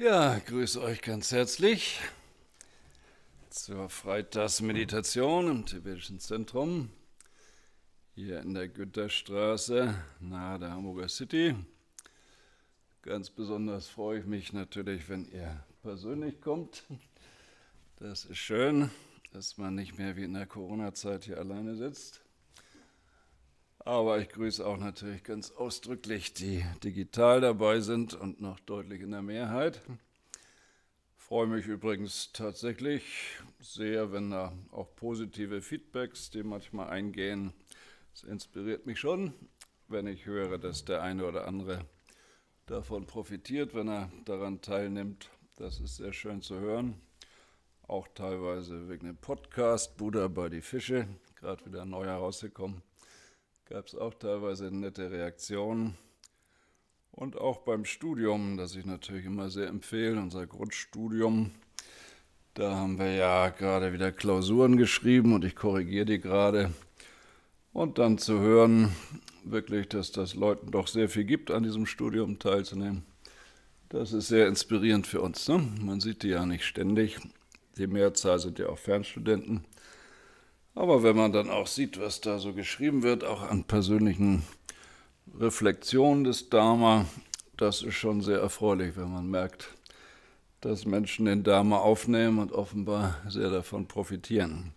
Ja, grüße euch ganz herzlich zur Freitagsmeditation im Tibetischen Zentrum hier in der Güterstraße nahe der Hamburger City. Ganz besonders freue ich mich natürlich, wenn ihr persönlich kommt. Das ist schön, dass man nicht mehr wie in der Corona-Zeit hier alleine sitzt. Aber ich grüße auch natürlich ganz ausdrücklich die digital dabei sind und noch deutlich in der Mehrheit. Freue mich übrigens tatsächlich sehr, wenn da auch positive Feedbacks, die manchmal eingehen. Das inspiriert mich schon, wenn ich höre, dass der eine oder andere davon profitiert, wenn er daran teilnimmt. Das ist sehr schön zu hören. Auch teilweise wegen dem Podcast Buddha bei die Fische, gerade wieder neu herausgekommen gab es auch teilweise nette Reaktionen. Und auch beim Studium, das ich natürlich immer sehr empfehle, unser Grundstudium, da haben wir ja gerade wieder Klausuren geschrieben und ich korrigiere die gerade. Und dann zu hören, wirklich, dass das Leuten doch sehr viel gibt, an diesem Studium teilzunehmen, das ist sehr inspirierend für uns. Ne? Man sieht die ja nicht ständig. Die Mehrzahl sind ja auch Fernstudenten. Aber wenn man dann auch sieht, was da so geschrieben wird, auch an persönlichen Reflexionen des Dharma, das ist schon sehr erfreulich, wenn man merkt, dass Menschen den Dharma aufnehmen und offenbar sehr davon profitieren.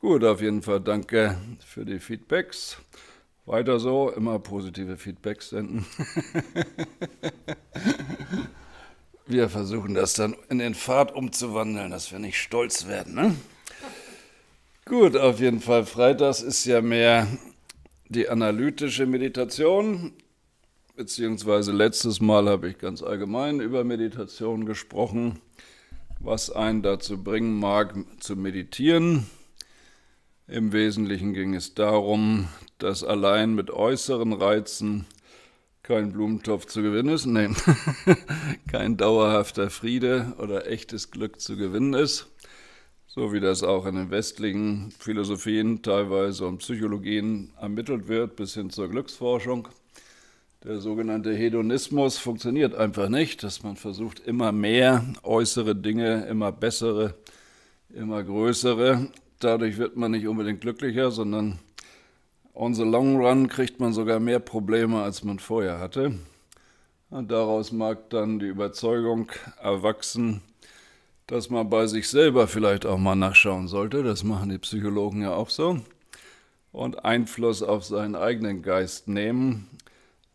Gut, auf jeden Fall danke für die Feedbacks. Weiter so, immer positive Feedbacks senden. wir versuchen das dann in den Pfad umzuwandeln, dass wir nicht stolz werden. Ne? Gut, auf jeden Fall. Freitags ist ja mehr die analytische Meditation. Beziehungsweise letztes Mal habe ich ganz allgemein über Meditation gesprochen, was einen dazu bringen mag, zu meditieren. Im Wesentlichen ging es darum, dass allein mit äußeren Reizen kein Blumentopf zu gewinnen ist, nein, kein dauerhafter Friede oder echtes Glück zu gewinnen ist so wie das auch in den westlichen Philosophien teilweise und Psychologien ermittelt wird, bis hin zur Glücksforschung. Der sogenannte Hedonismus funktioniert einfach nicht, dass man versucht, immer mehr äußere Dinge, immer bessere, immer größere. Dadurch wird man nicht unbedingt glücklicher, sondern on the long run kriegt man sogar mehr Probleme, als man vorher hatte. Und daraus mag dann die Überzeugung erwachsen, dass man bei sich selber vielleicht auch mal nachschauen sollte. Das machen die Psychologen ja auch so. Und Einfluss auf seinen eigenen Geist nehmen,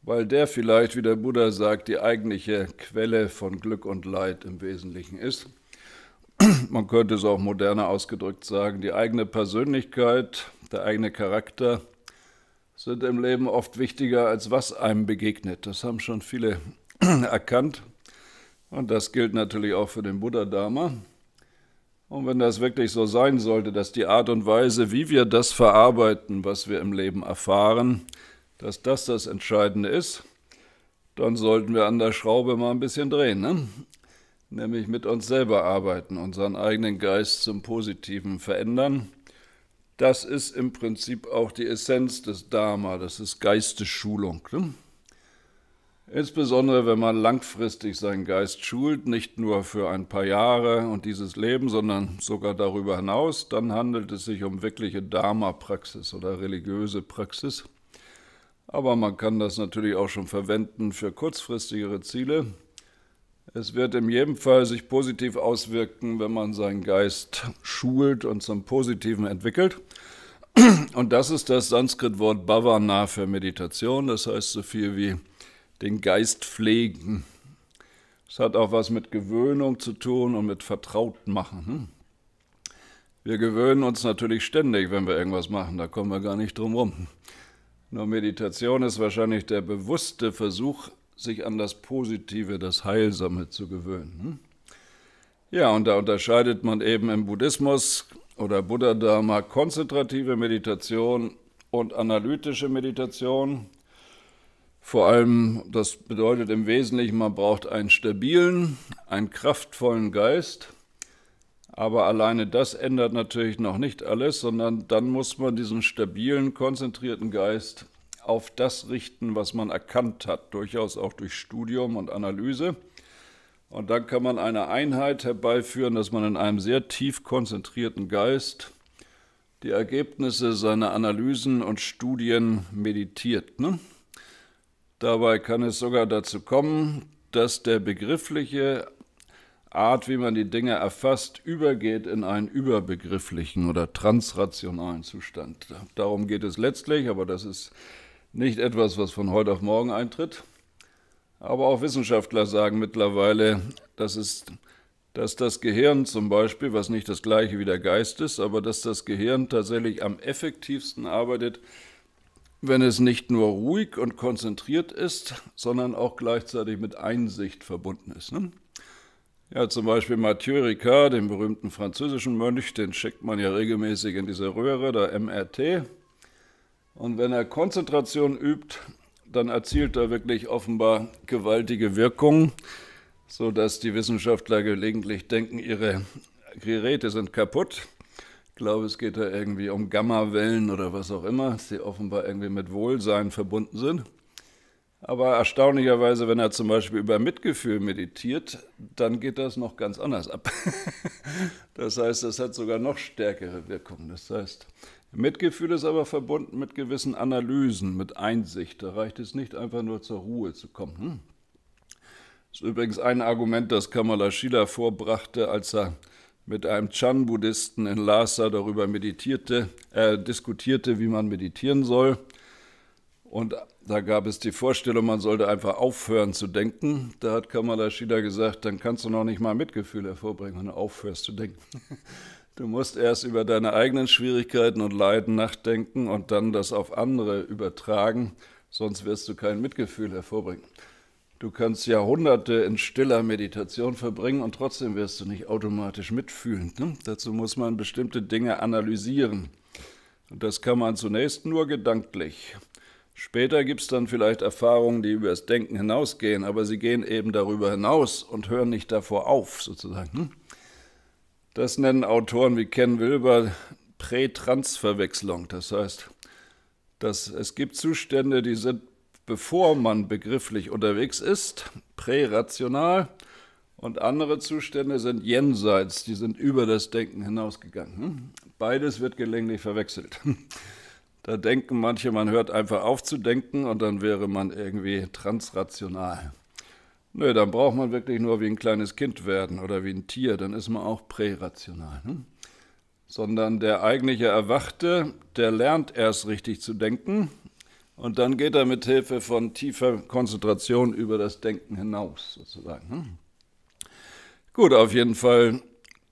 weil der vielleicht, wie der Buddha sagt, die eigentliche Quelle von Glück und Leid im Wesentlichen ist. Man könnte es auch moderner ausgedrückt sagen, die eigene Persönlichkeit, der eigene Charakter sind im Leben oft wichtiger, als was einem begegnet. Das haben schon viele erkannt. Und das gilt natürlich auch für den Buddha-Dharma. Und wenn das wirklich so sein sollte, dass die Art und Weise, wie wir das verarbeiten, was wir im Leben erfahren, dass das das Entscheidende ist, dann sollten wir an der Schraube mal ein bisschen drehen. Ne? Nämlich mit uns selber arbeiten, unseren eigenen Geist zum Positiven verändern. Das ist im Prinzip auch die Essenz des Dharma, das ist Geistesschulung. Ne? Insbesondere wenn man langfristig seinen Geist schult, nicht nur für ein paar Jahre und dieses Leben, sondern sogar darüber hinaus, dann handelt es sich um wirkliche Dharma-Praxis oder religiöse Praxis. Aber man kann das natürlich auch schon verwenden für kurzfristigere Ziele. Es wird in jedem Fall sich positiv auswirken, wenn man seinen Geist schult und zum Positiven entwickelt. Und das ist das Sanskrit-Wort Bhavana für Meditation, das heißt so viel wie den Geist pflegen. Es hat auch was mit Gewöhnung zu tun und mit Vertrautmachen. Hm? Wir gewöhnen uns natürlich ständig, wenn wir irgendwas machen, da kommen wir gar nicht drum rum. Nur Meditation ist wahrscheinlich der bewusste Versuch, sich an das Positive, das Heilsame zu gewöhnen. Hm? Ja, und da unterscheidet man eben im Buddhismus oder Buddha-Dharma konzentrative Meditation und analytische Meditation. Vor allem, das bedeutet im Wesentlichen, man braucht einen stabilen, einen kraftvollen Geist. Aber alleine das ändert natürlich noch nicht alles, sondern dann muss man diesen stabilen, konzentrierten Geist auf das richten, was man erkannt hat, durchaus auch durch Studium und Analyse. Und dann kann man eine Einheit herbeiführen, dass man in einem sehr tief konzentrierten Geist die Ergebnisse seiner Analysen und Studien meditiert. Ne? Dabei kann es sogar dazu kommen, dass der begriffliche Art, wie man die Dinge erfasst, übergeht in einen überbegrifflichen oder transrationalen Zustand. Darum geht es letztlich, aber das ist nicht etwas, was von heute auf morgen eintritt. Aber auch Wissenschaftler sagen mittlerweile, dass, es, dass das Gehirn zum Beispiel, was nicht das gleiche wie der Geist ist, aber dass das Gehirn tatsächlich am effektivsten arbeitet, wenn es nicht nur ruhig und konzentriert ist, sondern auch gleichzeitig mit Einsicht verbunden ist. Ne? Ja, zum Beispiel Mathieu Ricard, den berühmten französischen Mönch, den schickt man ja regelmäßig in diese Röhre, der MRT. Und wenn er Konzentration übt, dann erzielt er wirklich offenbar gewaltige Wirkungen, sodass die Wissenschaftler gelegentlich denken, ihre Geräte sind kaputt glaube, es geht da irgendwie um Gammawellen oder was auch immer, die offenbar irgendwie mit Wohlsein verbunden sind. Aber erstaunlicherweise, wenn er zum Beispiel über Mitgefühl meditiert, dann geht das noch ganz anders ab. Das heißt, das hat sogar noch stärkere Wirkung. Das heißt, Mitgefühl ist aber verbunden mit gewissen Analysen, mit Einsicht. Da reicht es nicht einfach nur zur Ruhe zu kommen. Hm? Das ist übrigens ein Argument, das Kamala Schiller vorbrachte, als er mit einem Chan-Buddhisten in Lhasa darüber meditierte, äh, diskutierte, wie man meditieren soll. Und da gab es die Vorstellung, man sollte einfach aufhören zu denken. Da hat Kamala Shida gesagt, dann kannst du noch nicht mal Mitgefühl hervorbringen, wenn du aufhörst zu denken. Du musst erst über deine eigenen Schwierigkeiten und Leiden nachdenken und dann das auf andere übertragen, sonst wirst du kein Mitgefühl hervorbringen. Du kannst Jahrhunderte in stiller Meditation verbringen und trotzdem wirst du nicht automatisch mitfühlend. Ne? Dazu muss man bestimmte Dinge analysieren. Und das kann man zunächst nur gedanklich. Später gibt es dann vielleicht Erfahrungen, die über das Denken hinausgehen, aber sie gehen eben darüber hinaus und hören nicht davor auf, sozusagen. Hm? Das nennen Autoren wie Ken Wilber Prätransverwechslung. Das heißt, dass es gibt Zustände, die sind bevor man begrifflich unterwegs ist, prärational, und andere Zustände sind jenseits, die sind über das Denken hinausgegangen. Hm? Beides wird gelegentlich verwechselt. Da denken manche, man hört einfach auf zu denken und dann wäre man irgendwie transrational. Nö, dann braucht man wirklich nur wie ein kleines Kind werden oder wie ein Tier, dann ist man auch prärational. Ne? Sondern der eigentliche Erwachte, der lernt erst richtig zu denken und dann geht er mit Hilfe von tiefer Konzentration über das Denken hinaus, sozusagen. Hm? Gut, auf jeden Fall,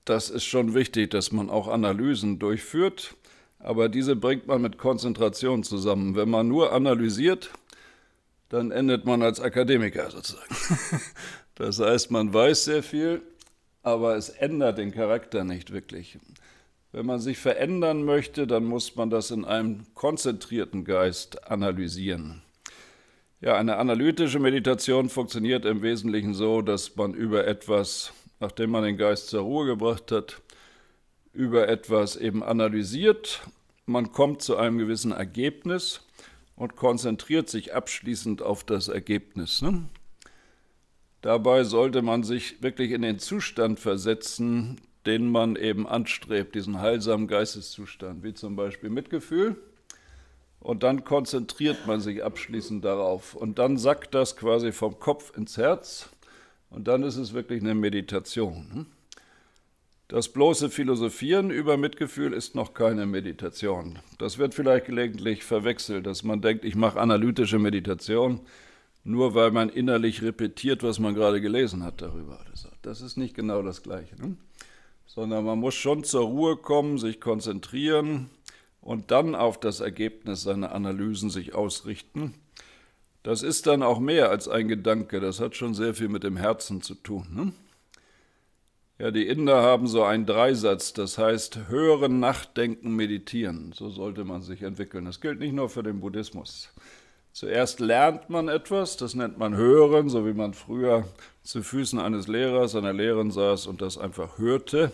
das ist schon wichtig, dass man auch Analysen durchführt, aber diese bringt man mit Konzentration zusammen. Wenn man nur analysiert, dann endet man als Akademiker sozusagen. Das heißt, man weiß sehr viel, aber es ändert den Charakter nicht wirklich. Wenn man sich verändern möchte, dann muss man das in einem konzentrierten Geist analysieren. Ja, eine analytische Meditation funktioniert im Wesentlichen so, dass man über etwas, nachdem man den Geist zur Ruhe gebracht hat, über etwas eben analysiert. Man kommt zu einem gewissen Ergebnis und konzentriert sich abschließend auf das Ergebnis. Ne? Dabei sollte man sich wirklich in den Zustand versetzen, den man eben anstrebt, diesen heilsamen Geisteszustand, wie zum Beispiel Mitgefühl. Und dann konzentriert man sich abschließend darauf. Und dann sackt das quasi vom Kopf ins Herz. Und dann ist es wirklich eine Meditation. Das bloße Philosophieren über Mitgefühl ist noch keine Meditation. Das wird vielleicht gelegentlich verwechselt, dass man denkt, ich mache analytische Meditation, nur weil man innerlich repetiert, was man gerade gelesen hat darüber. Das ist nicht genau das Gleiche. Ne? sondern man muss schon zur Ruhe kommen, sich konzentrieren und dann auf das Ergebnis seiner Analysen sich ausrichten. Das ist dann auch mehr als ein Gedanke, das hat schon sehr viel mit dem Herzen zu tun. Ne? Ja, die Inder haben so einen Dreisatz, das heißt hören, nachdenken, meditieren. So sollte man sich entwickeln. Das gilt nicht nur für den Buddhismus. Zuerst lernt man etwas, das nennt man Hören, so wie man früher zu Füßen eines Lehrers, einer Lehrerin saß und das einfach hörte.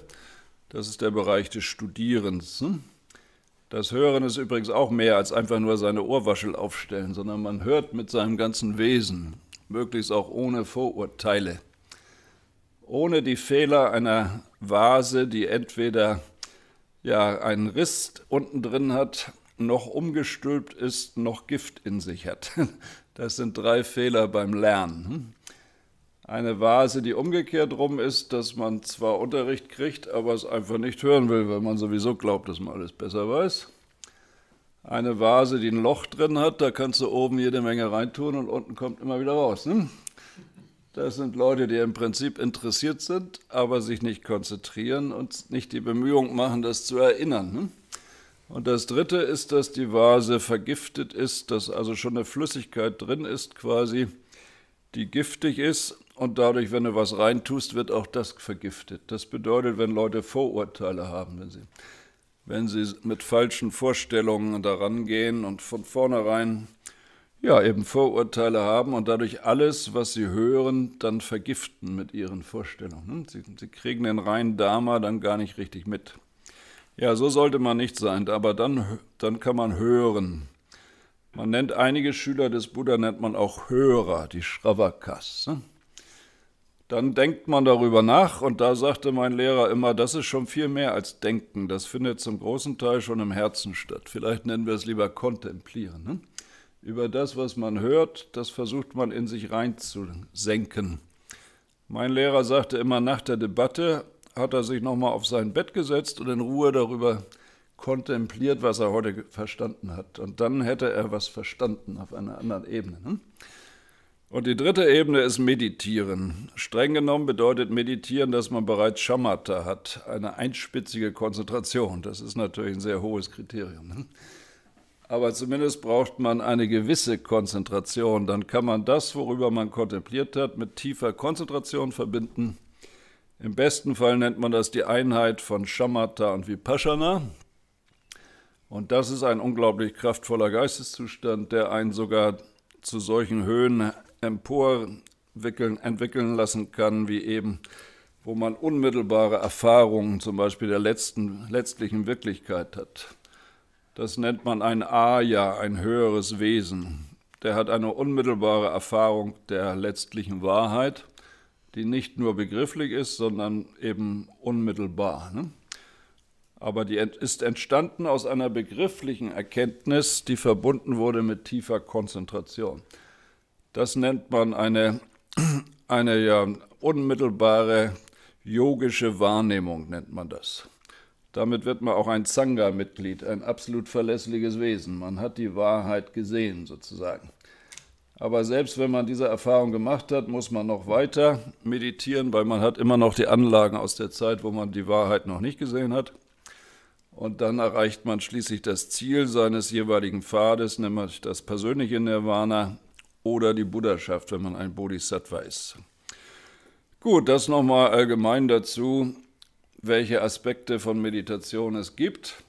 Das ist der Bereich des Studierens. Hm? Das Hören ist übrigens auch mehr als einfach nur seine Ohrwaschel aufstellen, sondern man hört mit seinem ganzen Wesen, möglichst auch ohne Vorurteile, ohne die Fehler einer Vase, die entweder ja, einen Riss unten drin hat noch umgestülpt ist, noch Gift in sich hat. Das sind drei Fehler beim Lernen. Eine Vase, die umgekehrt rum ist, dass man zwar Unterricht kriegt, aber es einfach nicht hören will, weil man sowieso glaubt, dass man alles besser weiß. Eine Vase, die ein Loch drin hat, da kannst du oben jede Menge reintun und unten kommt immer wieder raus. Ne? Das sind Leute, die im Prinzip interessiert sind, aber sich nicht konzentrieren und nicht die Bemühung machen, das zu erinnern. Ne? Und das dritte ist, dass die Vase vergiftet ist, dass also schon eine Flüssigkeit drin ist quasi, die giftig ist. Und dadurch, wenn du was reintust, wird auch das vergiftet. Das bedeutet, wenn Leute Vorurteile haben, wenn sie, wenn sie mit falschen Vorstellungen daran gehen und von vornherein ja, eben Vorurteile haben und dadurch alles, was sie hören, dann vergiften mit ihren Vorstellungen. Hm? Sie, sie kriegen den reinen Dharma dann gar nicht richtig mit. Ja, so sollte man nicht sein, aber dann, dann kann man hören. Man nennt einige Schüler des Buddha, nennt man auch Hörer, die Schravakas. Ne? Dann denkt man darüber nach und da sagte mein Lehrer immer, das ist schon viel mehr als Denken, das findet zum großen Teil schon im Herzen statt. Vielleicht nennen wir es lieber Kontemplieren. Ne? Über das, was man hört, das versucht man in sich reinzusenken. Mein Lehrer sagte immer nach der Debatte, hat er sich nochmal auf sein Bett gesetzt und in Ruhe darüber kontempliert, was er heute verstanden hat. Und dann hätte er was verstanden auf einer anderen Ebene. Ne? Und die dritte Ebene ist Meditieren. Streng genommen bedeutet Meditieren, dass man bereits Shamatha hat, eine einspitzige Konzentration. Das ist natürlich ein sehr hohes Kriterium. Ne? Aber zumindest braucht man eine gewisse Konzentration. Dann kann man das, worüber man kontempliert hat, mit tiefer Konzentration verbinden im besten Fall nennt man das die Einheit von Shamatha und Vipassana. Und das ist ein unglaublich kraftvoller Geisteszustand, der einen sogar zu solchen Höhen emporentwickeln lassen kann, wie eben, wo man unmittelbare Erfahrungen zum Beispiel der letzten, letztlichen Wirklichkeit hat. Das nennt man ein Aya, ein höheres Wesen. Der hat eine unmittelbare Erfahrung der letztlichen Wahrheit die nicht nur begrifflich ist, sondern eben unmittelbar. Ne? Aber die ist entstanden aus einer begrifflichen Erkenntnis, die verbunden wurde mit tiefer Konzentration. Das nennt man eine, eine ja, unmittelbare yogische Wahrnehmung, nennt man das. Damit wird man auch ein zanga mitglied ein absolut verlässliches Wesen. Man hat die Wahrheit gesehen, sozusagen. Aber selbst wenn man diese Erfahrung gemacht hat, muss man noch weiter meditieren, weil man hat immer noch die Anlagen aus der Zeit, wo man die Wahrheit noch nicht gesehen hat. Und dann erreicht man schließlich das Ziel seines jeweiligen Pfades, nämlich das persönliche Nirvana oder die Buddhaschaft, wenn man ein Bodhisattva ist. Gut, das nochmal allgemein dazu, welche Aspekte von Meditation es gibt.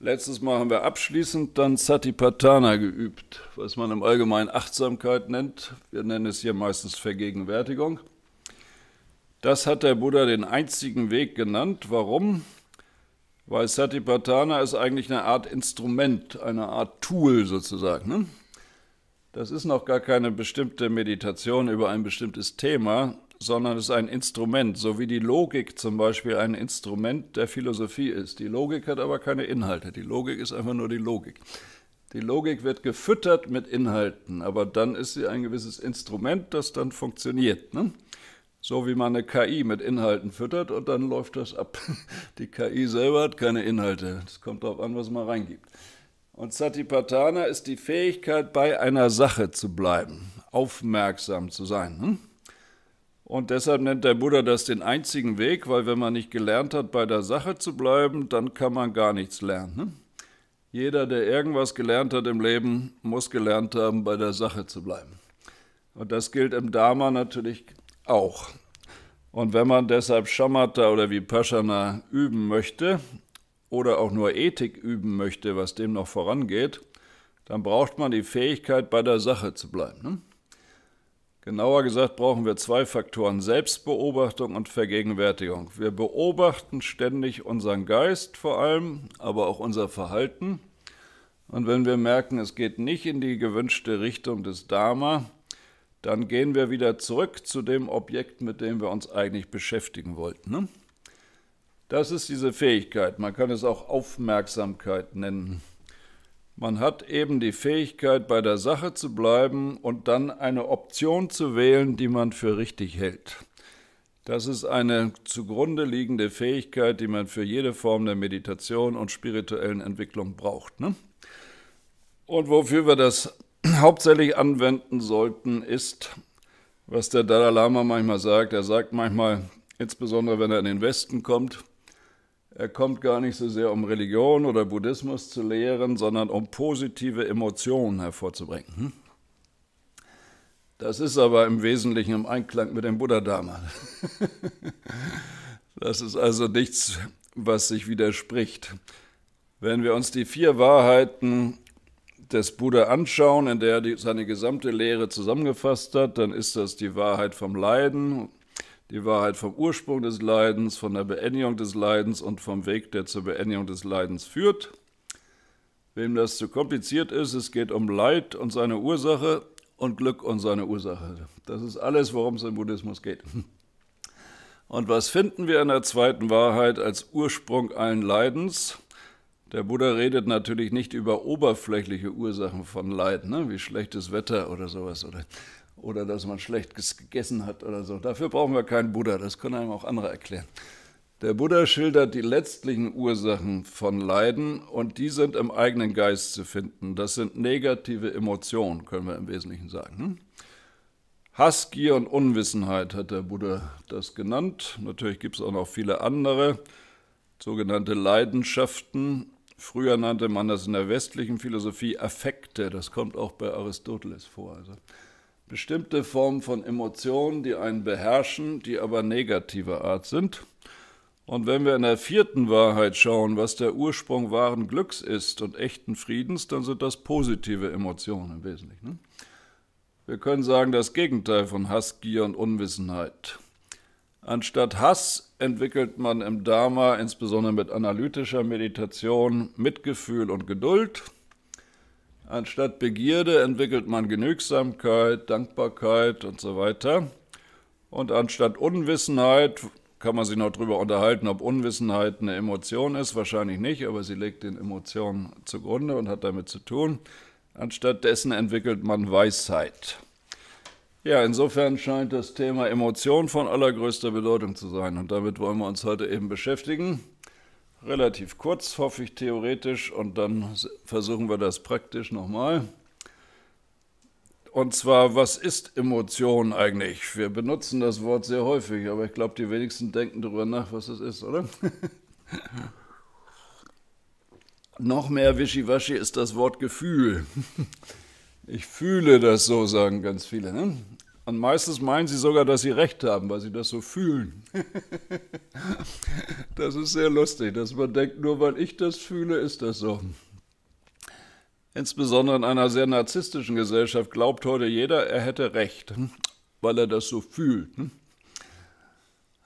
Letztes Mal haben wir abschließend dann Satipatthana geübt, was man im Allgemeinen Achtsamkeit nennt. Wir nennen es hier meistens Vergegenwärtigung. Das hat der Buddha den einzigen Weg genannt. Warum? Weil Satipatthana ist eigentlich eine Art Instrument, eine Art Tool sozusagen. Ne? Das ist noch gar keine bestimmte Meditation über ein bestimmtes Thema, sondern es ist ein Instrument, so wie die Logik zum Beispiel ein Instrument der Philosophie ist. Die Logik hat aber keine Inhalte, die Logik ist einfach nur die Logik. Die Logik wird gefüttert mit Inhalten, aber dann ist sie ein gewisses Instrument, das dann funktioniert. Ne? So wie man eine KI mit Inhalten füttert und dann läuft das ab. Die KI selber hat keine Inhalte. Es kommt darauf an, was man reingibt. Und Satipatthana ist die Fähigkeit, bei einer Sache zu bleiben, aufmerksam zu sein. Hm? Und deshalb nennt der Buddha das den einzigen Weg, weil wenn man nicht gelernt hat, bei der Sache zu bleiben, dann kann man gar nichts lernen. Ne? Jeder, der irgendwas gelernt hat im Leben, muss gelernt haben, bei der Sache zu bleiben. Und das gilt im Dharma natürlich auch. Und wenn man deshalb Shamatha oder Vipassana üben möchte oder auch nur Ethik üben möchte, was dem noch vorangeht, dann braucht man die Fähigkeit, bei der Sache zu bleiben. Ne? Genauer gesagt brauchen wir zwei Faktoren, Selbstbeobachtung und Vergegenwärtigung. Wir beobachten ständig unseren Geist vor allem, aber auch unser Verhalten. Und wenn wir merken, es geht nicht in die gewünschte Richtung des Dharma, dann gehen wir wieder zurück zu dem Objekt, mit dem wir uns eigentlich beschäftigen wollten. Ne? Das ist diese Fähigkeit. Man kann es auch Aufmerksamkeit nennen. Man hat eben die Fähigkeit, bei der Sache zu bleiben und dann eine Option zu wählen, die man für richtig hält. Das ist eine zugrunde liegende Fähigkeit, die man für jede Form der Meditation und spirituellen Entwicklung braucht. Ne? Und wofür wir das hauptsächlich anwenden sollten, ist, was der Dalai Lama manchmal sagt. Er sagt manchmal, insbesondere wenn er in den Westen kommt, er kommt gar nicht so sehr, um Religion oder Buddhismus zu lehren, sondern um positive Emotionen hervorzubringen. Hm? Das ist aber im Wesentlichen im Einklang mit dem Buddha-Dharma. Das ist also nichts, was sich widerspricht. Wenn wir uns die vier Wahrheiten des Buddha anschauen, in der er seine gesamte Lehre zusammengefasst hat, dann ist das die Wahrheit vom Leiden, die Wahrheit vom Ursprung des Leidens, von der Beendigung des Leidens und vom Weg, der zur Beendigung des Leidens führt. Wem das zu kompliziert ist, es geht um Leid und seine Ursache und Glück und seine Ursache. Das ist alles, worum es im Buddhismus geht. Und was finden wir in der zweiten Wahrheit als Ursprung allen Leidens? Der Buddha redet natürlich nicht über oberflächliche Ursachen von Leid, ne? wie schlechtes Wetter oder sowas, oder oder dass man schlecht gegessen hat oder so. Dafür brauchen wir keinen Buddha, das können einem auch andere erklären. Der Buddha schildert die letztlichen Ursachen von Leiden und die sind im eigenen Geist zu finden. Das sind negative Emotionen, können wir im Wesentlichen sagen. Hm? Hass, Gier und Unwissenheit hat der Buddha das genannt. Natürlich gibt es auch noch viele andere sogenannte Leidenschaften. Früher nannte man das in der westlichen Philosophie Affekte. Das kommt auch bei Aristoteles vor. Also bestimmte Formen von Emotionen, die einen beherrschen, die aber negativer Art sind. Und wenn wir in der vierten Wahrheit schauen, was der Ursprung wahren Glücks ist und echten Friedens, dann sind das positive Emotionen im Wesentlichen. Ne? Wir können sagen, das Gegenteil von Hass, Gier und Unwissenheit. Anstatt Hass entwickelt man im Dharma, insbesondere mit analytischer Meditation, Mitgefühl und Geduld. Anstatt Begierde entwickelt man Genügsamkeit, Dankbarkeit und so weiter. Und anstatt Unwissenheit kann man sich noch darüber unterhalten, ob Unwissenheit eine Emotion ist. Wahrscheinlich nicht, aber sie legt den Emotionen zugrunde und hat damit zu tun. Anstatt dessen entwickelt man Weisheit. Ja, insofern scheint das Thema Emotion von allergrößter Bedeutung zu sein. Und damit wollen wir uns heute eben beschäftigen relativ kurz, hoffe ich theoretisch, und dann versuchen wir das praktisch nochmal. Und zwar, was ist Emotion eigentlich? Wir benutzen das Wort sehr häufig, aber ich glaube, die wenigsten denken darüber nach, was es ist, oder? Noch mehr Wischiwaschi ist das Wort Gefühl. ich fühle das so, sagen ganz viele. Ne? Und meistens meinen sie sogar, dass sie recht haben, weil sie das so fühlen. das ist sehr lustig, dass man denkt, nur weil ich das fühle, ist das so. Insbesondere in einer sehr narzisstischen Gesellschaft glaubt heute jeder, er hätte recht, weil er das so fühlt.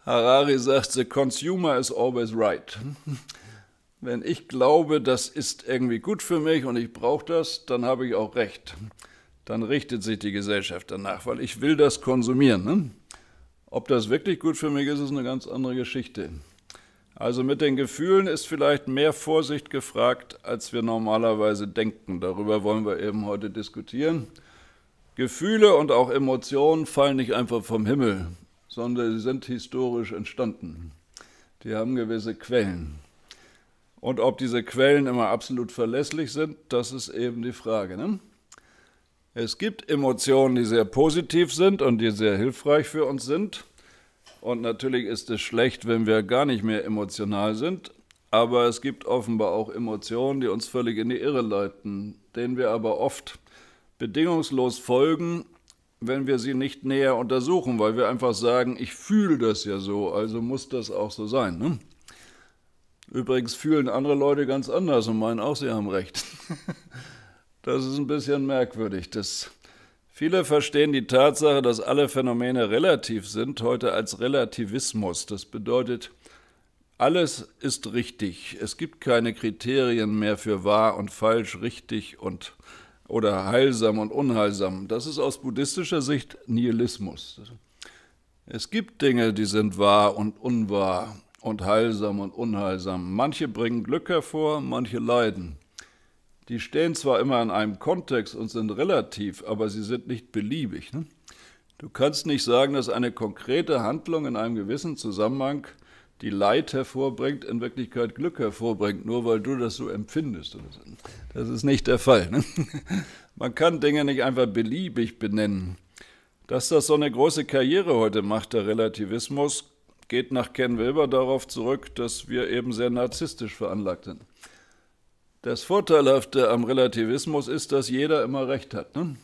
Harari sagt, the consumer is always right. Wenn ich glaube, das ist irgendwie gut für mich und ich brauche das, dann habe ich auch recht dann richtet sich die Gesellschaft danach, weil ich will das konsumieren. Ne? Ob das wirklich gut für mich ist, ist eine ganz andere Geschichte. Also mit den Gefühlen ist vielleicht mehr Vorsicht gefragt, als wir normalerweise denken. Darüber wollen wir eben heute diskutieren. Gefühle und auch Emotionen fallen nicht einfach vom Himmel, sondern sie sind historisch entstanden. Die haben gewisse Quellen. Und ob diese Quellen immer absolut verlässlich sind, das ist eben die Frage. Ne? Es gibt Emotionen, die sehr positiv sind und die sehr hilfreich für uns sind. Und natürlich ist es schlecht, wenn wir gar nicht mehr emotional sind. Aber es gibt offenbar auch Emotionen, die uns völlig in die Irre leiten, denen wir aber oft bedingungslos folgen, wenn wir sie nicht näher untersuchen, weil wir einfach sagen, ich fühle das ja so, also muss das auch so sein. Ne? Übrigens fühlen andere Leute ganz anders und meinen auch, sie haben recht. Das ist ein bisschen merkwürdig. Das viele verstehen die Tatsache, dass alle Phänomene relativ sind, heute als Relativismus. Das bedeutet, alles ist richtig. Es gibt keine Kriterien mehr für wahr und falsch, richtig und oder heilsam und unheilsam. Das ist aus buddhistischer Sicht Nihilismus. Es gibt Dinge, die sind wahr und unwahr und heilsam und unheilsam. Manche bringen Glück hervor, manche leiden die stehen zwar immer in einem Kontext und sind relativ, aber sie sind nicht beliebig. Ne? Du kannst nicht sagen, dass eine konkrete Handlung in einem gewissen Zusammenhang, die Leid hervorbringt, in Wirklichkeit Glück hervorbringt, nur weil du das so empfindest. Das ist nicht der Fall. Ne? Man kann Dinge nicht einfach beliebig benennen. Dass das so eine große Karriere heute macht, der Relativismus, geht nach Ken Wilber darauf zurück, dass wir eben sehr narzisstisch veranlagt sind. Das Vorteilhafte am Relativismus ist, dass jeder immer recht hat. Ne?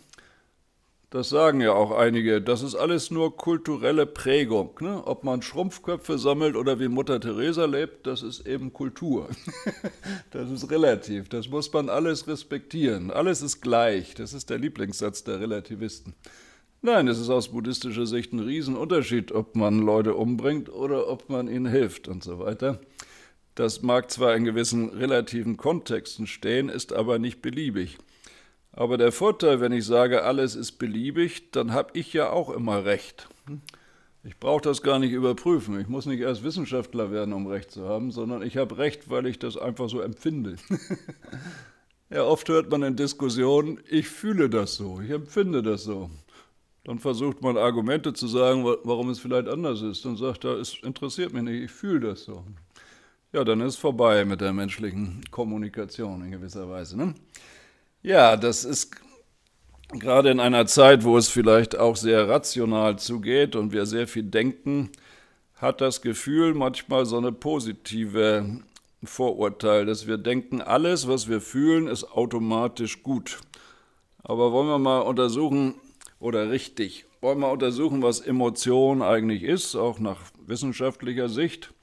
Das sagen ja auch einige. Das ist alles nur kulturelle Prägung. Ne? Ob man Schrumpfköpfe sammelt oder wie Mutter Teresa lebt, das ist eben Kultur. das ist relativ. Das muss man alles respektieren. Alles ist gleich. Das ist der Lieblingssatz der Relativisten. Nein, es ist aus buddhistischer Sicht ein Riesenunterschied, ob man Leute umbringt oder ob man ihnen hilft und so weiter. Das mag zwar in gewissen relativen Kontexten stehen, ist aber nicht beliebig. Aber der Vorteil, wenn ich sage, alles ist beliebig, dann habe ich ja auch immer recht. Ich brauche das gar nicht überprüfen. Ich muss nicht erst Wissenschaftler werden, um recht zu haben, sondern ich habe recht, weil ich das einfach so empfinde. ja, oft hört man in Diskussionen, ich fühle das so, ich empfinde das so. Dann versucht man Argumente zu sagen, warum es vielleicht anders ist. Dann sagt er, es interessiert mich nicht, ich fühle das so. Ja, dann ist vorbei mit der menschlichen Kommunikation in gewisser Weise. Ne? Ja, das ist gerade in einer Zeit, wo es vielleicht auch sehr rational zugeht und wir sehr viel denken, hat das Gefühl manchmal so eine positive Vorurteil, dass wir denken, alles, was wir fühlen, ist automatisch gut. Aber wollen wir mal untersuchen, oder richtig, wollen wir mal untersuchen, was Emotion eigentlich ist, auch nach wissenschaftlicher Sicht.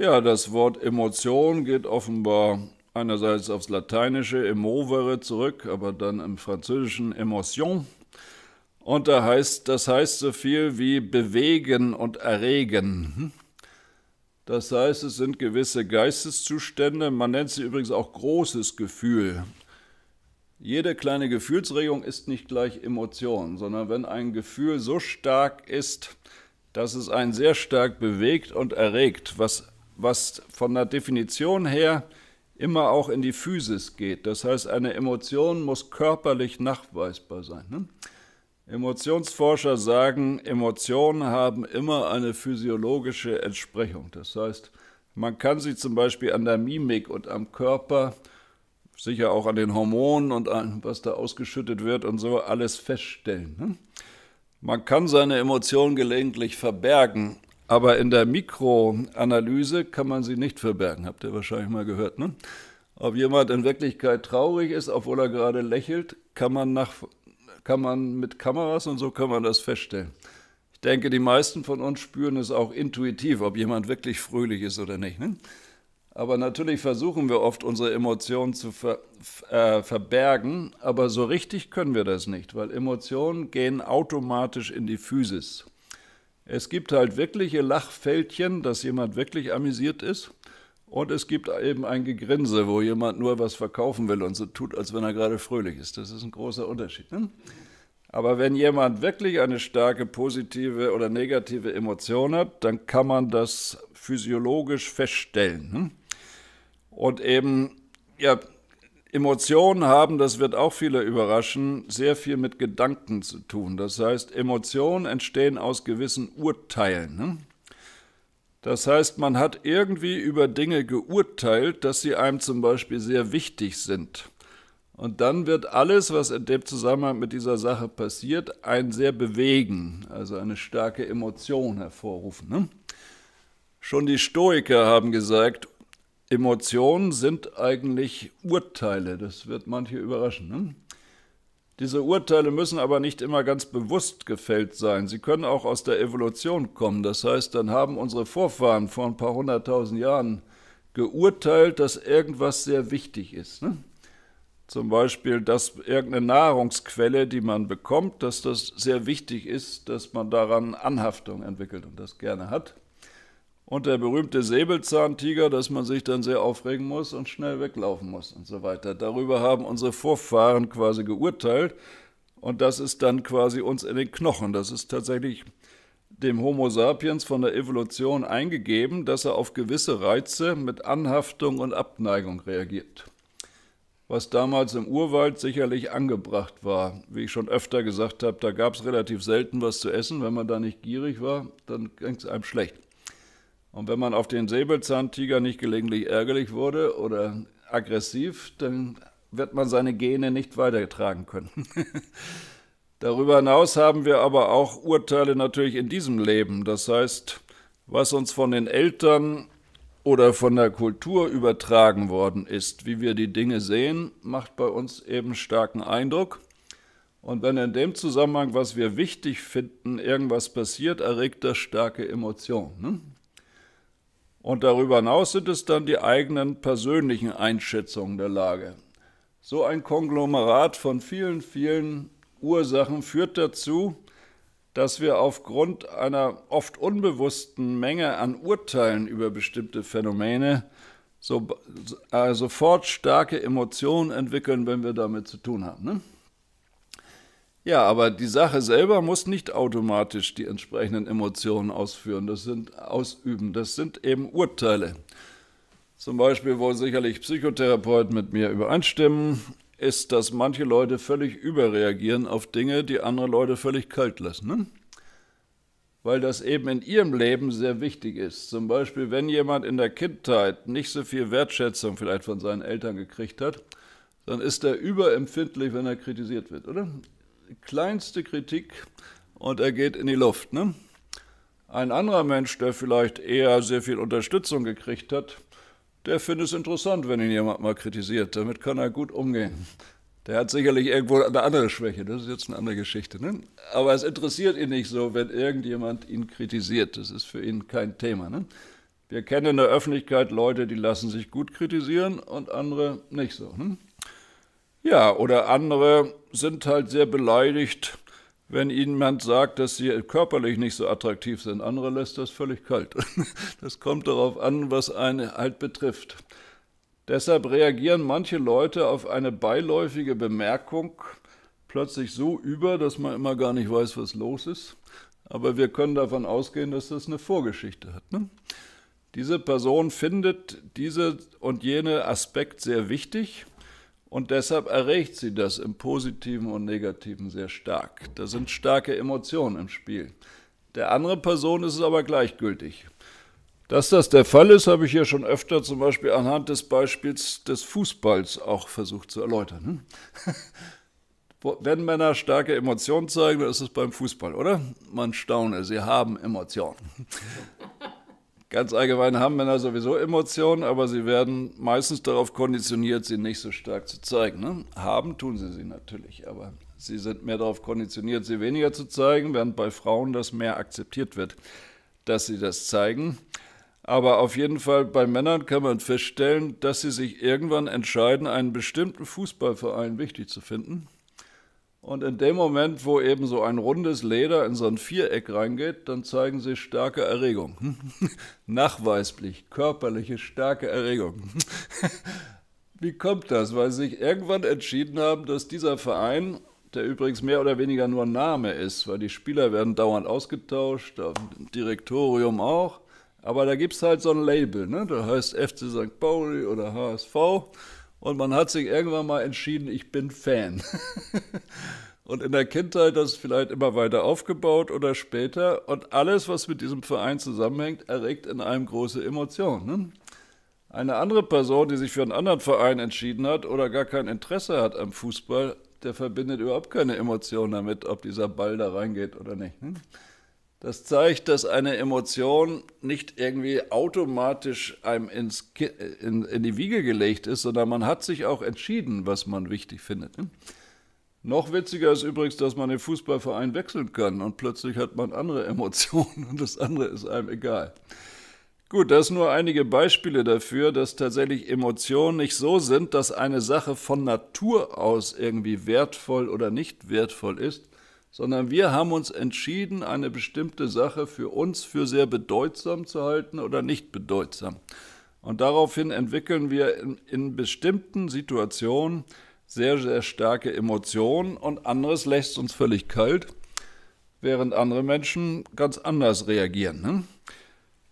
Ja, das Wort Emotion geht offenbar einerseits aufs Lateinische emovere zurück, aber dann im Französischen Emotion. Und da heißt, das heißt so viel wie bewegen und erregen. Hm? Das heißt, es sind gewisse Geisteszustände. Man nennt sie übrigens auch großes Gefühl. Jede kleine Gefühlsregung ist nicht gleich Emotion, sondern wenn ein Gefühl so stark ist, dass es einen sehr stark bewegt und erregt, was was von der Definition her immer auch in die Physis geht. Das heißt, eine Emotion muss körperlich nachweisbar sein. Ne? Emotionsforscher sagen, Emotionen haben immer eine physiologische Entsprechung. Das heißt, man kann sie zum Beispiel an der Mimik und am Körper, sicher auch an den Hormonen und an was da ausgeschüttet wird und so, alles feststellen. Ne? Man kann seine Emotionen gelegentlich verbergen, aber in der Mikroanalyse kann man sie nicht verbergen, habt ihr wahrscheinlich mal gehört. Ne? Ob jemand in Wirklichkeit traurig ist, obwohl er gerade lächelt, kann man, nach, kann man mit Kameras und so kann man das feststellen. Ich denke, die meisten von uns spüren es auch intuitiv, ob jemand wirklich fröhlich ist oder nicht. Ne? Aber natürlich versuchen wir oft, unsere Emotionen zu ver äh, verbergen, aber so richtig können wir das nicht, weil Emotionen gehen automatisch in die Physis. Es gibt halt wirkliche Lachfältchen, dass jemand wirklich amüsiert ist. Und es gibt eben ein Gegrinse, wo jemand nur was verkaufen will und so tut, als wenn er gerade fröhlich ist. Das ist ein großer Unterschied. Ne? Aber wenn jemand wirklich eine starke positive oder negative Emotion hat, dann kann man das physiologisch feststellen. Ne? Und eben, ja, Emotionen haben, das wird auch viele überraschen, sehr viel mit Gedanken zu tun. Das heißt, Emotionen entstehen aus gewissen Urteilen. Ne? Das heißt, man hat irgendwie über Dinge geurteilt, dass sie einem zum Beispiel sehr wichtig sind. Und dann wird alles, was in dem Zusammenhang mit dieser Sache passiert, ein sehr bewegen, also eine starke Emotion hervorrufen. Ne? Schon die Stoiker haben gesagt, Emotionen sind eigentlich Urteile. Das wird manche überraschen. Ne? Diese Urteile müssen aber nicht immer ganz bewusst gefällt sein. Sie können auch aus der Evolution kommen. Das heißt, dann haben unsere Vorfahren vor ein paar hunderttausend Jahren geurteilt, dass irgendwas sehr wichtig ist. Ne? Zum Beispiel, dass irgendeine Nahrungsquelle, die man bekommt, dass das sehr wichtig ist, dass man daran Anhaftung entwickelt und das gerne hat und der berühmte Säbelzahntiger, dass man sich dann sehr aufregen muss und schnell weglaufen muss und so weiter. Darüber haben unsere Vorfahren quasi geurteilt und das ist dann quasi uns in den Knochen. Das ist tatsächlich dem Homo sapiens von der Evolution eingegeben, dass er auf gewisse Reize mit Anhaftung und Abneigung reagiert. Was damals im Urwald sicherlich angebracht war. Wie ich schon öfter gesagt habe, da gab es relativ selten was zu essen. Wenn man da nicht gierig war, dann ging es einem schlecht. Und wenn man auf den Säbelzahntiger nicht gelegentlich ärgerlich wurde oder aggressiv, dann wird man seine Gene nicht weitertragen können. Darüber hinaus haben wir aber auch Urteile natürlich in diesem Leben. Das heißt, was uns von den Eltern oder von der Kultur übertragen worden ist, wie wir die Dinge sehen, macht bei uns eben starken Eindruck. Und wenn in dem Zusammenhang, was wir wichtig finden, irgendwas passiert, erregt das starke Emotionen. Ne? Und darüber hinaus sind es dann die eigenen persönlichen Einschätzungen der Lage. So ein Konglomerat von vielen, vielen Ursachen führt dazu, dass wir aufgrund einer oft unbewussten Menge an Urteilen über bestimmte Phänomene so, äh, sofort starke Emotionen entwickeln, wenn wir damit zu tun haben. Ne? Ja, aber die Sache selber muss nicht automatisch die entsprechenden Emotionen ausführen, das sind ausüben, das sind eben Urteile. Zum Beispiel, wo sicherlich Psychotherapeuten mit mir übereinstimmen, ist, dass manche Leute völlig überreagieren auf Dinge, die andere Leute völlig kalt lassen. Ne? Weil das eben in ihrem Leben sehr wichtig ist. Zum Beispiel, wenn jemand in der Kindheit nicht so viel Wertschätzung vielleicht von seinen Eltern gekriegt hat, dann ist er überempfindlich, wenn er kritisiert wird, oder? kleinste Kritik und er geht in die Luft. Ne? Ein anderer Mensch, der vielleicht eher sehr viel Unterstützung gekriegt hat, der findet es interessant, wenn ihn jemand mal kritisiert. Damit kann er gut umgehen. Der hat sicherlich irgendwo eine andere Schwäche, das ist jetzt eine andere Geschichte. Ne? Aber es interessiert ihn nicht so, wenn irgendjemand ihn kritisiert. Das ist für ihn kein Thema. Ne? Wir kennen in der Öffentlichkeit Leute, die lassen sich gut kritisieren und andere nicht so. Ne? Ja, oder andere sind halt sehr beleidigt, wenn ihnen jemand sagt, dass sie körperlich nicht so attraktiv sind. Andere lässt das völlig kalt. Das kommt darauf an, was einen halt betrifft. Deshalb reagieren manche Leute auf eine beiläufige Bemerkung plötzlich so über, dass man immer gar nicht weiß, was los ist. Aber wir können davon ausgehen, dass das eine Vorgeschichte hat. Ne? Diese Person findet diese und jene Aspekt sehr wichtig und deshalb erregt sie das im positiven und negativen sehr stark. Da sind starke Emotionen im Spiel. Der anderen Person ist es aber gleichgültig. Dass das der Fall ist, habe ich ja schon öfter zum Beispiel anhand des Beispiels des Fußballs auch versucht zu erläutern. Ne? Wenn Männer starke Emotionen zeigen, dann ist es beim Fußball, oder? Man staune, sie haben Emotionen. Ganz allgemein haben Männer sowieso Emotionen, aber sie werden meistens darauf konditioniert, sie nicht so stark zu zeigen. Ne? Haben tun sie sie natürlich, aber sie sind mehr darauf konditioniert, sie weniger zu zeigen, während bei Frauen das mehr akzeptiert wird, dass sie das zeigen. Aber auf jeden Fall bei Männern kann man feststellen, dass sie sich irgendwann entscheiden, einen bestimmten Fußballverein wichtig zu finden und in dem Moment, wo eben so ein rundes Leder in so ein Viereck reingeht, dann zeigen sie starke Erregung. Nachweislich körperliche starke Erregung. Wie kommt das? Weil sie sich irgendwann entschieden haben, dass dieser Verein, der übrigens mehr oder weniger nur ein Name ist, weil die Spieler werden dauernd ausgetauscht, auf dem Direktorium auch, aber da gibt es halt so ein Label, ne? da heißt FC St. Pauli oder HSV. Und man hat sich irgendwann mal entschieden, ich bin Fan. und in der Kindheit das vielleicht immer weiter aufgebaut oder später. Und alles, was mit diesem Verein zusammenhängt, erregt in einem große Emotionen. Ne? Eine andere Person, die sich für einen anderen Verein entschieden hat oder gar kein Interesse hat am Fußball, der verbindet überhaupt keine Emotionen damit, ob dieser Ball da reingeht oder nicht. Ne? Das zeigt, dass eine Emotion nicht irgendwie automatisch einem ins, in, in, die Wiege gelegt ist, sondern man hat sich auch entschieden, was man wichtig findet. Noch witziger ist übrigens, dass man den Fußballverein wechseln kann und plötzlich hat man andere Emotionen und das andere ist einem egal. Gut, das nur einige Beispiele dafür, dass tatsächlich Emotionen nicht so sind, dass eine Sache von Natur aus irgendwie wertvoll oder nicht wertvoll ist, sondern wir haben uns entschieden, eine bestimmte Sache für uns für sehr bedeutsam zu halten oder nicht bedeutsam. Und daraufhin entwickeln wir in, in bestimmten Situationen sehr, sehr starke Emotionen und anderes lässt uns völlig kalt, während andere Menschen ganz anders reagieren. Ne?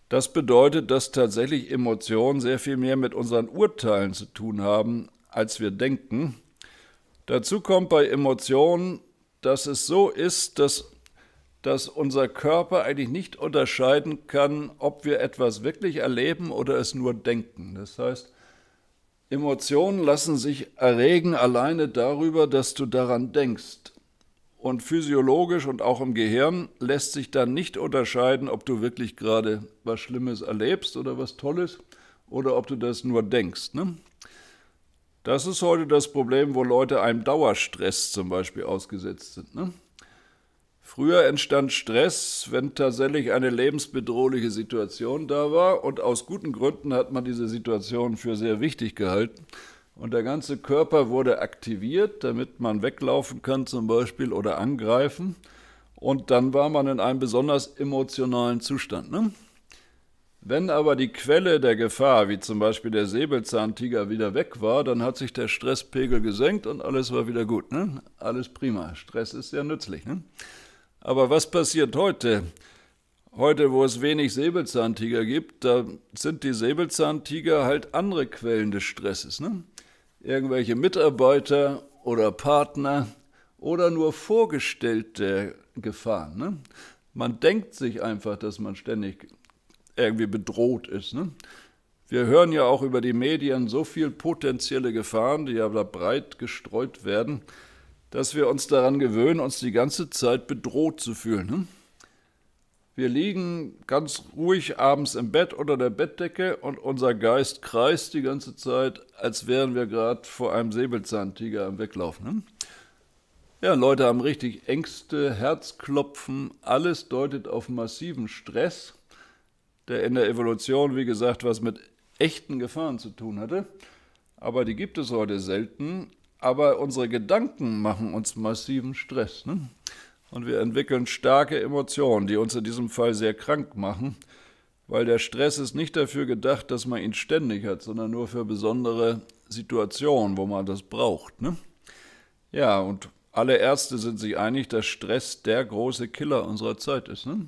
Das bedeutet, dass tatsächlich Emotionen sehr viel mehr mit unseren Urteilen zu tun haben, als wir denken. Dazu kommt bei Emotionen, dass es so ist, dass, dass unser Körper eigentlich nicht unterscheiden kann, ob wir etwas wirklich erleben oder es nur denken. Das heißt, Emotionen lassen sich erregen alleine darüber, dass du daran denkst. Und physiologisch und auch im Gehirn lässt sich dann nicht unterscheiden, ob du wirklich gerade was Schlimmes erlebst oder was Tolles oder ob du das nur denkst. Ne? Das ist heute das Problem, wo Leute einem Dauerstress zum Beispiel ausgesetzt sind. Ne? Früher entstand Stress, wenn tatsächlich eine lebensbedrohliche Situation da war und aus guten Gründen hat man diese Situation für sehr wichtig gehalten. Und der ganze Körper wurde aktiviert, damit man weglaufen kann zum Beispiel oder angreifen. Und dann war man in einem besonders emotionalen Zustand. Ne? Wenn aber die Quelle der Gefahr, wie zum Beispiel der Säbelzahntiger, wieder weg war, dann hat sich der Stresspegel gesenkt und alles war wieder gut. Ne? Alles prima. Stress ist ja nützlich. Ne? Aber was passiert heute? Heute, wo es wenig Säbelzahntiger gibt, da sind die Säbelzahntiger halt andere Quellen des Stresses. Ne? Irgendwelche Mitarbeiter oder Partner oder nur vorgestellte Gefahren. Ne? Man denkt sich einfach, dass man ständig irgendwie bedroht ist. Ne? Wir hören ja auch über die Medien so viel potenzielle Gefahren, die ja da breit gestreut werden, dass wir uns daran gewöhnen, uns die ganze Zeit bedroht zu fühlen. Ne? Wir liegen ganz ruhig abends im Bett unter der Bettdecke und unser Geist kreist die ganze Zeit, als wären wir gerade vor einem Säbelzahntiger im Weglaufen. Ne? Ja, Leute haben richtig Ängste, Herzklopfen, alles deutet auf massiven Stress der in der Evolution, wie gesagt, was mit echten Gefahren zu tun hatte. Aber die gibt es heute selten. Aber unsere Gedanken machen uns massiven Stress. Ne? Und wir entwickeln starke Emotionen, die uns in diesem Fall sehr krank machen, weil der Stress ist nicht dafür gedacht, dass man ihn ständig hat, sondern nur für besondere Situationen, wo man das braucht. Ne? Ja, und alle Ärzte sind sich einig, dass Stress der große Killer unserer Zeit ist. Ne?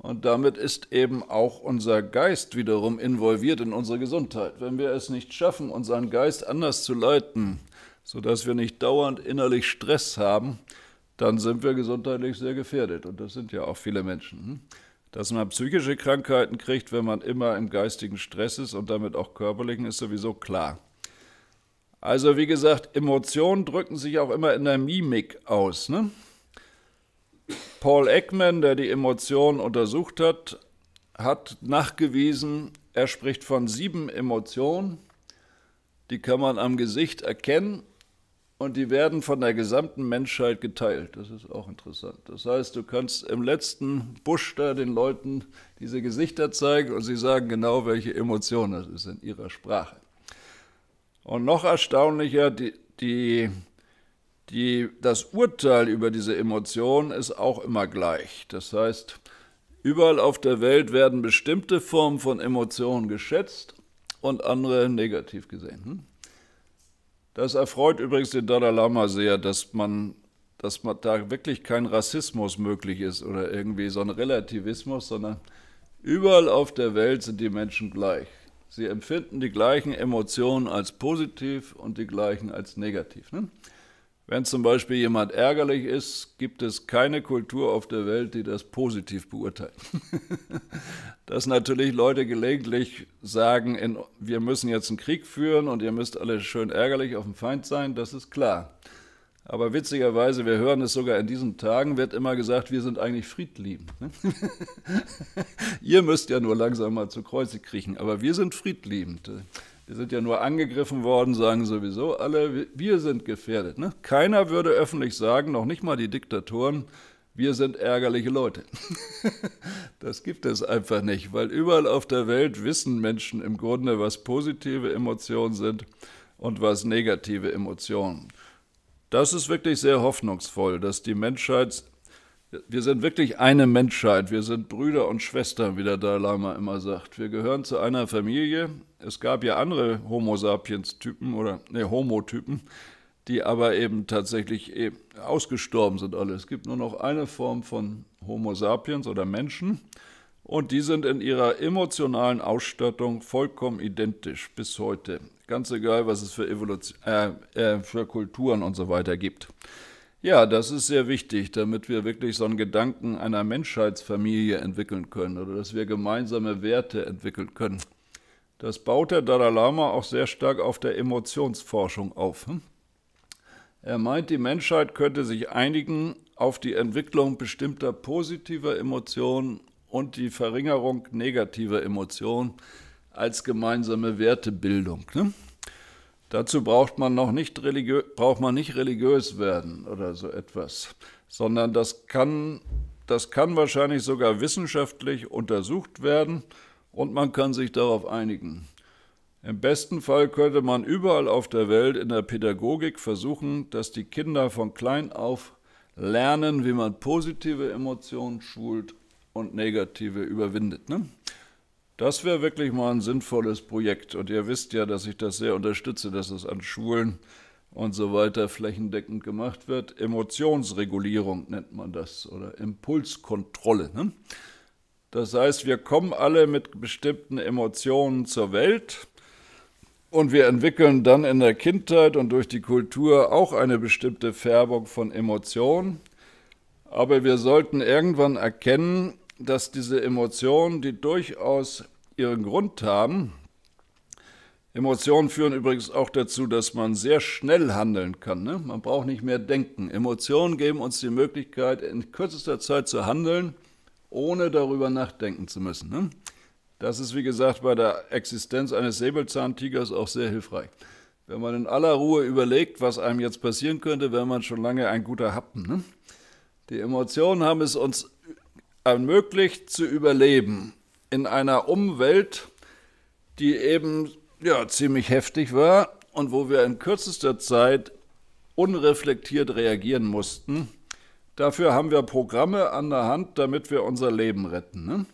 Und damit ist eben auch unser Geist wiederum involviert in unsere Gesundheit. Wenn wir es nicht schaffen, unseren Geist anders zu leiten, sodass wir nicht dauernd innerlich Stress haben, dann sind wir gesundheitlich sehr gefährdet. Und das sind ja auch viele Menschen. Hm? Dass man psychische Krankheiten kriegt, wenn man immer im geistigen Stress ist und damit auch körperlichen, ist sowieso klar. Also wie gesagt, Emotionen drücken sich auch immer in der Mimik aus. Ne? Paul Ekman, der die Emotionen untersucht hat, hat nachgewiesen, er spricht von sieben Emotionen. Die kann man am Gesicht erkennen und die werden von der gesamten Menschheit geteilt. Das ist auch interessant. Das heißt, du kannst im letzten Busch da den Leuten diese Gesichter zeigen und sie sagen genau, welche Emotionen das ist in ihrer Sprache. Und noch erstaunlicher, die, die die, das Urteil über diese Emotion ist auch immer gleich. Das heißt, überall auf der Welt werden bestimmte Formen von Emotionen geschätzt und andere negativ gesehen. Hm? Das erfreut übrigens den Dalai Lama sehr, dass man dass man da wirklich kein Rassismus möglich ist oder irgendwie so ein Relativismus, sondern überall auf der Welt sind die Menschen gleich. Sie empfinden die gleichen Emotionen als positiv und die gleichen als negativ. Ne? Wenn zum Beispiel jemand ärgerlich ist, gibt es keine Kultur auf der Welt, die das positiv beurteilt. Dass natürlich Leute gelegentlich sagen, in, wir müssen jetzt einen Krieg führen und ihr müsst alle schön ärgerlich auf dem Feind sein, das ist klar. Aber witzigerweise, wir hören es sogar in diesen Tagen, wird immer gesagt, wir sind eigentlich friedliebend. Ne? ihr müsst ja nur langsam mal zu Kreuze kriechen, aber wir sind friedliebend. Wir sind ja nur angegriffen worden, sagen sowieso alle, wir sind gefährdet. Ne? Keiner würde öffentlich sagen, noch nicht mal die Diktatoren, wir sind ärgerliche Leute. das gibt es einfach nicht, weil überall auf der Welt wissen Menschen im Grunde, was positive Emotionen sind und was negative Emotionen. Das ist wirklich sehr hoffnungsvoll, dass die Menschheit wir sind wirklich eine Menschheit, wir sind Brüder und Schwestern, wie der Dalai Lama immer sagt. Wir gehören zu einer Familie. Es gab ja andere Homo sapiens-Typen oder ne, Homo-Typen, die aber eben tatsächlich eben eh ausgestorben sind alle. Es gibt nur noch eine Form von Homo sapiens oder Menschen und die sind in ihrer emotionalen Ausstattung vollkommen identisch bis heute. Ganz egal, was es für, Evolution, äh, äh, für Kulturen und so weiter gibt. Ja, das ist sehr wichtig, damit wir wirklich so einen Gedanken einer Menschheitsfamilie entwickeln können oder dass wir gemeinsame Werte entwickeln können. Das baut der Dalai Lama auch sehr stark auf der Emotionsforschung auf. Hm? Er meint, die Menschheit könnte sich einigen auf die Entwicklung bestimmter positiver Emotionen und die Verringerung negativer Emotionen als gemeinsame Wertebildung. Ne? Dazu braucht man noch nicht, religiö braucht man nicht religiös werden oder so etwas, sondern das kann, das kann wahrscheinlich sogar wissenschaftlich untersucht werden und man kann sich darauf einigen. Im besten Fall könnte man überall auf der Welt in der Pädagogik versuchen, dass die Kinder von klein auf lernen, wie man positive Emotionen schult und negative überwindet. Ne? Das wäre wirklich mal ein sinnvolles Projekt. Und ihr wisst ja, dass ich das sehr unterstütze, dass es an Schulen und so weiter flächendeckend gemacht wird. Emotionsregulierung nennt man das oder Impulskontrolle. Ne? Das heißt, wir kommen alle mit bestimmten Emotionen zur Welt und wir entwickeln dann in der Kindheit und durch die Kultur auch eine bestimmte Färbung von Emotionen. Aber wir sollten irgendwann erkennen, dass diese Emotionen, die durchaus ihren Grund haben, Emotionen führen übrigens auch dazu, dass man sehr schnell handeln kann. Ne? Man braucht nicht mehr denken. Emotionen geben uns die Möglichkeit, in kürzester Zeit zu handeln, ohne darüber nachdenken zu müssen. Ne? Das ist, wie gesagt, bei der Existenz eines Säbelzahntigers auch sehr hilfreich. Wenn man in aller Ruhe überlegt, was einem jetzt passieren könnte, wäre man schon lange ein guter Happen. Ne? Die Emotionen haben es uns ermöglicht zu überleben in einer Umwelt, die eben ja, ziemlich heftig war und wo wir in kürzester Zeit unreflektiert reagieren mussten. Dafür haben wir Programme an der Hand, damit wir unser Leben retten. Ne?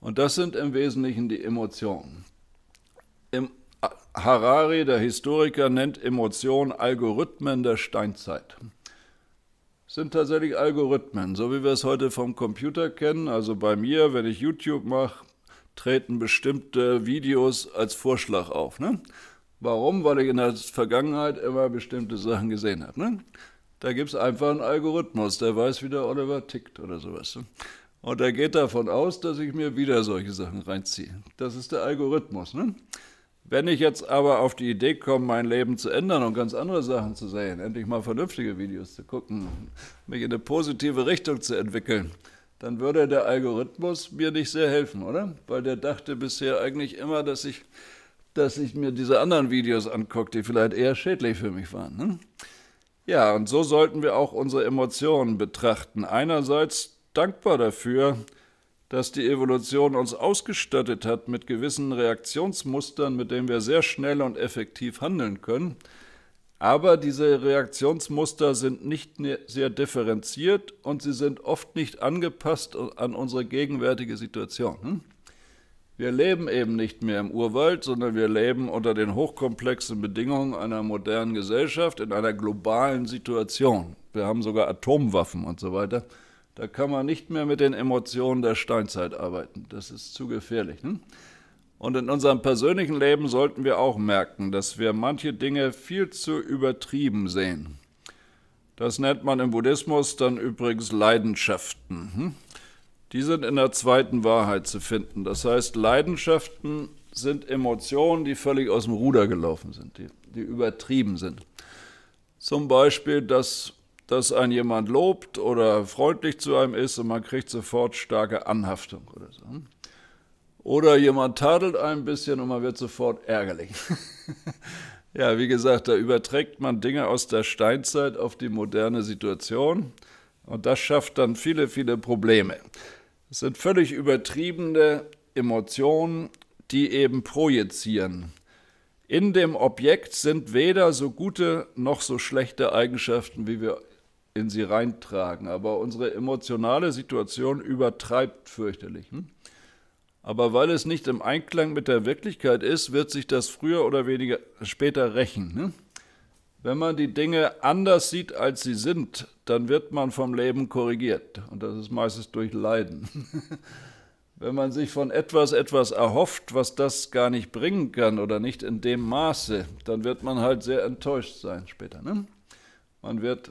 Und das sind im Wesentlichen die Emotionen. Im Harari, der Historiker, nennt Emotionen Algorithmen der Steinzeit sind tatsächlich Algorithmen, so wie wir es heute vom Computer kennen. Also bei mir, wenn ich YouTube mache, treten bestimmte Videos als Vorschlag auf. Ne? Warum? Weil ich in der Vergangenheit immer bestimmte Sachen gesehen habe. Ne? Da gibt es einfach einen Algorithmus, der weiß, wie der Oliver tickt oder sowas. Ne? Und er geht davon aus, dass ich mir wieder solche Sachen reinziehe. Das ist der Algorithmus. Ne? Wenn ich jetzt aber auf die Idee komme, mein Leben zu ändern und ganz andere Sachen zu sehen, endlich mal vernünftige Videos zu gucken, mich in eine positive Richtung zu entwickeln, dann würde der Algorithmus mir nicht sehr helfen, oder? Weil der dachte bisher eigentlich immer, dass ich, dass ich mir diese anderen Videos angucke, die vielleicht eher schädlich für mich waren. Ne? Ja, und so sollten wir auch unsere Emotionen betrachten. Einerseits dankbar dafür, dass die Evolution uns ausgestattet hat mit gewissen Reaktionsmustern, mit denen wir sehr schnell und effektiv handeln können. Aber diese Reaktionsmuster sind nicht ne-, sehr differenziert und sie sind oft nicht angepasst an unsere gegenwärtige Situation. Hm? Wir leben eben nicht mehr im Urwald, sondern wir leben unter den hochkomplexen Bedingungen einer modernen Gesellschaft in einer globalen Situation. Wir haben sogar Atomwaffen und so weiter. Da kann man nicht mehr mit den Emotionen der Steinzeit arbeiten. Das ist zu gefährlich. Hm? Und in unserem persönlichen Leben sollten wir auch merken, dass wir manche Dinge viel zu übertrieben sehen. Das nennt man im Buddhismus dann übrigens Leidenschaften. Hm? Die sind in der zweiten Wahrheit zu finden. Das heißt, Leidenschaften sind Emotionen, die völlig aus dem Ruder gelaufen sind, die, die übertrieben sind. Zum Beispiel das dass ein jemand lobt oder freundlich zu einem ist und man kriegt sofort starke Anhaftung oder so. Oder jemand tadelt ein bisschen und man wird sofort ärgerlich. ja, wie gesagt, da überträgt man Dinge aus der Steinzeit auf die moderne Situation und das schafft dann viele, viele Probleme. Es sind völlig übertriebene Emotionen, die eben projizieren. In dem Objekt sind weder so gute noch so schlechte Eigenschaften, wie wir in sie reintragen. Aber unsere emotionale Situation übertreibt fürchterlich. Hm? Aber weil es nicht im Einklang mit der Wirklichkeit ist, wird sich das früher oder weniger später rächen. Hm? Wenn man die Dinge anders sieht, als sie sind, dann wird man vom Leben korrigiert. Und das ist meistens durch Leiden. Wenn man sich von etwas etwas erhofft, was das gar nicht bringen kann oder nicht in dem Maße, dann wird man halt sehr enttäuscht sein später. Ne? Man wird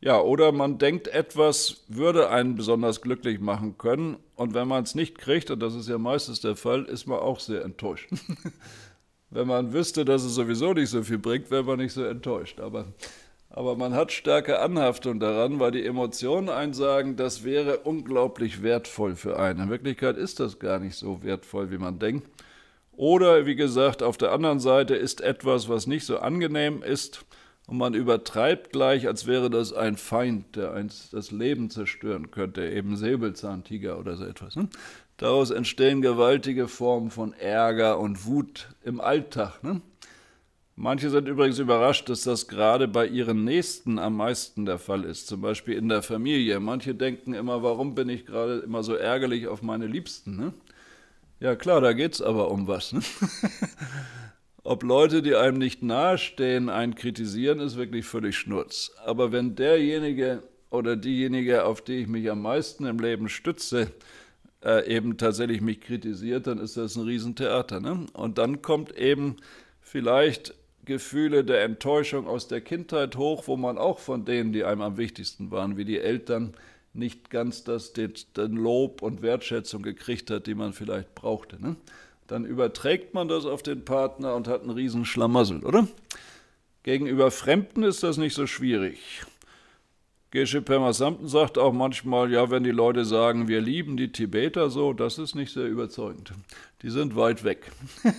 ja, oder man denkt, etwas würde einen besonders glücklich machen können. Und wenn man es nicht kriegt, und das ist ja meistens der Fall, ist man auch sehr enttäuscht. wenn man wüsste, dass es sowieso nicht so viel bringt, wäre man nicht so enttäuscht. Aber, aber man hat starke Anhaftung daran, weil die Emotionen einsagen, das wäre unglaublich wertvoll für einen. In Wirklichkeit ist das gar nicht so wertvoll, wie man denkt. Oder, wie gesagt, auf der anderen Seite ist etwas, was nicht so angenehm ist, und man übertreibt gleich, als wäre das ein Feind, der eins das Leben zerstören könnte, eben Säbelzahntiger oder so etwas. Ne? Daraus entstehen gewaltige Formen von Ärger und Wut im Alltag. Ne? Manche sind übrigens überrascht, dass das gerade bei ihren Nächsten am meisten der Fall ist, zum Beispiel in der Familie. Manche denken immer, warum bin ich gerade immer so ärgerlich auf meine Liebsten? Ne? Ja klar, da geht es aber um was. Ne? Ob Leute, die einem nicht nahestehen, einen kritisieren, ist wirklich völlig Schnurz. Aber wenn derjenige oder diejenige, auf die ich mich am meisten im Leben stütze, äh, eben tatsächlich mich kritisiert, dann ist das ein Riesentheater. Ne? Und dann kommt eben vielleicht Gefühle der Enttäuschung aus der Kindheit hoch, wo man auch von denen, die einem am wichtigsten waren, wie die Eltern, nicht ganz das den Lob und Wertschätzung gekriegt hat, die man vielleicht brauchte. Ne? dann überträgt man das auf den Partner und hat einen riesen Schlamassel, oder? Gegenüber Fremden ist das nicht so schwierig. Geshe Pema Samten sagt auch manchmal, ja, wenn die Leute sagen, wir lieben die Tibeter so, das ist nicht sehr überzeugend. Die sind weit weg.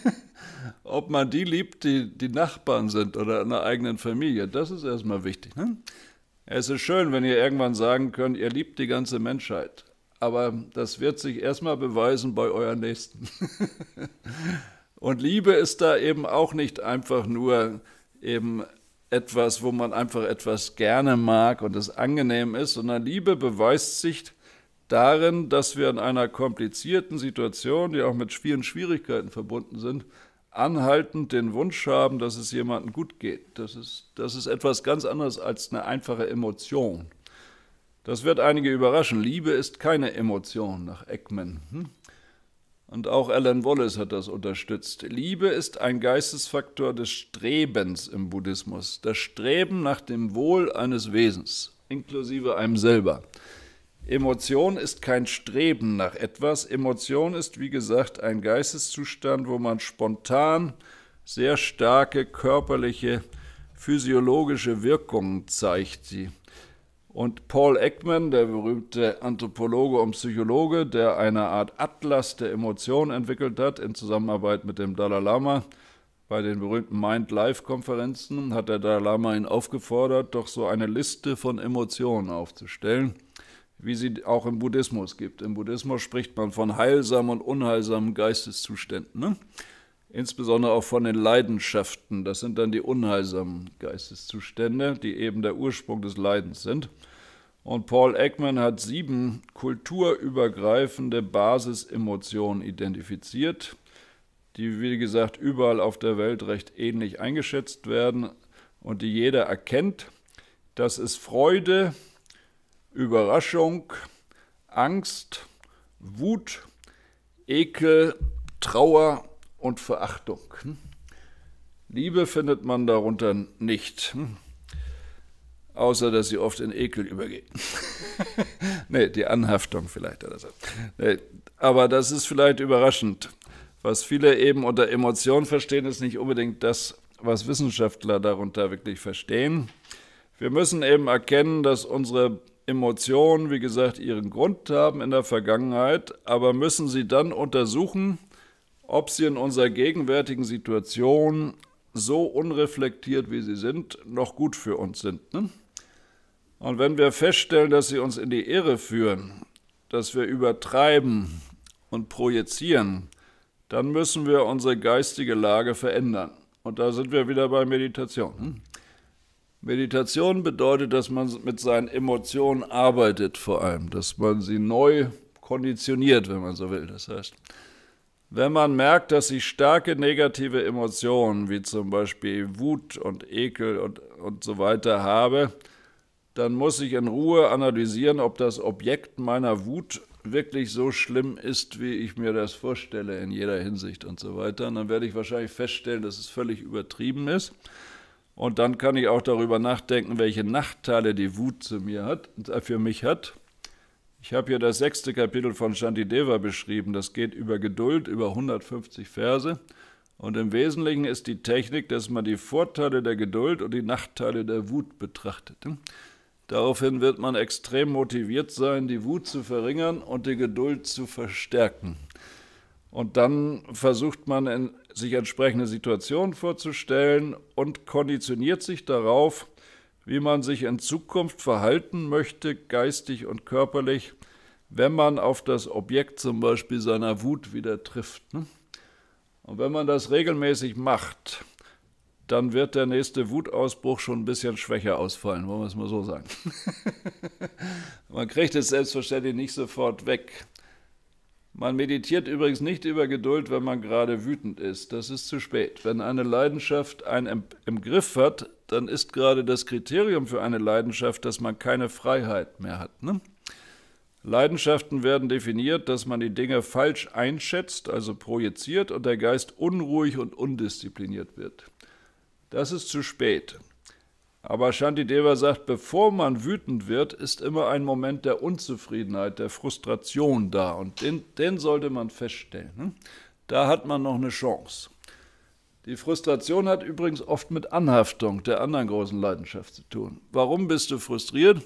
Ob man die liebt, die die Nachbarn sind oder in der eigenen Familie, das ist erstmal wichtig. Ne? Es ist schön, wenn ihr irgendwann sagen könnt, ihr liebt die ganze Menschheit. Aber das wird sich erstmal beweisen bei euren Nächsten. Und Liebe ist da eben auch nicht einfach nur eben etwas, wo man einfach etwas gerne mag und es angenehm ist, sondern Liebe beweist sich darin, dass wir in einer komplizierten Situation, die auch mit vielen Schwierigkeiten verbunden sind, anhaltend den Wunsch haben, dass es jemandem gut geht. Das ist, das ist etwas ganz anderes als eine einfache Emotion. Das wird einige überraschen. Liebe ist keine Emotion nach Ekman. Hm? Und auch Alan Wallace hat das unterstützt. Liebe ist ein Geistesfaktor des Strebens im Buddhismus, das Streben nach dem Wohl eines Wesens, inklusive einem selber. Emotion ist kein Streben nach etwas. Emotion ist, wie gesagt, ein Geisteszustand, wo man spontan sehr starke körperliche, physiologische Wirkungen zeigt, die und Paul Ekman, der berühmte Anthropologe und Psychologe, der eine Art Atlas der Emotionen entwickelt hat in Zusammenarbeit mit dem Dalai Lama, bei den berühmten Mind-Life-Konferenzen hat der Dalai Lama ihn aufgefordert, doch so eine Liste von Emotionen aufzustellen, wie sie auch im Buddhismus gibt. Im Buddhismus spricht man von heilsamen und unheilsamen Geisteszuständen. Ne? insbesondere auch von den Leidenschaften. Das sind dann die unheilsamen Geisteszustände, die eben der Ursprung des Leidens sind. Und Paul Ekman hat sieben kulturübergreifende Basisemotionen identifiziert, die, wie gesagt, überall auf der Welt recht ähnlich eingeschätzt werden und die jeder erkennt. Das ist Freude, Überraschung, Angst, Wut, Ekel, Trauer und Verachtung. Hm? Liebe findet man darunter nicht, hm? außer dass sie oft in Ekel übergeht. nee, die Anhaftung vielleicht oder so. Nee, aber das ist vielleicht überraschend. Was viele eben unter Emotion verstehen, ist nicht unbedingt das, was Wissenschaftler darunter wirklich verstehen. Wir müssen eben erkennen, dass unsere Emotionen, wie gesagt, ihren Grund haben in der Vergangenheit, aber müssen sie dann untersuchen, ob sie in unserer gegenwärtigen Situation so unreflektiert, wie sie sind, noch gut für uns sind. Ne? Und wenn wir feststellen, dass sie uns in die Irre führen, dass wir übertreiben und projizieren, dann müssen wir unsere geistige Lage verändern. Und da sind wir wieder bei Meditation. Hm? Meditation bedeutet, dass man mit seinen Emotionen arbeitet vor allem, dass man sie neu konditioniert, wenn man so will. Das heißt, wenn man merkt, dass sich starke negative Emotionen wie zum Beispiel Wut und Ekel und, und so weiter habe, dann muss ich in Ruhe analysieren, ob das Objekt meiner Wut wirklich so schlimm ist, wie ich mir das vorstelle in jeder Hinsicht und so weiter. Und dann werde ich wahrscheinlich feststellen, dass es völlig übertrieben ist. Und dann kann ich auch darüber nachdenken, welche Nachteile die Wut zu mir hat, äh, für mich hat. Ich habe hier das sechste Kapitel von Shantideva beschrieben. Das geht über Geduld, über 150 Verse. Und im Wesentlichen ist die Technik, dass man die Vorteile der Geduld und die Nachteile der Wut betrachtet. Daraufhin wird man extrem motiviert sein, die Wut zu verringern und die Geduld zu verstärken. Und dann versucht man, sich entsprechende Situationen vorzustellen und konditioniert sich darauf, wie man sich in Zukunft verhalten möchte, geistig und körperlich, wenn man auf das Objekt zum Beispiel seiner Wut wieder trifft. Ne? Und wenn man das regelmäßig macht, dann wird der nächste Wutausbruch schon ein bisschen schwächer ausfallen, wollen wir es mal so sagen. man kriegt es selbstverständlich nicht sofort weg. Man meditiert übrigens nicht über Geduld, wenn man gerade wütend ist. Das ist zu spät. Wenn eine Leidenschaft einen im, im Griff hat, dann ist gerade das Kriterium für eine Leidenschaft, dass man keine Freiheit mehr hat. Ne? Leidenschaften werden definiert, dass man die Dinge falsch einschätzt, also projiziert, und der Geist unruhig und undiszipliniert wird. Das ist zu spät. Aber Shantideva sagt, bevor man wütend wird, ist immer ein Moment der Unzufriedenheit, der Frustration da. Und den, den sollte man feststellen. Ne? Da hat man noch eine Chance. Die Frustration hat übrigens oft mit Anhaftung der anderen großen Leidenschaft zu tun. Warum bist du frustriert?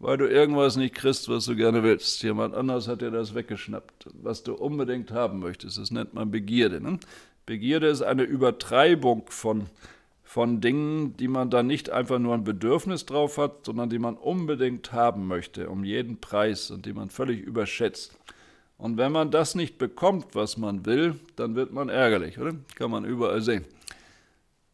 Weil du irgendwas nicht kriegst, was du gerne willst. Jemand anders hat dir das weggeschnappt, was du unbedingt haben möchtest. Das nennt man Begierde. Ne? Begierde ist eine Übertreibung von, von Dingen, die man da nicht einfach nur ein Bedürfnis drauf hat, sondern die man unbedingt haben möchte, um jeden Preis und die man völlig überschätzt. Und wenn man das nicht bekommt, was man will, dann wird man ärgerlich, oder? Kann man überall sehen.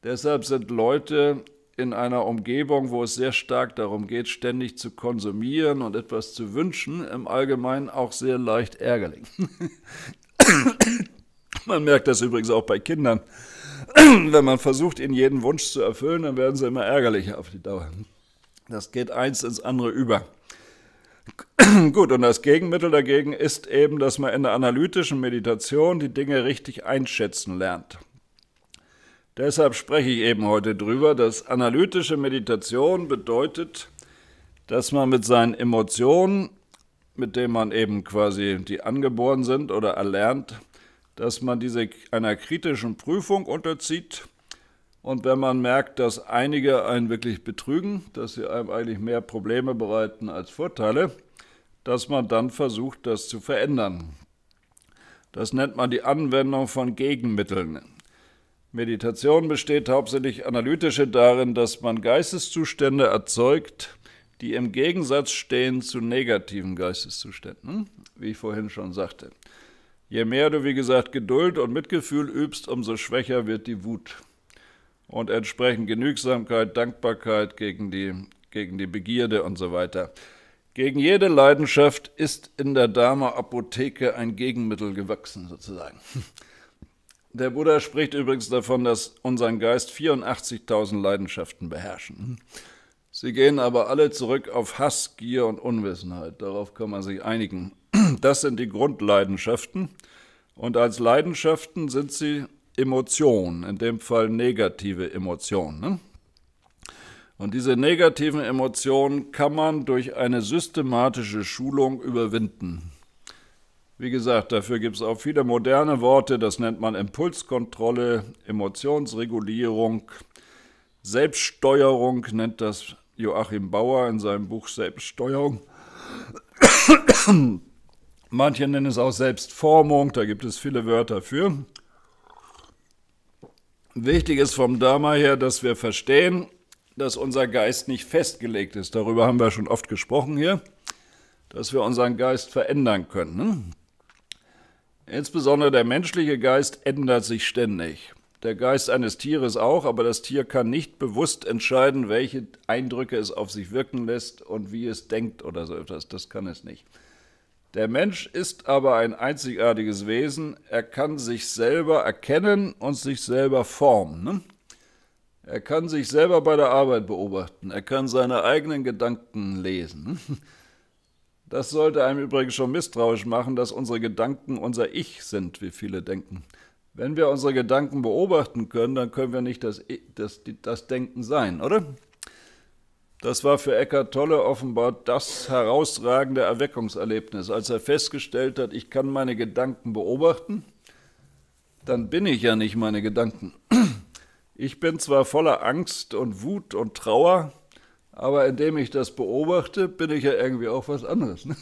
Deshalb sind Leute in einer Umgebung, wo es sehr stark darum geht, ständig zu konsumieren und etwas zu wünschen, im Allgemeinen auch sehr leicht ärgerlich. man merkt das übrigens auch bei Kindern. Wenn man versucht, ihnen jeden Wunsch zu erfüllen, dann werden sie immer ärgerlicher auf die Dauer. Das geht eins ins andere über. Gut, und das Gegenmittel dagegen ist eben, dass man in der analytischen Meditation die Dinge richtig einschätzen lernt. Deshalb spreche ich eben heute drüber, dass analytische Meditation bedeutet, dass man mit seinen Emotionen, mit denen man eben quasi die angeboren sind oder erlernt, dass man diese einer kritischen Prüfung unterzieht und wenn man merkt, dass einige einen wirklich betrügen, dass sie einem eigentlich mehr Probleme bereiten als Vorteile, dass man dann versucht, das zu verändern. Das nennt man die Anwendung von Gegenmitteln. Meditation besteht hauptsächlich analytisch darin, dass man Geisteszustände erzeugt, die im Gegensatz stehen zu negativen Geisteszuständen, wie ich vorhin schon sagte. Je mehr du, wie gesagt, Geduld und Mitgefühl übst, umso schwächer wird die Wut und entsprechend Genügsamkeit, Dankbarkeit gegen die, gegen die Begierde und so weiter. Gegen jede Leidenschaft ist in der Dharma Apotheke ein Gegenmittel gewachsen, sozusagen. Der Buddha spricht übrigens davon, dass unseren Geist 84.000 Leidenschaften beherrschen. Sie gehen aber alle zurück auf Hass, Gier und Unwissenheit. Darauf kann man sich einigen. Das sind die Grundleidenschaften. Und als Leidenschaften sind sie Emotionen, in dem Fall negative Emotionen. Ne? Und diese negativen Emotionen kann man durch eine systematische Schulung überwinden. Wie gesagt, dafür gibt es auch viele moderne Worte, das nennt man Impulskontrolle, Emotionsregulierung, Selbststeuerung nennt das Joachim Bauer in seinem Buch Selbststeuerung. Manche nennen es auch Selbstformung, da gibt es viele Wörter für. Wichtig ist vom Dharma her, dass wir verstehen, dass unser Geist nicht festgelegt ist. Darüber haben wir schon oft gesprochen hier, dass wir unseren Geist verändern können. Ne? Insbesondere der menschliche Geist ändert sich ständig. Der Geist eines Tieres auch, aber das Tier kann nicht bewusst entscheiden, welche Eindrücke es auf sich wirken lässt und wie es denkt oder so etwas. Das kann es nicht. Der Mensch ist aber ein einzigartiges Wesen. Er kann sich selber erkennen und sich selber formen. Ne? Er kann sich selber bei der Arbeit beobachten. Er kann seine eigenen Gedanken lesen. Ne? Das sollte einem übrigens schon misstrauisch machen, dass unsere Gedanken unser Ich sind, wie viele denken. Wenn wir unsere Gedanken beobachten können, dann können wir nicht das, das, das Denken sein, oder? Das war für Eckart Tolle offenbar das herausragende Erweckungserlebnis, als er festgestellt hat, ich kann meine Gedanken beobachten, dann bin ich ja nicht meine Gedanken. Ich bin zwar voller Angst und Wut und Trauer, aber indem ich das beobachte, bin ich ja irgendwie auch was anderes.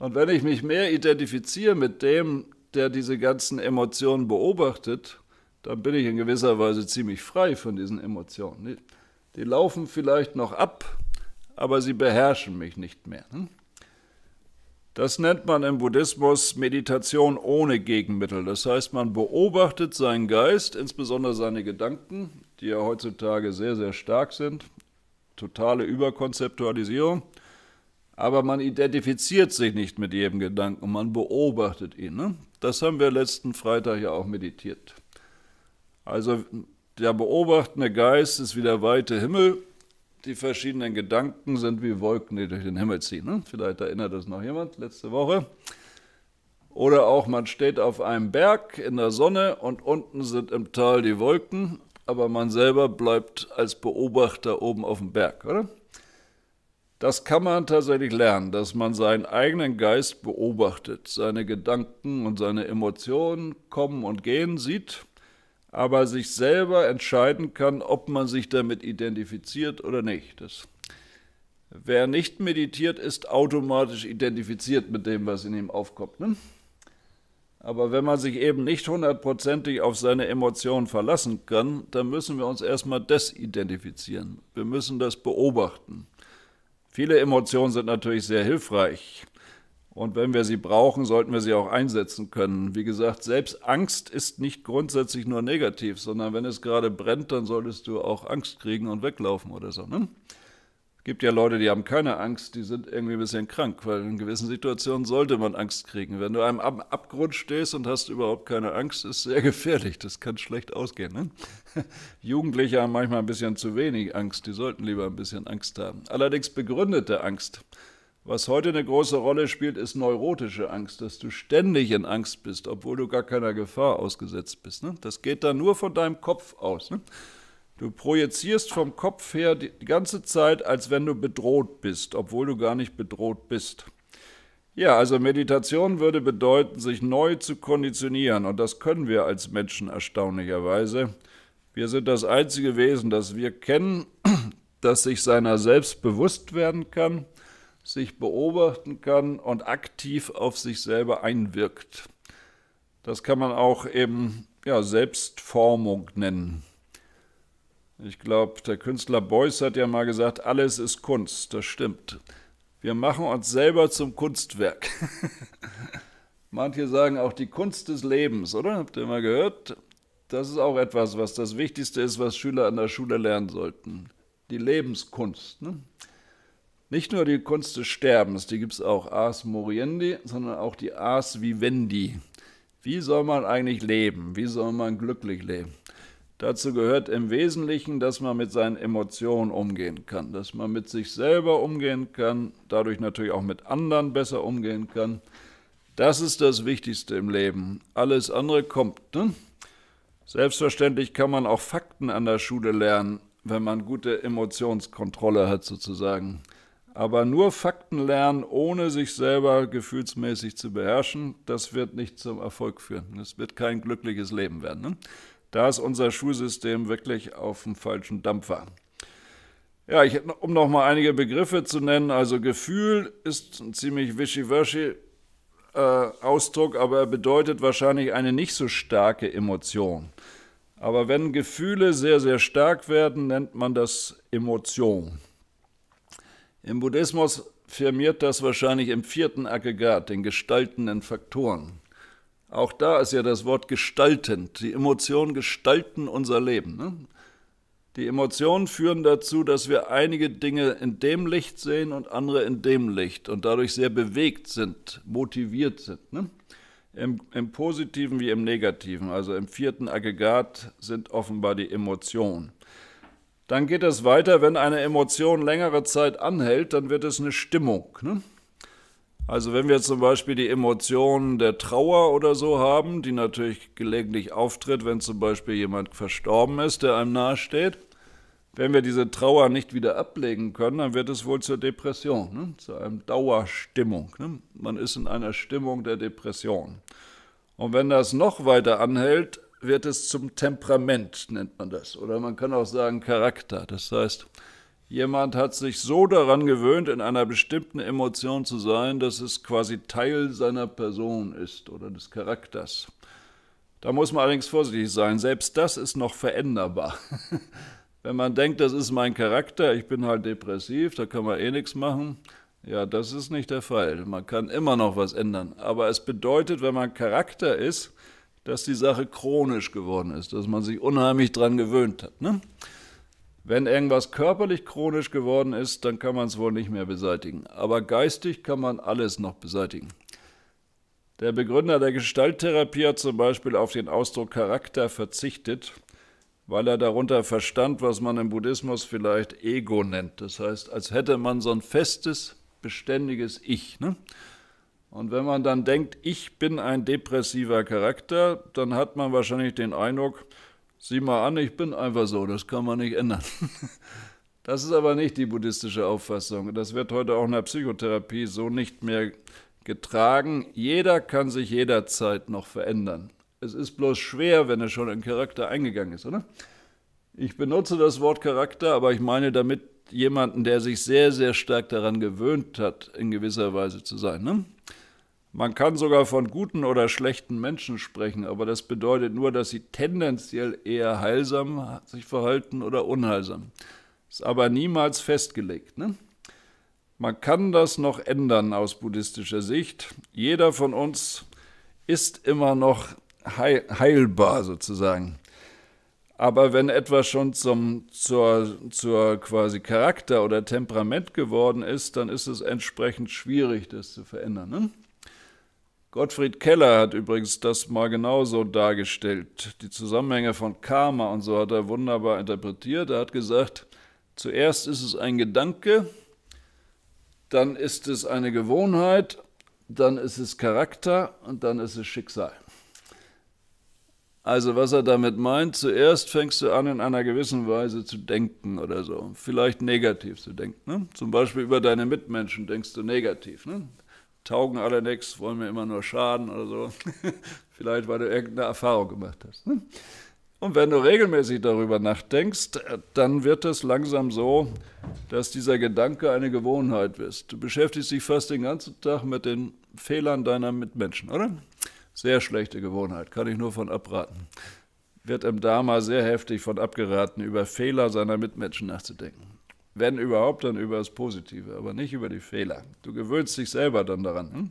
Und wenn ich mich mehr identifiziere mit dem, der diese ganzen Emotionen beobachtet, dann bin ich in gewisser Weise ziemlich frei von diesen Emotionen. Die laufen vielleicht noch ab, aber sie beherrschen mich nicht mehr. Hm? Das nennt man im Buddhismus Meditation ohne Gegenmittel. Das heißt, man beobachtet seinen Geist, insbesondere seine Gedanken, die ja heutzutage sehr, sehr stark sind. Totale Überkonzeptualisierung. Aber man identifiziert sich nicht mit jedem Gedanken, man beobachtet ihn. Ne? Das haben wir letzten Freitag ja auch meditiert. Also der beobachtende Geist ist wie der weite Himmel. Die verschiedenen Gedanken sind wie Wolken, die durch den Himmel ziehen. Ne? Vielleicht erinnert das noch jemand letzte Woche. Oder auch man steht auf einem Berg in der Sonne und unten sind im Tal die Wolken, aber man selber bleibt als Beobachter oben auf dem Berg, oder? Das kann man tatsächlich lernen, dass man seinen eigenen Geist beobachtet, seine Gedanken und seine Emotionen kommen und gehen sieht aber sich selber entscheiden kann, ob man sich damit identifiziert oder nicht. Das, wer nicht meditiert, ist automatisch identifiziert mit dem, was in ihm aufkommt. Ne? Aber wenn man sich eben nicht hundertprozentig auf seine Emotionen verlassen kann, dann müssen wir uns erstmal desidentifizieren. Wir müssen das beobachten. Viele Emotionen sind natürlich sehr hilfreich. Und wenn wir sie brauchen, sollten wir sie auch einsetzen können. Wie gesagt, selbst Angst ist nicht grundsätzlich nur negativ, sondern wenn es gerade brennt, dann solltest du auch Angst kriegen und weglaufen oder so. Ne? Es gibt ja Leute, die haben keine Angst, die sind irgendwie ein bisschen krank, weil in gewissen Situationen sollte man Angst kriegen. Wenn du einem Ab Abgrund stehst und hast überhaupt keine Angst, ist sehr gefährlich. Das kann schlecht ausgehen. Ne? Jugendliche haben manchmal ein bisschen zu wenig Angst, die sollten lieber ein bisschen Angst haben. Allerdings begründete Angst. Was heute eine große Rolle spielt, ist neurotische Angst, dass du ständig in Angst bist, obwohl du gar keiner Gefahr ausgesetzt bist. Ne? Das geht dann nur von deinem Kopf aus. Ne? Du projizierst vom Kopf her die ganze Zeit, als wenn du bedroht bist, obwohl du gar nicht bedroht bist. Ja, also Meditation würde bedeuten, sich neu zu konditionieren. Und das können wir als Menschen erstaunlicherweise. Wir sind das einzige Wesen, das wir kennen, das sich seiner selbst bewusst werden kann sich beobachten kann und aktiv auf sich selber einwirkt. Das kann man auch eben ja, Selbstformung nennen. Ich glaube, der Künstler Beuys hat ja mal gesagt, alles ist Kunst, das stimmt. Wir machen uns selber zum Kunstwerk. Manche sagen auch die Kunst des Lebens, oder? Habt ihr mal gehört? Das ist auch etwas, was das Wichtigste ist, was Schüler an der Schule lernen sollten. Die Lebenskunst. Ne? Nicht nur die Kunst des Sterbens, die gibt es auch Ars Moriendi, sondern auch die Ars Vivendi. Wie soll man eigentlich leben? Wie soll man glücklich leben? Dazu gehört im Wesentlichen, dass man mit seinen Emotionen umgehen kann, dass man mit sich selber umgehen kann, dadurch natürlich auch mit anderen besser umgehen kann. Das ist das Wichtigste im Leben. Alles andere kommt. Ne? Selbstverständlich kann man auch Fakten an der Schule lernen, wenn man gute Emotionskontrolle hat sozusagen. Aber nur Fakten lernen, ohne sich selber gefühlsmäßig zu beherrschen, das wird nicht zum Erfolg führen. Es wird kein glückliches Leben werden. Ne? Da ist unser Schulsystem wirklich auf dem falschen Dampfer. Ja, ich, um noch mal einige Begriffe zu nennen, also Gefühl ist ein ziemlich wischiwaschi äh, Ausdruck, aber er bedeutet wahrscheinlich eine nicht so starke Emotion. Aber wenn Gefühle sehr, sehr stark werden, nennt man das Emotion. Im Buddhismus firmiert das wahrscheinlich im vierten Aggregat, den gestaltenden Faktoren. Auch da ist ja das Wort gestaltend. Die Emotionen gestalten unser Leben. Ne? Die Emotionen führen dazu, dass wir einige Dinge in dem Licht sehen und andere in dem Licht und dadurch sehr bewegt sind, motiviert sind. Ne? Im, Im positiven wie im negativen, also im vierten Aggregat sind offenbar die Emotionen. Dann geht es weiter, wenn eine Emotion längere Zeit anhält, dann wird es eine Stimmung. Ne? Also wenn wir zum Beispiel die Emotion der Trauer oder so haben, die natürlich gelegentlich auftritt, wenn zum Beispiel jemand verstorben ist, der einem nahesteht, wenn wir diese Trauer nicht wieder ablegen können, dann wird es wohl zur Depression, ne? zu einem Dauerstimmung. Ne? Man ist in einer Stimmung der Depression. Und wenn das noch weiter anhält, wird es zum Temperament, nennt man das. Oder man kann auch sagen Charakter. Das heißt, jemand hat sich so daran gewöhnt, in einer bestimmten Emotion zu sein, dass es quasi Teil seiner Person ist oder des Charakters. Da muss man allerdings vorsichtig sein. Selbst das ist noch veränderbar. Wenn man denkt, das ist mein Charakter, ich bin halt depressiv, da kann man eh nichts machen. Ja, das ist nicht der Fall. Man kann immer noch was ändern. Aber es bedeutet, wenn man Charakter ist, dass die Sache chronisch geworden ist, dass man sich unheimlich dran gewöhnt hat. Ne? Wenn irgendwas körperlich chronisch geworden ist, dann kann man es wohl nicht mehr beseitigen. Aber geistig kann man alles noch beseitigen. Der Begründer der Gestalttherapie hat zum Beispiel auf den Ausdruck Charakter verzichtet, weil er darunter verstand, was man im Buddhismus vielleicht Ego nennt. Das heißt, als hätte man so ein festes, beständiges Ich. Ne? Und wenn man dann denkt, ich bin ein depressiver Charakter, dann hat man wahrscheinlich den Eindruck, sieh mal an, ich bin einfach so, das kann man nicht ändern. Das ist aber nicht die buddhistische Auffassung. Das wird heute auch in der Psychotherapie so nicht mehr getragen. Jeder kann sich jederzeit noch verändern. Es ist bloß schwer, wenn er schon in Charakter eingegangen ist, oder? Ich benutze das Wort Charakter, aber ich meine damit jemanden, der sich sehr, sehr stark daran gewöhnt hat, in gewisser Weise zu sein. Ne? Man kann sogar von guten oder schlechten Menschen sprechen, aber das bedeutet nur, dass sie tendenziell eher heilsam sich verhalten oder unheilsam. Ist aber niemals festgelegt. Ne? Man kann das noch ändern aus buddhistischer Sicht. Jeder von uns ist immer noch heilbar sozusagen. Aber wenn etwas schon zum, zur, zur quasi Charakter oder Temperament geworden ist, dann ist es entsprechend schwierig, das zu verändern. Ne? Gottfried Keller hat übrigens das mal genauso dargestellt. Die Zusammenhänge von Karma und so hat er wunderbar interpretiert. Er hat gesagt, zuerst ist es ein Gedanke, dann ist es eine Gewohnheit, dann ist es Charakter und dann ist es Schicksal. Also was er damit meint, zuerst fängst du an, in einer gewissen Weise zu denken oder so. Vielleicht negativ zu denken. Ne? Zum Beispiel über deine Mitmenschen denkst du negativ. Ne? taugen alle nichts, wollen mir immer nur schaden oder so. Vielleicht, weil du irgendeine Erfahrung gemacht hast. Ne? Und wenn du regelmäßig darüber nachdenkst, dann wird es langsam so, dass dieser Gedanke eine Gewohnheit ist. Du beschäftigst dich fast den ganzen Tag mit den Fehlern deiner Mitmenschen, oder? Sehr schlechte Gewohnheit, kann ich nur von abraten. Wird im Dharma sehr heftig von abgeraten, über Fehler seiner Mitmenschen nachzudenken wenn überhaupt, dann über das Positive, aber nicht über die Fehler. Du gewöhnst dich selber dann daran. Hm?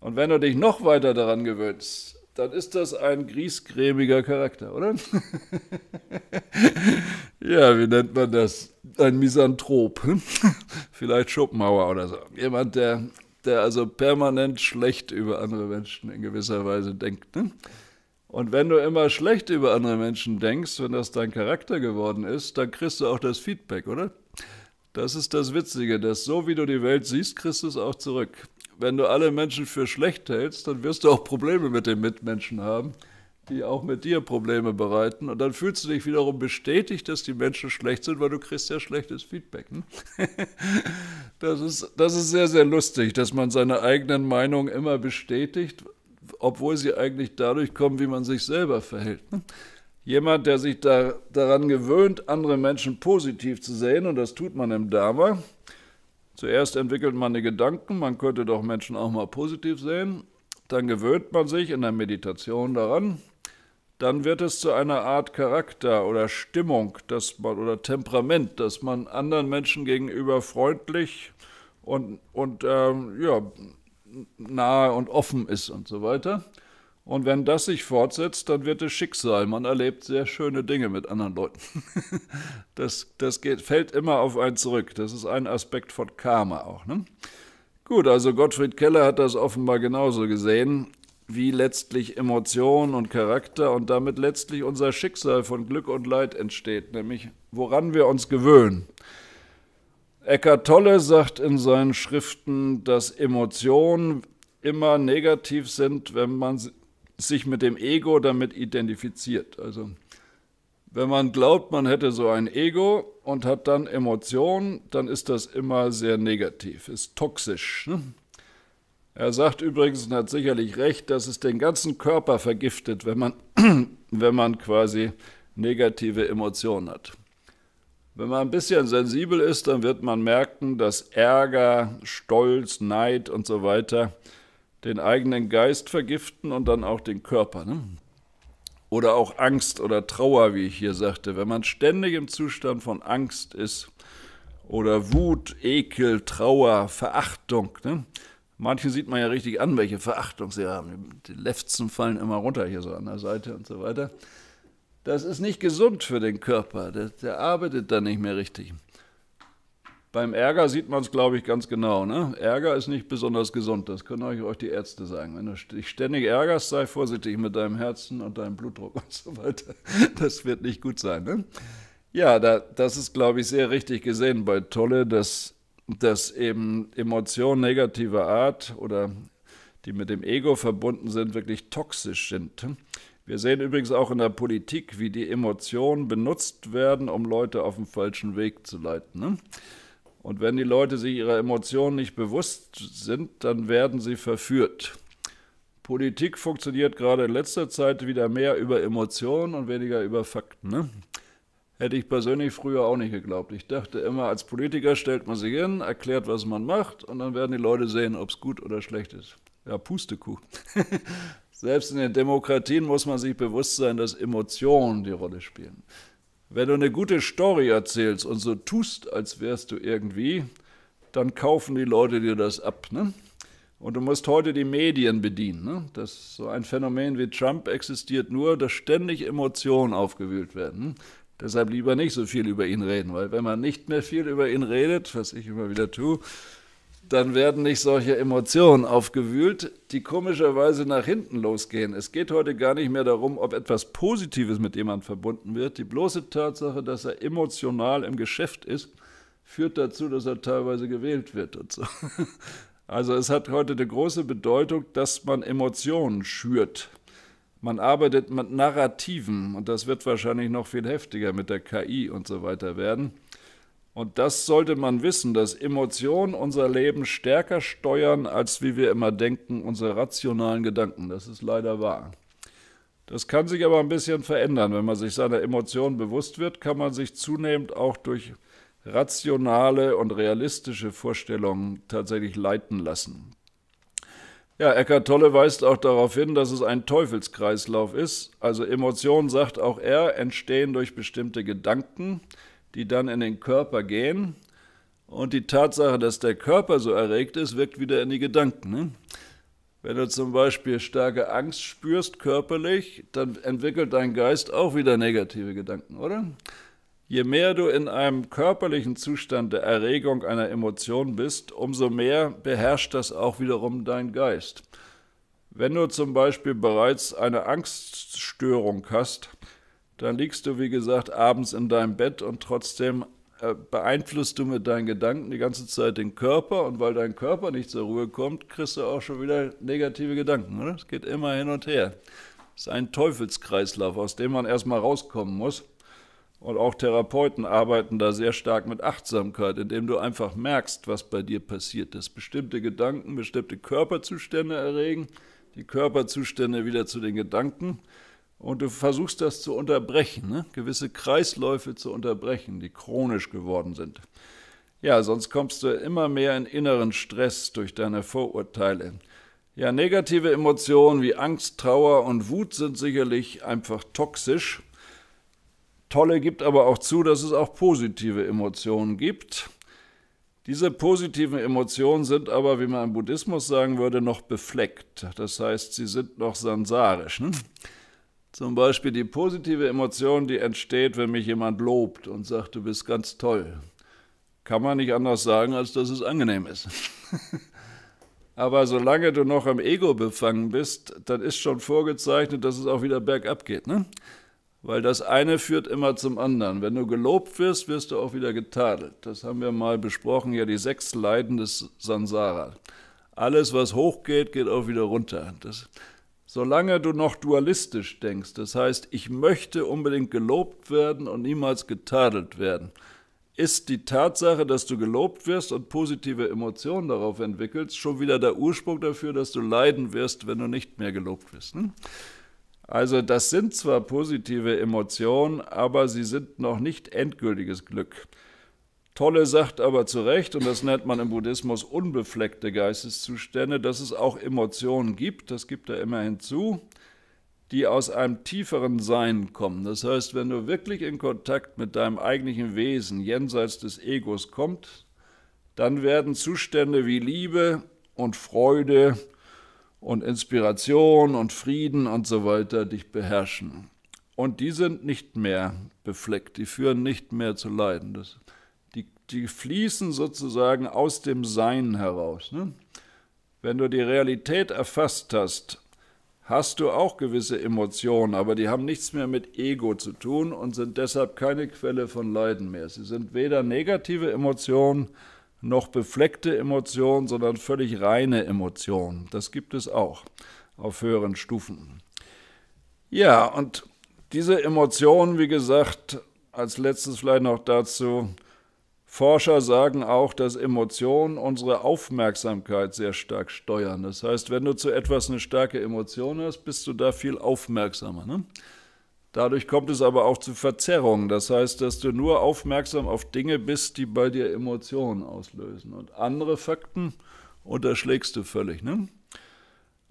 Und wenn du dich noch weiter daran gewöhnst, dann ist das ein griesgrämiger Charakter, oder? ja, wie nennt man das? Ein Misanthrop. Hm? Vielleicht Schopenhauer oder so. Jemand, der, der also permanent schlecht über andere Menschen in gewisser Weise denkt. Ne? Und wenn du immer schlecht über andere Menschen denkst, wenn das dein Charakter geworden ist, dann kriegst du auch das Feedback, oder? Das ist das Witzige, dass so wie du die Welt siehst, kriegst du es auch zurück. Wenn du alle Menschen für schlecht hältst, dann wirst du auch Probleme mit den Mitmenschen haben, die auch mit dir Probleme bereiten. Und dann fühlst du dich wiederum bestätigt, dass die Menschen schlecht sind, weil du kriegst ja schlechtes Feedback. Hm? das, ist, das ist sehr, sehr lustig, dass man seine eigenen Meinungen immer bestätigt, obwohl sie eigentlich dadurch kommen, wie man sich selber verhält. Ne? Jemand, der sich da, daran gewöhnt, andere Menschen positiv zu sehen, und das tut man im Dharma. Zuerst entwickelt man die Gedanken, man könnte doch Menschen auch mal positiv sehen. Dann gewöhnt man sich in der Meditation daran. Dann wird es zu einer Art Charakter oder Stimmung dass man, oder Temperament, dass man anderen Menschen gegenüber freundlich und, und ähm, ja, nahe und offen ist und so weiter. Und wenn das sich fortsetzt, dann wird es Schicksal. Man erlebt sehr schöne Dinge mit anderen Leuten. das das geht, fällt immer auf einen zurück. Das ist ein Aspekt von Karma auch. Ne? Gut, also Gottfried Keller hat das offenbar genauso gesehen, wie letztlich Emotionen und Charakter und damit letztlich unser Schicksal von Glück und Leid entsteht, nämlich woran wir uns gewöhnen. Eckart Tolle sagt in seinen Schriften, dass Emotionen immer negativ sind, wenn man sie sich mit dem Ego damit identifiziert. Also wenn man glaubt, man hätte so ein Ego und hat dann Emotionen, dann ist das immer sehr negativ, ist toxisch. Ne? Er sagt übrigens und hat sicherlich recht, dass es den ganzen Körper vergiftet, wenn man, wenn man quasi negative Emotionen hat. Wenn man ein bisschen sensibel ist, dann wird man merken, dass Ärger, Stolz, Neid und so weiter den eigenen Geist vergiften und dann auch den Körper. Ne? Oder auch Angst oder Trauer, wie ich hier sagte. Wenn man ständig im Zustand von Angst ist oder Wut, Ekel, Trauer, Verachtung. Ne? Manche sieht man ja richtig an, welche Verachtung sie haben. Die Lefzen fallen immer runter hier so an der Seite und so weiter. Das ist nicht gesund für den Körper. Der, der arbeitet dann nicht mehr richtig. Beim Ärger sieht man es, glaube ich, ganz genau. Ne? Ärger ist nicht besonders gesund, das können euch, euch die Ärzte sagen. Wenn du dich ständig ärgerst, sei vorsichtig mit deinem Herzen und deinem Blutdruck und so weiter. Das wird nicht gut sein. Ne? Ja, da, das ist, glaube ich, sehr richtig gesehen bei Tolle, dass, dass eben Emotionen negativer Art oder die mit dem Ego verbunden sind, wirklich toxisch sind. Wir sehen übrigens auch in der Politik, wie die Emotionen benutzt werden, um Leute auf den falschen Weg zu leiten. Ne? Und wenn die Leute sich ihrer Emotionen nicht bewusst sind, dann werden sie verführt. Politik funktioniert gerade in letzter Zeit wieder mehr über Emotionen und weniger über Fakten. Ne? Hätte ich persönlich früher auch nicht geglaubt. Ich dachte immer, als Politiker stellt man sich hin, erklärt, was man macht, und dann werden die Leute sehen, ob es gut oder schlecht ist. Ja, Pustekuh. Selbst in den Demokratien muss man sich bewusst sein, dass Emotionen die Rolle spielen. Wenn du eine gute Story erzählst und so tust, als wärst du irgendwie, dann kaufen die Leute dir das ab. Ne? Und du musst heute die Medien bedienen. Ne? Das, so ein Phänomen wie Trump existiert nur, dass ständig Emotionen aufgewühlt werden. Ne? Deshalb lieber nicht so viel über ihn reden, weil wenn man nicht mehr viel über ihn redet, was ich immer wieder tue, dann werden nicht solche Emotionen aufgewühlt, die komischerweise nach hinten losgehen. Es geht heute gar nicht mehr darum, ob etwas Positives mit jemandem verbunden wird. Die bloße Tatsache, dass er emotional im Geschäft ist, führt dazu, dass er teilweise gewählt wird und so. Also es hat heute eine große Bedeutung, dass man Emotionen schürt. Man arbeitet mit Narrativen und das wird wahrscheinlich noch viel heftiger mit der KI und so weiter werden. Und das sollte man wissen, dass Emotionen unser Leben stärker steuern, als wie wir immer denken, unsere rationalen Gedanken. Das ist leider wahr. Das kann sich aber ein bisschen verändern. Wenn man sich seiner Emotionen bewusst wird, kann man sich zunehmend auch durch rationale und realistische Vorstellungen tatsächlich leiten lassen. Ja, Eckart Tolle weist auch darauf hin, dass es ein Teufelskreislauf ist. Also Emotionen, sagt auch er, entstehen durch bestimmte Gedanken die dann in den Körper gehen. Und die Tatsache, dass der Körper so erregt ist, wirkt wieder in die Gedanken. Ne? Wenn du zum Beispiel starke Angst spürst körperlich, dann entwickelt dein Geist auch wieder negative Gedanken, oder? Je mehr du in einem körperlichen Zustand der Erregung einer Emotion bist, umso mehr beherrscht das auch wiederum dein Geist. Wenn du zum Beispiel bereits eine Angststörung hast, dann liegst du, wie gesagt, abends in deinem Bett und trotzdem äh, beeinflusst du mit deinen Gedanken die ganze Zeit den Körper. Und weil dein Körper nicht zur Ruhe kommt, kriegst du auch schon wieder negative Gedanken. Oder? Es geht immer hin und her. Es ist ein Teufelskreislauf, aus dem man erstmal rauskommen muss. Und auch Therapeuten arbeiten da sehr stark mit Achtsamkeit, indem du einfach merkst, was bei dir passiert, dass bestimmte Gedanken bestimmte Körperzustände erregen, die Körperzustände wieder zu den Gedanken und du versuchst das zu unterbrechen, ne? gewisse Kreisläufe zu unterbrechen, die chronisch geworden sind. Ja, sonst kommst du immer mehr in inneren Stress durch deine Vorurteile. Ja, negative Emotionen wie Angst, Trauer und Wut sind sicherlich einfach toxisch. Tolle gibt aber auch zu, dass es auch positive Emotionen gibt. Diese positiven Emotionen sind aber, wie man im Buddhismus sagen würde, noch befleckt. Das heißt, sie sind noch sansarisch. Ne? Zum Beispiel die positive Emotion, die entsteht, wenn mich jemand lobt und sagt, du bist ganz toll. Kann man nicht anders sagen, als dass es angenehm ist. Aber solange du noch am Ego befangen bist, dann ist schon vorgezeichnet, dass es auch wieder bergab geht. Ne? Weil das eine führt immer zum anderen. Wenn du gelobt wirst, wirst du auch wieder getadelt. Das haben wir mal besprochen, ja, die sechs Leiden des Sansara. Alles, was hochgeht, geht auch wieder runter. Das ist Solange du noch dualistisch denkst, das heißt, ich möchte unbedingt gelobt werden und niemals getadelt werden, ist die Tatsache, dass du gelobt wirst und positive Emotionen darauf entwickelst, schon wieder der Ursprung dafür, dass du leiden wirst, wenn du nicht mehr gelobt wirst. Hm? Also das sind zwar positive Emotionen, aber sie sind noch nicht endgültiges Glück. Tolle sagt aber zu Recht, und das nennt man im Buddhismus unbefleckte Geisteszustände, dass es auch Emotionen gibt, das gibt er immer hinzu, die aus einem tieferen Sein kommen. Das heißt, wenn du wirklich in Kontakt mit deinem eigentlichen Wesen jenseits des Egos kommst, dann werden Zustände wie Liebe und Freude und Inspiration und Frieden und so weiter dich beherrschen. Und die sind nicht mehr befleckt, die führen nicht mehr zu Leiden. Das die fließen sozusagen aus dem Sein heraus. Ne? Wenn du die Realität erfasst hast, hast du auch gewisse Emotionen, aber die haben nichts mehr mit Ego zu tun und sind deshalb keine Quelle von Leiden mehr. Sie sind weder negative Emotionen noch befleckte Emotionen, sondern völlig reine Emotionen. Das gibt es auch auf höheren Stufen. Ja, und diese Emotionen, wie gesagt, als letztes vielleicht noch dazu, Forscher sagen auch, dass Emotionen unsere Aufmerksamkeit sehr stark steuern. Das heißt, wenn du zu etwas eine starke Emotion hast, bist du da viel aufmerksamer. Ne? Dadurch kommt es aber auch zu Verzerrungen. Das heißt, dass du nur aufmerksam auf Dinge bist, die bei dir Emotionen auslösen. Und andere Fakten unterschlägst du völlig. Ne?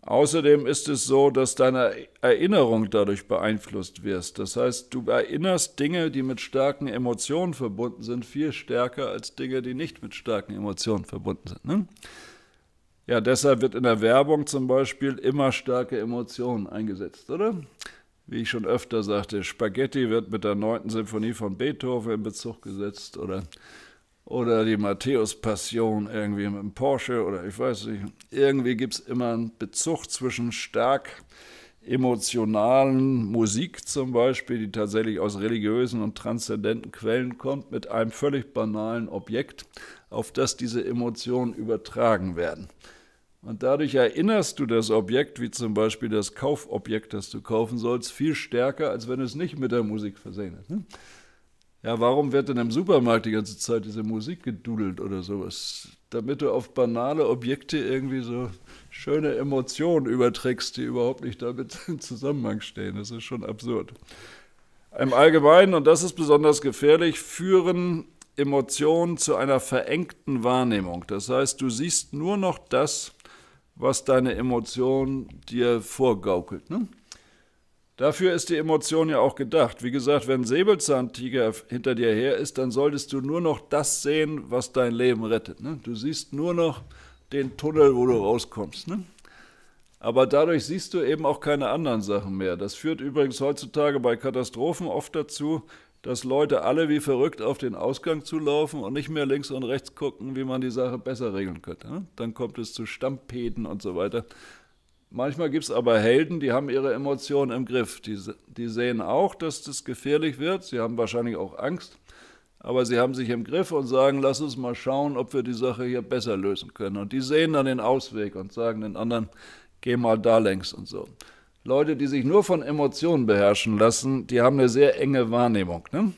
Außerdem ist es so, dass deine Erinnerung dadurch beeinflusst wirst. Das heißt, du erinnerst Dinge, die mit starken Emotionen verbunden sind, viel stärker als Dinge, die nicht mit starken Emotionen verbunden sind. Ne? Ja, deshalb wird in der Werbung zum Beispiel immer starke Emotionen eingesetzt, oder? Wie ich schon öfter sagte, Spaghetti wird mit der 9. Sinfonie von Beethoven in Bezug gesetzt oder oder die Matthäus-Passion irgendwie mit dem Porsche oder ich weiß nicht. Irgendwie gibt es immer einen Bezug zwischen stark emotionalen Musik zum Beispiel, die tatsächlich aus religiösen und transzendenten Quellen kommt, mit einem völlig banalen Objekt, auf das diese Emotionen übertragen werden. Und dadurch erinnerst du das Objekt, wie zum Beispiel das Kaufobjekt, das du kaufen sollst, viel stärker, als wenn es nicht mit der Musik versehen ist. Ne? ja, warum wird denn im Supermarkt die ganze Zeit diese Musik gedudelt oder sowas? Damit du auf banale Objekte irgendwie so schöne Emotionen überträgst, die überhaupt nicht damit im Zusammenhang stehen. Das ist schon absurd. Im Allgemeinen, und das ist besonders gefährlich, führen Emotionen zu einer verengten Wahrnehmung. Das heißt, du siehst nur noch das, was deine Emotion dir vorgaukelt. Ne? Dafür ist die Emotion ja auch gedacht. Wie gesagt, wenn Säbelzahntiger hinter dir her ist, dann solltest du nur noch das sehen, was dein Leben rettet. Ne? Du siehst nur noch den Tunnel, wo du rauskommst. Ne? Aber dadurch siehst du eben auch keine anderen Sachen mehr. Das führt übrigens heutzutage bei Katastrophen oft dazu, dass Leute alle wie verrückt auf den Ausgang zulaufen und nicht mehr links und rechts gucken, wie man die Sache besser regeln könnte. Ne? Dann kommt es zu Stampeden und so weiter. Manchmal gibt es aber Helden, die haben ihre Emotionen im Griff. Die, die sehen auch, dass das gefährlich wird. Sie haben wahrscheinlich auch Angst. Aber sie haben sich im Griff und sagen, lass uns mal schauen, ob wir die Sache hier besser lösen können. Und die sehen dann den Ausweg und sagen den anderen, geh mal da längs und so. Leute, die sich nur von Emotionen beherrschen lassen, die haben eine sehr enge Wahrnehmung. Ne?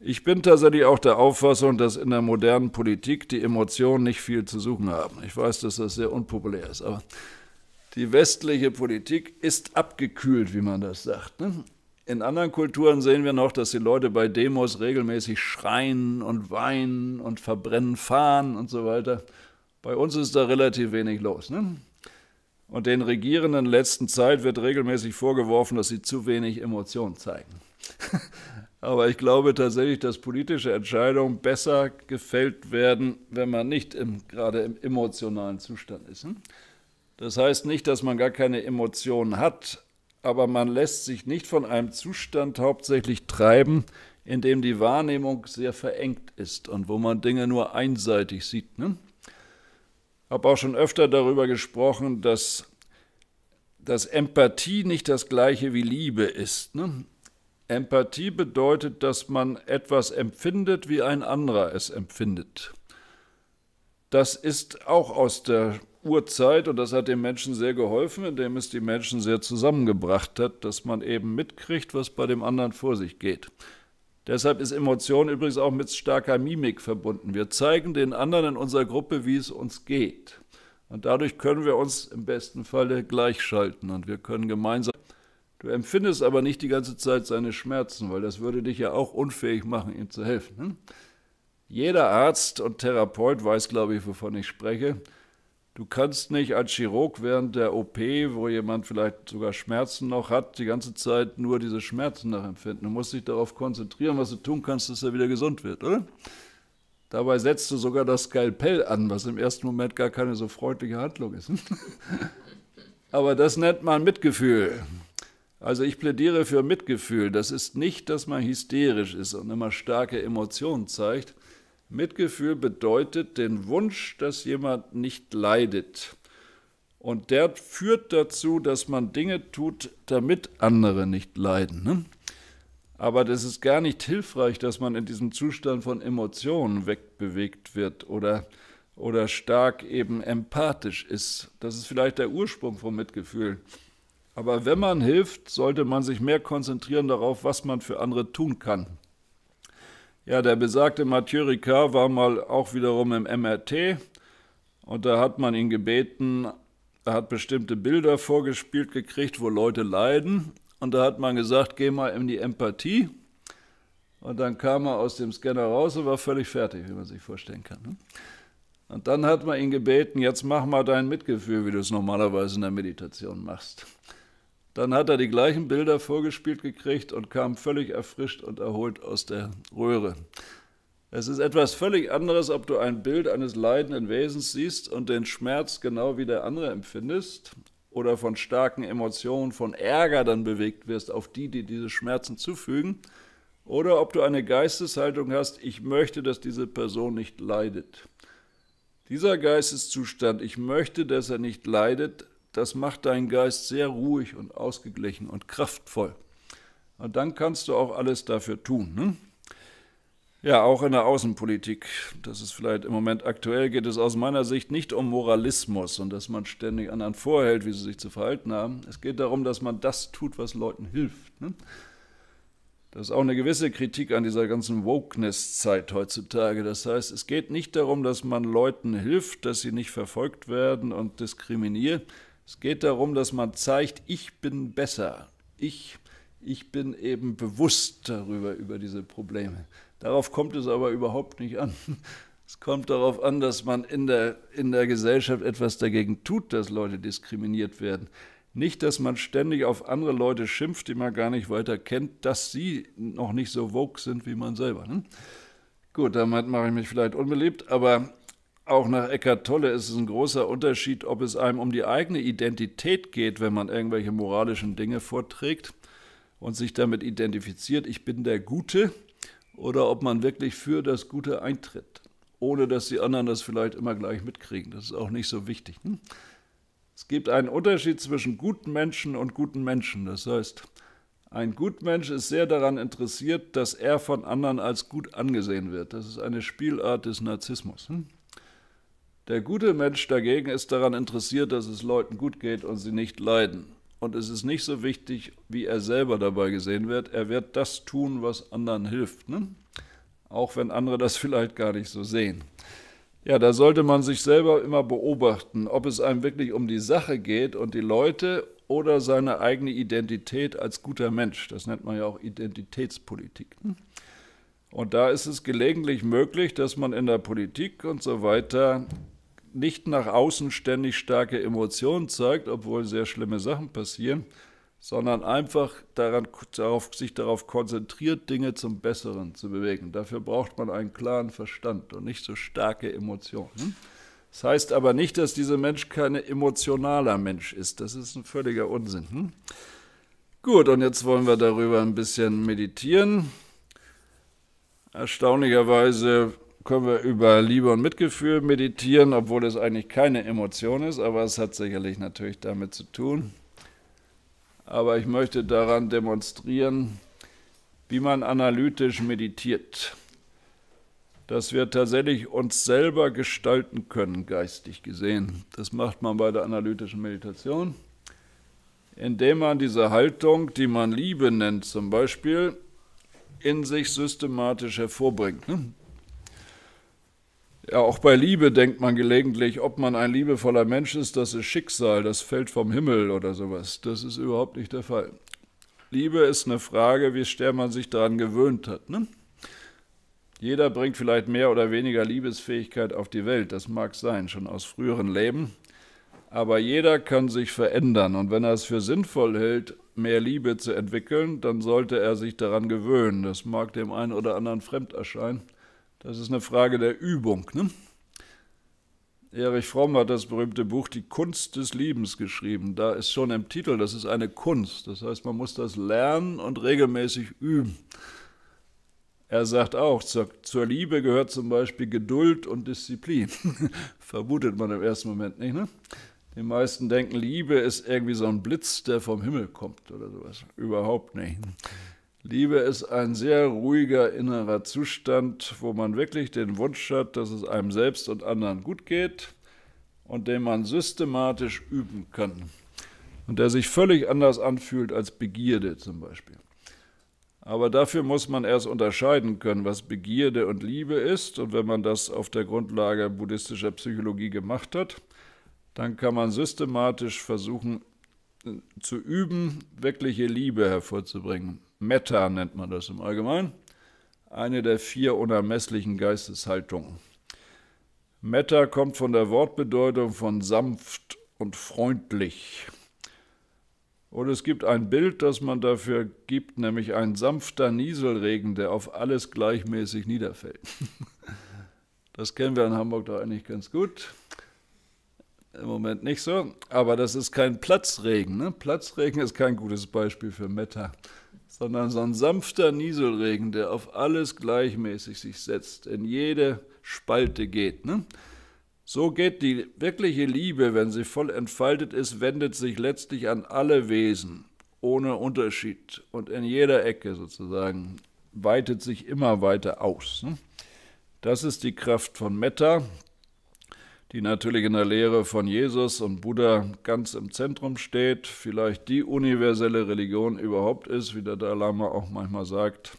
Ich bin tatsächlich auch der Auffassung, dass in der modernen Politik die Emotionen nicht viel zu suchen haben. Ich weiß, dass das sehr unpopulär ist, aber die westliche Politik ist abgekühlt, wie man das sagt. Ne? In anderen Kulturen sehen wir noch, dass die Leute bei Demos regelmäßig schreien und weinen und verbrennen Fahnen und so weiter. Bei uns ist da relativ wenig los. Ne? Und den Regierenden in letzter Zeit wird regelmäßig vorgeworfen, dass sie zu wenig Emotionen zeigen. Aber ich glaube tatsächlich, dass politische Entscheidungen besser gefällt werden, wenn man nicht im, gerade im emotionalen Zustand ist. Hm? Das heißt nicht, dass man gar keine Emotionen hat, aber man lässt sich nicht von einem Zustand hauptsächlich treiben, in dem die Wahrnehmung sehr verengt ist und wo man Dinge nur einseitig sieht. Ne? Habe auch schon öfter darüber gesprochen, dass, dass Empathie nicht das gleiche wie Liebe ist. Ne? Empathie bedeutet, dass man etwas empfindet, wie ein anderer es empfindet. Das ist auch aus der Urzeit und das hat den Menschen sehr geholfen, indem es die Menschen sehr zusammengebracht hat, dass man eben mitkriegt, was bei dem anderen vor sich geht. Deshalb ist Emotion übrigens auch mit starker Mimik verbunden. Wir zeigen den anderen in unserer Gruppe, wie es uns geht. Und dadurch können wir uns im besten Falle gleichschalten und wir können gemeinsam. Du empfindest aber nicht die ganze Zeit seine Schmerzen, weil das würde dich ja auch unfähig machen, ihm zu helfen. Ne? Jeder Arzt und Therapeut weiß, glaube ich, wovon ich spreche Du kannst nicht als Chirurg während der OP, wo jemand vielleicht sogar Schmerzen noch hat, die ganze Zeit nur diese Schmerzen nachempfinden. Du musst dich darauf konzentrieren, was du tun kannst, dass er wieder gesund wird, oder? Dabei setzt du sogar das Skalpell an, was im ersten Moment gar keine so freundliche Handlung ist. Aber das nennt man Mitgefühl. Also ich plädiere für Mitgefühl. Das ist nicht, dass man hysterisch ist und immer starke Emotionen zeigt, Mitgefühl bedeutet den Wunsch, dass jemand nicht leidet. Und der führt dazu, dass man Dinge tut, damit andere nicht leiden. Ne? Aber das ist gar nicht hilfreich, dass man in diesem Zustand von Emotionen wegbewegt wird oder, oder stark eben empathisch ist. Das ist vielleicht der Ursprung vom Mitgefühl. Aber wenn man hilft, sollte man sich mehr konzentrieren darauf, was man für andere tun kann. Ja, der besagte Mathieu Ricard war mal auch wiederum im MRT und da hat man ihn gebeten, er hat bestimmte Bilder vorgespielt gekriegt, wo Leute leiden und da hat man gesagt, geh mal in die Empathie und dann kam er aus dem Scanner raus und war völlig fertig, wie man sich vorstellen kann. Ne? Und dann hat man ihn gebeten, jetzt mach mal dein Mitgefühl, wie du es normalerweise in der Meditation machst. Dann hat er die gleichen Bilder vorgespielt gekriegt und kam völlig erfrischt und erholt aus der Röhre. Es ist etwas völlig anderes, ob du ein Bild eines leidenden Wesens siehst und den Schmerz genau wie der andere empfindest oder von starken Emotionen, von Ärger dann bewegt wirst auf die, die diese Schmerzen zufügen, oder ob du eine Geisteshaltung hast, ich möchte, dass diese Person nicht leidet. Dieser Geisteszustand, ich möchte, dass er nicht leidet, das macht deinen Geist sehr ruhig und ausgeglichen und kraftvoll. Und dann kannst du auch alles dafür tun. Ne? Ja, auch in der Außenpolitik. Das ist vielleicht im Moment aktuell, geht es aus meiner Sicht nicht um Moralismus und dass man ständig anderen vorhält, wie sie sich zu verhalten haben. Es geht darum, dass man das tut, was Leuten hilft. Ne? Das ist auch eine gewisse Kritik an dieser ganzen Wokeness-Zeit heutzutage. Das heißt, es geht nicht darum, dass man Leuten hilft, dass sie nicht verfolgt werden und diskriminiert, es geht darum, dass man zeigt, ich bin besser. Ich, ich bin eben bewusst darüber, über diese Probleme. Darauf kommt es aber überhaupt nicht an. Es kommt darauf an, dass man in der, in der Gesellschaft etwas dagegen tut, dass Leute diskriminiert werden. Nicht, dass man ständig auf andere Leute schimpft, die man gar nicht weiter kennt, dass sie noch nicht so woke sind wie man selber. Ne? Gut, damit mache ich mich vielleicht unbeliebt, aber auch nach Eckart Tolle ist es ein großer Unterschied, ob es einem um die eigene Identität geht, wenn man irgendwelche moralischen Dinge vorträgt und sich damit identifiziert, ich bin der Gute, oder ob man wirklich für das Gute eintritt, ohne dass die anderen das vielleicht immer gleich mitkriegen. Das ist auch nicht so wichtig. Hm? Es gibt einen Unterschied zwischen guten Menschen und guten Menschen. Das heißt, ein Gutmensch ist sehr daran interessiert, dass er von anderen als gut angesehen wird. Das ist eine Spielart des Narzissmus. Hm? Der gute Mensch dagegen ist daran interessiert, dass es Leuten gut geht und sie nicht leiden. Und es ist nicht so wichtig, wie er selber dabei gesehen wird. Er wird das tun, was anderen hilft. Ne? Auch wenn andere das vielleicht gar nicht so sehen. Ja, da sollte man sich selber immer beobachten, ob es einem wirklich um die Sache geht und die Leute oder seine eigene Identität als guter Mensch. Das nennt man ja auch Identitätspolitik. Ne? Und da ist es gelegentlich möglich, dass man in der Politik und so weiter nicht nach außen ständig starke Emotionen zeigt, obwohl sehr schlimme Sachen passieren, sondern einfach daran, darauf, sich darauf konzentriert, Dinge zum Besseren zu bewegen. Dafür braucht man einen klaren Verstand und nicht so starke Emotionen. Hm? Das heißt aber nicht, dass dieser Mensch kein emotionaler Mensch ist. Das ist ein völliger Unsinn. Hm? Gut, und jetzt wollen wir darüber ein bisschen meditieren. Erstaunlicherweise können wir über Liebe und Mitgefühl meditieren, obwohl es eigentlich keine Emotion ist, aber es hat sicherlich natürlich damit zu tun. Aber ich möchte daran demonstrieren, wie man analytisch meditiert, dass wir tatsächlich uns selber gestalten können, geistig gesehen. Das macht man bei der analytischen Meditation, indem man diese Haltung, die man Liebe nennt zum Beispiel, in sich systematisch hervorbringt. Ne? Ja, auch bei Liebe denkt man gelegentlich, ob man ein liebevoller Mensch ist, das ist Schicksal, das fällt vom Himmel oder sowas. Das ist überhaupt nicht der Fall. Liebe ist eine Frage, wie sehr man sich daran gewöhnt hat. Ne? Jeder bringt vielleicht mehr oder weniger Liebesfähigkeit auf die Welt, das mag sein, schon aus früheren Leben. Aber jeder kann sich verändern und wenn er es für sinnvoll hält, mehr Liebe zu entwickeln, dann sollte er sich daran gewöhnen. Das mag dem einen oder anderen fremd erscheinen. Das ist eine Frage der Übung. Ne? Erich Fromm hat das berühmte Buch Die Kunst des Liebens geschrieben. Da ist schon im Titel, das ist eine Kunst. Das heißt, man muss das lernen und regelmäßig üben. Er sagt auch, zur, zur Liebe gehört zum Beispiel Geduld und Disziplin. Vermutet man im ersten Moment nicht, ne? Die meisten denken, Liebe ist irgendwie so ein Blitz, der vom Himmel kommt oder sowas. Überhaupt nicht. Liebe ist ein sehr ruhiger innerer Zustand, wo man wirklich den Wunsch hat, dass es einem selbst und anderen gut geht und den man systematisch üben kann und der sich völlig anders anfühlt als Begierde zum Beispiel. Aber dafür muss man erst unterscheiden können, was Begierde und Liebe ist. Und wenn man das auf der Grundlage buddhistischer Psychologie gemacht hat, dann kann man systematisch versuchen äh, zu üben, wirkliche Liebe hervorzubringen. Meta nennt man das im Allgemeinen, eine der vier unermesslichen Geisteshaltungen. Meta kommt von der Wortbedeutung von sanft und freundlich. Und es gibt ein Bild, das man dafür gibt, nämlich ein sanfter Nieselregen, der auf alles gleichmäßig niederfällt. Das kennen wir in Hamburg doch eigentlich ganz gut. Im Moment nicht so, aber das ist kein Platzregen. Ne? Platzregen ist kein gutes Beispiel für Meta sondern so ein sanfter Nieselregen, der auf alles gleichmäßig sich setzt, in jede Spalte geht. Ne? So geht die wirkliche Liebe, wenn sie voll entfaltet ist, wendet sich letztlich an alle Wesen, ohne Unterschied und in jeder Ecke sozusagen, weitet sich immer weiter aus. Ne? Das ist die Kraft von Metta, die natürlich in der Lehre von Jesus und Buddha ganz im Zentrum steht, vielleicht die universelle Religion überhaupt ist, wie der Dalai Lama auch manchmal sagt,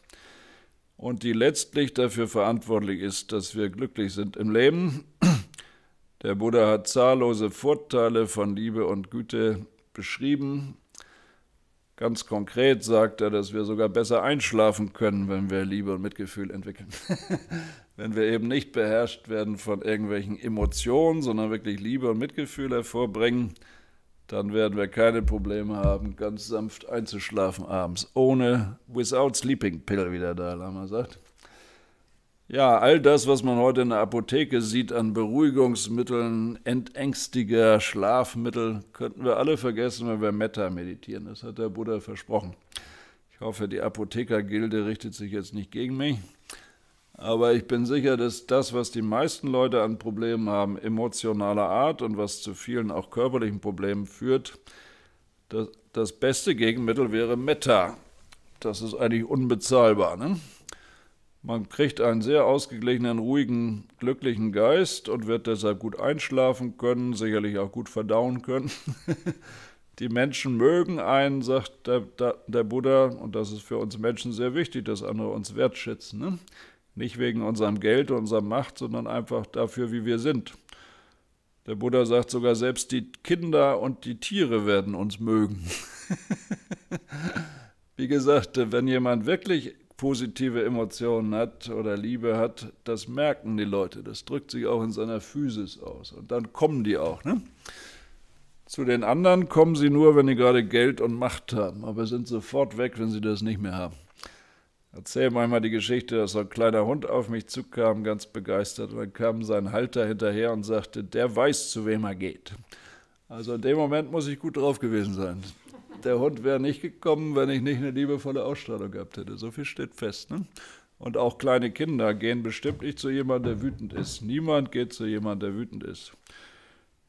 und die letztlich dafür verantwortlich ist, dass wir glücklich sind im Leben. Der Buddha hat zahllose Vorteile von Liebe und Güte beschrieben. Ganz konkret sagt er, dass wir sogar besser einschlafen können, wenn wir Liebe und Mitgefühl entwickeln. wenn wir eben nicht beherrscht werden von irgendwelchen Emotionen, sondern wirklich Liebe und Mitgefühl hervorbringen, dann werden wir keine Probleme haben, ganz sanft einzuschlafen abends, ohne Without Sleeping Pill, wie der Dalai Lama sagt. Ja, all das, was man heute in der Apotheke sieht an Beruhigungsmitteln, entängstiger Schlafmittel, könnten wir alle vergessen, wenn wir Metta meditieren. Das hat der Buddha versprochen. Ich hoffe, die Apothekergilde richtet sich jetzt nicht gegen mich. Aber ich bin sicher, dass das, was die meisten Leute an Problemen haben, emotionaler Art und was zu vielen auch körperlichen Problemen führt, das, das beste Gegenmittel wäre Meta. Das ist eigentlich unbezahlbar. Ne? Man kriegt einen sehr ausgeglichenen, ruhigen, glücklichen Geist und wird deshalb gut einschlafen können, sicherlich auch gut verdauen können. Die Menschen mögen einen, sagt der, der, Buddha, und das ist für uns Menschen sehr wichtig, dass andere uns wertschätzen. Ne? Nicht wegen unserem Geld, unserer Macht, sondern einfach dafür, wie wir sind. Der Buddha sagt sogar, selbst die Kinder und die Tiere werden uns mögen. wie gesagt, wenn jemand wirklich positive Emotionen hat oder Liebe hat, das merken die Leute. Das drückt sich auch in seiner Physis aus. Und dann kommen die auch. Ne? Zu den anderen kommen sie nur, wenn die gerade Geld und Macht haben, aber sind sofort weg, wenn sie das nicht mehr haben. Erzähl mir einmal die Geschichte, dass so ein kleiner Hund auf mich zukam, ganz begeistert. Und dann kam sein Halter hinterher und sagte, der weiß, zu wem er geht. Also in dem Moment muss ich gut drauf gewesen sein. Der Hund wäre nicht gekommen, wenn ich nicht eine liebevolle Ausstrahlung gehabt hätte. So viel steht fest. Ne? Und auch kleine Kinder gehen bestimmt nicht zu jemandem, der wütend ist. Niemand geht zu jemandem, der wütend ist.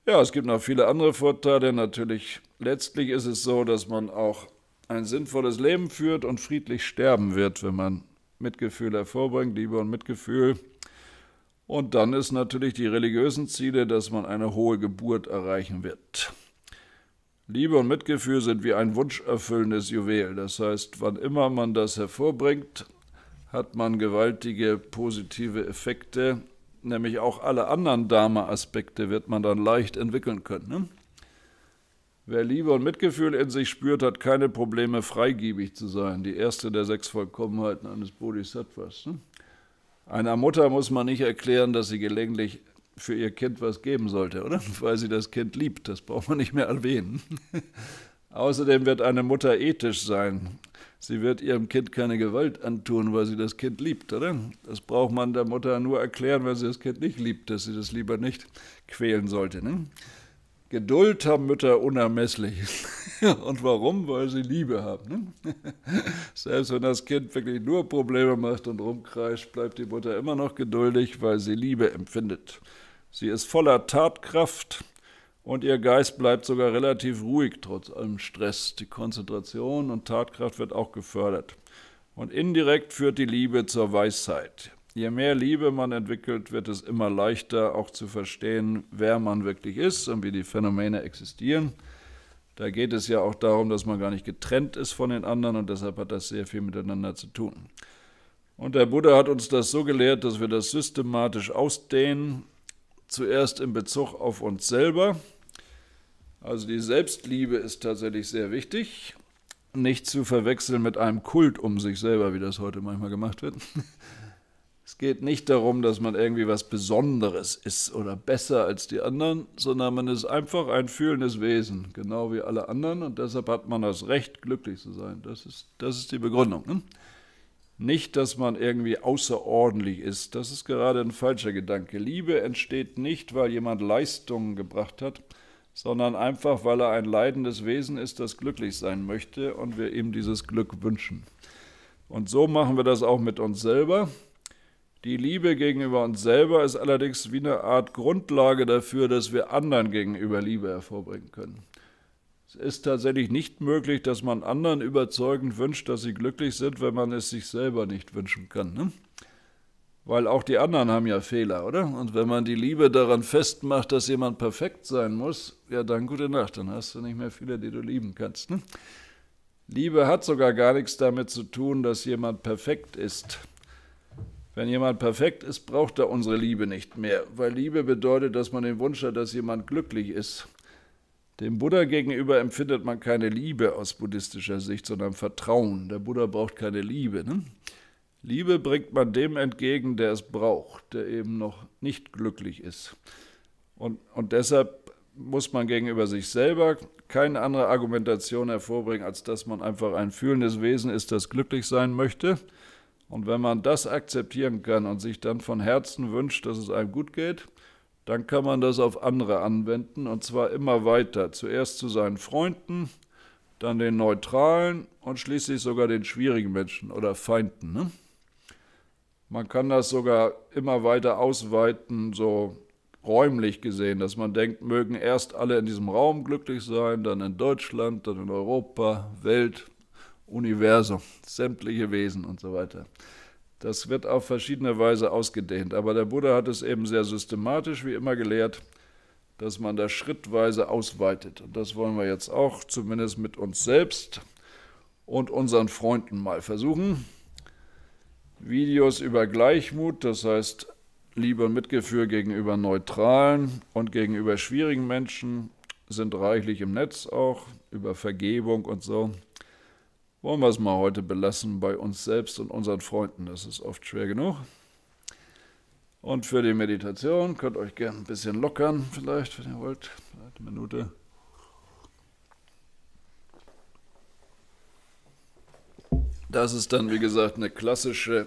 Ja, es gibt noch viele andere Vorteile. Natürlich, letztlich ist es so, dass man auch ein sinnvolles Leben führt und friedlich sterben wird, wenn man Mitgefühl hervorbringt, Liebe und Mitgefühl. Und dann ist natürlich die religiösen Ziele, dass man eine hohe Geburt erreichen wird. Liebe und Mitgefühl sind wie ein wunscherfüllendes Juwel. Das heißt, wann immer man das hervorbringt, hat man gewaltige positive Effekte, nämlich auch alle anderen Dharma-Aspekte wird man dann leicht entwickeln können. Ne? Wer Liebe und Mitgefühl in sich spürt, hat keine Probleme, freigiebig zu sein. Die erste der sechs Vollkommenheiten eines Bodhisattvas. Ne? Einer Mutter muss man nicht erklären, dass sie gelegentlich für ihr Kind was geben sollte, oder? Weil sie das Kind liebt. Das braucht man nicht mehr erwähnen. Außerdem wird eine Mutter ethisch sein. Sie wird ihrem Kind keine Gewalt antun, weil sie das Kind liebt, oder? Das braucht man der Mutter nur erklären, wenn sie das Kind nicht liebt, dass sie das lieber nicht quälen sollte. Ne? Geduld haben Mütter unermesslich. Und warum? Weil sie Liebe haben. Ne? Selbst wenn das Kind wirklich nur Probleme macht und rumkreischt, bleibt die Mutter immer noch geduldig, weil sie Liebe empfindet. Sie ist voller Tatkraft und ihr Geist bleibt sogar relativ ruhig trotz allem Stress. Die Konzentration und Tatkraft wird auch gefördert. Und indirekt führt die Liebe zur Weisheit. Je mehr Liebe man entwickelt, wird es immer leichter, auch zu verstehen, wer man wirklich ist und wie die Phänomene existieren. Da geht es ja auch darum, dass man gar nicht getrennt ist von den anderen und deshalb hat das sehr viel miteinander zu tun. Und der Buddha hat uns das so gelehrt, dass wir das systematisch ausdehnen, zuerst in Bezug auf uns selber. Also die Selbstliebe ist tatsächlich sehr wichtig, nicht zu verwechseln mit einem Kult um sich selber, wie das heute manchmal gemacht wird. Es geht nicht darum, dass man irgendwie was Besonderes ist oder besser als die anderen, sondern man ist einfach ein fühlendes Wesen, genau wie alle anderen. Und deshalb hat man das Recht, glücklich zu sein. Das ist, das ist die Begründung. Ne? Nicht, dass man irgendwie außerordentlich ist. Das ist gerade ein falscher Gedanke. Liebe entsteht nicht, weil jemand Leistungen gebracht hat, sondern einfach, weil er ein leidendes Wesen ist, das glücklich sein möchte und wir ihm dieses Glück wünschen. Und so machen wir das auch mit uns selber. Die Liebe gegenüber uns selber ist allerdings wie eine Art Grundlage dafür, dass wir anderen gegenüber Liebe hervorbringen können. Es ist tatsächlich nicht möglich, dass man anderen überzeugend wünscht, dass sie glücklich sind, wenn man es sich selber nicht wünschen kann. Ne? Weil auch die anderen haben ja Fehler, oder? Und wenn man die Liebe daran festmacht, dass jemand perfekt sein muss, ja dann gute Nacht, dann hast du nicht mehr viele, die du lieben kannst. Ne? Liebe hat sogar gar nichts damit zu tun, dass jemand perfekt ist. Wenn jemand perfekt ist, braucht er unsere Liebe nicht mehr, weil Liebe bedeutet, dass man den Wunsch hat, dass jemand glücklich ist. Dem Buddha gegenüber empfindet man keine Liebe aus buddhistischer Sicht, sondern Vertrauen. Der Buddha braucht keine Liebe. Ne? Liebe bringt man dem entgegen, der es braucht, der eben noch nicht glücklich ist. Und, und deshalb muss man gegenüber sich selber keine andere Argumentation hervorbringen, als dass man einfach ein fühlendes Wesen ist, das glücklich sein möchte und wenn man das akzeptieren kann und sich dann von Herzen wünscht, dass es einem gut geht, dann kann man das auf andere anwenden und zwar immer weiter. Zuerst zu seinen Freunden, dann den neutralen und schließlich sogar den schwierigen Menschen oder Feinden. Ne? Man kann das sogar immer weiter ausweiten, so räumlich gesehen, dass man denkt, mögen erst alle in diesem Raum glücklich sein, dann in Deutschland, dann in Europa, Welt, Universum, sämtliche Wesen und so weiter. Das wird auf verschiedene Weise ausgedehnt, aber der Buddha hat es eben sehr systematisch wie immer gelehrt, dass man das schrittweise ausweitet. Und das wollen wir jetzt auch zumindest mit uns selbst und unseren Freunden mal versuchen. Videos über Gleichmut, das heißt Liebe und Mitgefühl gegenüber neutralen und gegenüber schwierigen Menschen sind reichlich im Netz auch, über Vergebung und so wollen wir es mal heute belassen bei uns selbst und unseren Freunden. Das ist oft schwer genug. Und für die Meditation könnt ihr euch gerne ein bisschen lockern, vielleicht, wenn ihr wollt. eine Minute. Das ist dann, wie gesagt, eine klassische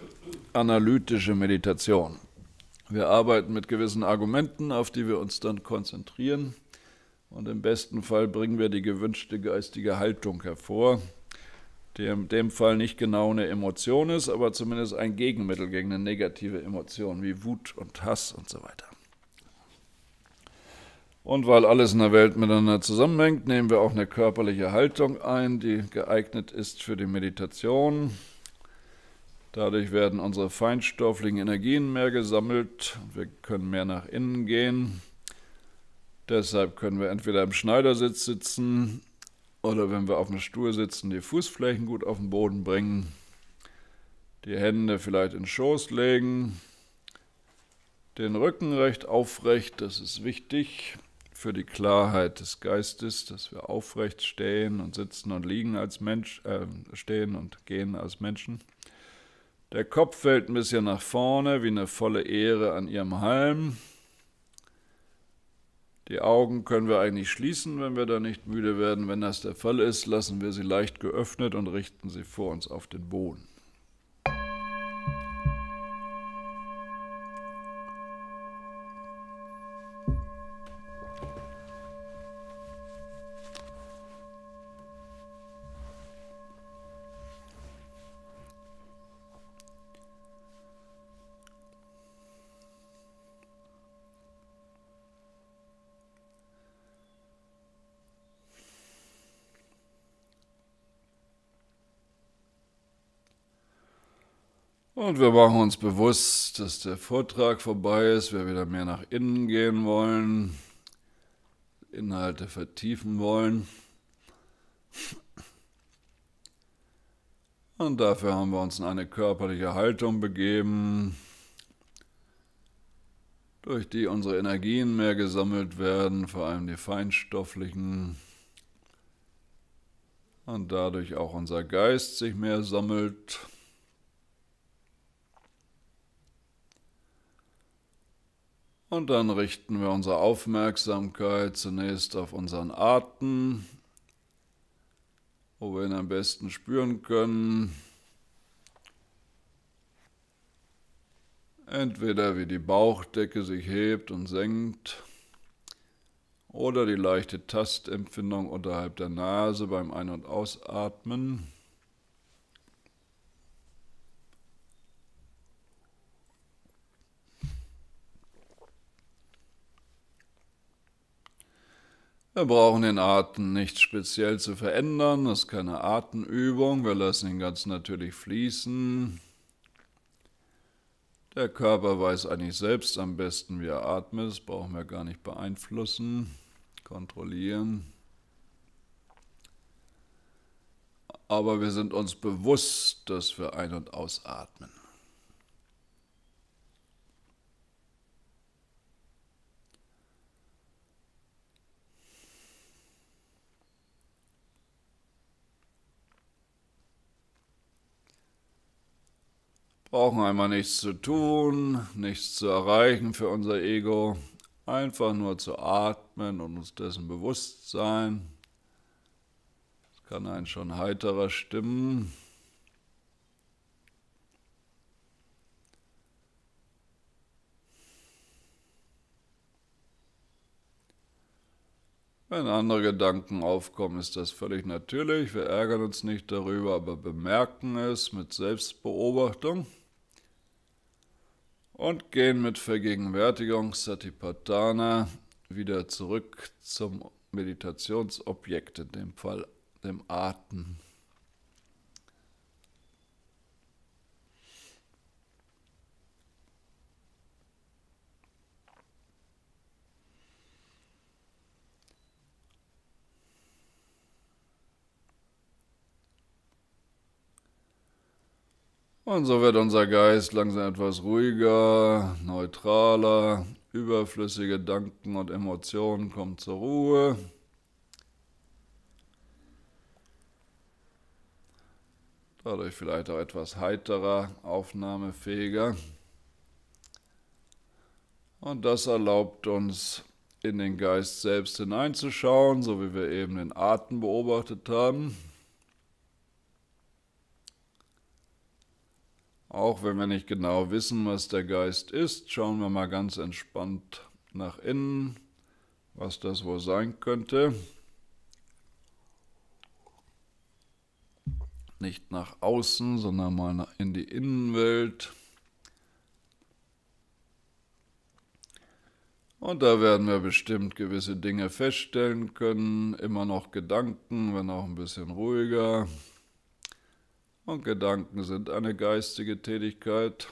analytische Meditation. Wir arbeiten mit gewissen Argumenten, auf die wir uns dann konzentrieren. Und im besten Fall bringen wir die gewünschte geistige Haltung hervor die in dem Fall nicht genau eine Emotion ist, aber zumindest ein Gegenmittel gegen eine negative Emotion wie Wut und Hass und so weiter. Und weil alles in der Welt miteinander zusammenhängt, nehmen wir auch eine körperliche Haltung ein, die geeignet ist für die Meditation. Dadurch werden unsere feinstofflichen Energien mehr gesammelt, wir können mehr nach innen gehen. Deshalb können wir entweder im Schneidersitz sitzen oder wenn wir auf einem Stuhl sitzen, die Fußflächen gut auf den Boden bringen, die Hände vielleicht in den Schoß legen, den Rücken recht aufrecht, das ist wichtig für die Klarheit des Geistes, dass wir aufrecht stehen und sitzen und liegen als Mensch, äh, stehen und gehen als Menschen. Der Kopf fällt ein bisschen nach vorne, wie eine volle Ehre an ihrem Halm. Die Augen können wir eigentlich schließen, wenn wir da nicht müde werden. Wenn das der Fall ist, lassen wir sie leicht geöffnet und richten sie vor uns auf den Boden. Und wir machen uns bewusst, dass der Vortrag vorbei ist, wir wieder mehr nach innen gehen wollen, Inhalte vertiefen wollen. Und dafür haben wir uns in eine körperliche Haltung begeben, durch die unsere Energien mehr gesammelt werden, vor allem die feinstofflichen, und dadurch auch unser Geist sich mehr sammelt. Und dann richten wir unsere Aufmerksamkeit zunächst auf unseren Atem, wo wir ihn am besten spüren können. Entweder wie die Bauchdecke sich hebt und senkt oder die leichte Tastempfindung unterhalb der Nase beim Ein- und Ausatmen. Wir brauchen den Atem nicht speziell zu verändern, das ist keine Atemübung, wir lassen ihn ganz natürlich fließen. Der Körper weiß eigentlich selbst am besten, wie er atmet, das brauchen wir gar nicht beeinflussen, kontrollieren. Aber wir sind uns bewusst, dass wir ein- und ausatmen. Brauchen einmal nichts zu tun, nichts zu erreichen für unser Ego, einfach nur zu atmen und uns dessen bewusst sein. Es kann einen schon heiterer stimmen. Wenn andere Gedanken aufkommen, ist das völlig natürlich. Wir ärgern uns nicht darüber, aber bemerken es mit Selbstbeobachtung und gehen mit Vergegenwärtigung Satipatthana wieder zurück zum Meditationsobjekt, in dem Fall dem Atem. Und so wird unser Geist langsam etwas ruhiger, neutraler, überflüssige Gedanken und Emotionen kommen zur Ruhe. Dadurch vielleicht auch etwas heiterer, aufnahmefähiger. Und das erlaubt uns, in den Geist selbst hineinzuschauen, so wie wir eben den Atem beobachtet haben. Auch wenn wir nicht genau wissen, was der Geist ist, schauen wir mal ganz entspannt nach innen, was das wohl sein könnte. Nicht nach außen, sondern mal in die Innenwelt. Und da werden wir bestimmt gewisse Dinge feststellen können. Immer noch Gedanken, wenn auch ein bisschen ruhiger und Gedanken sind eine geistige Tätigkeit.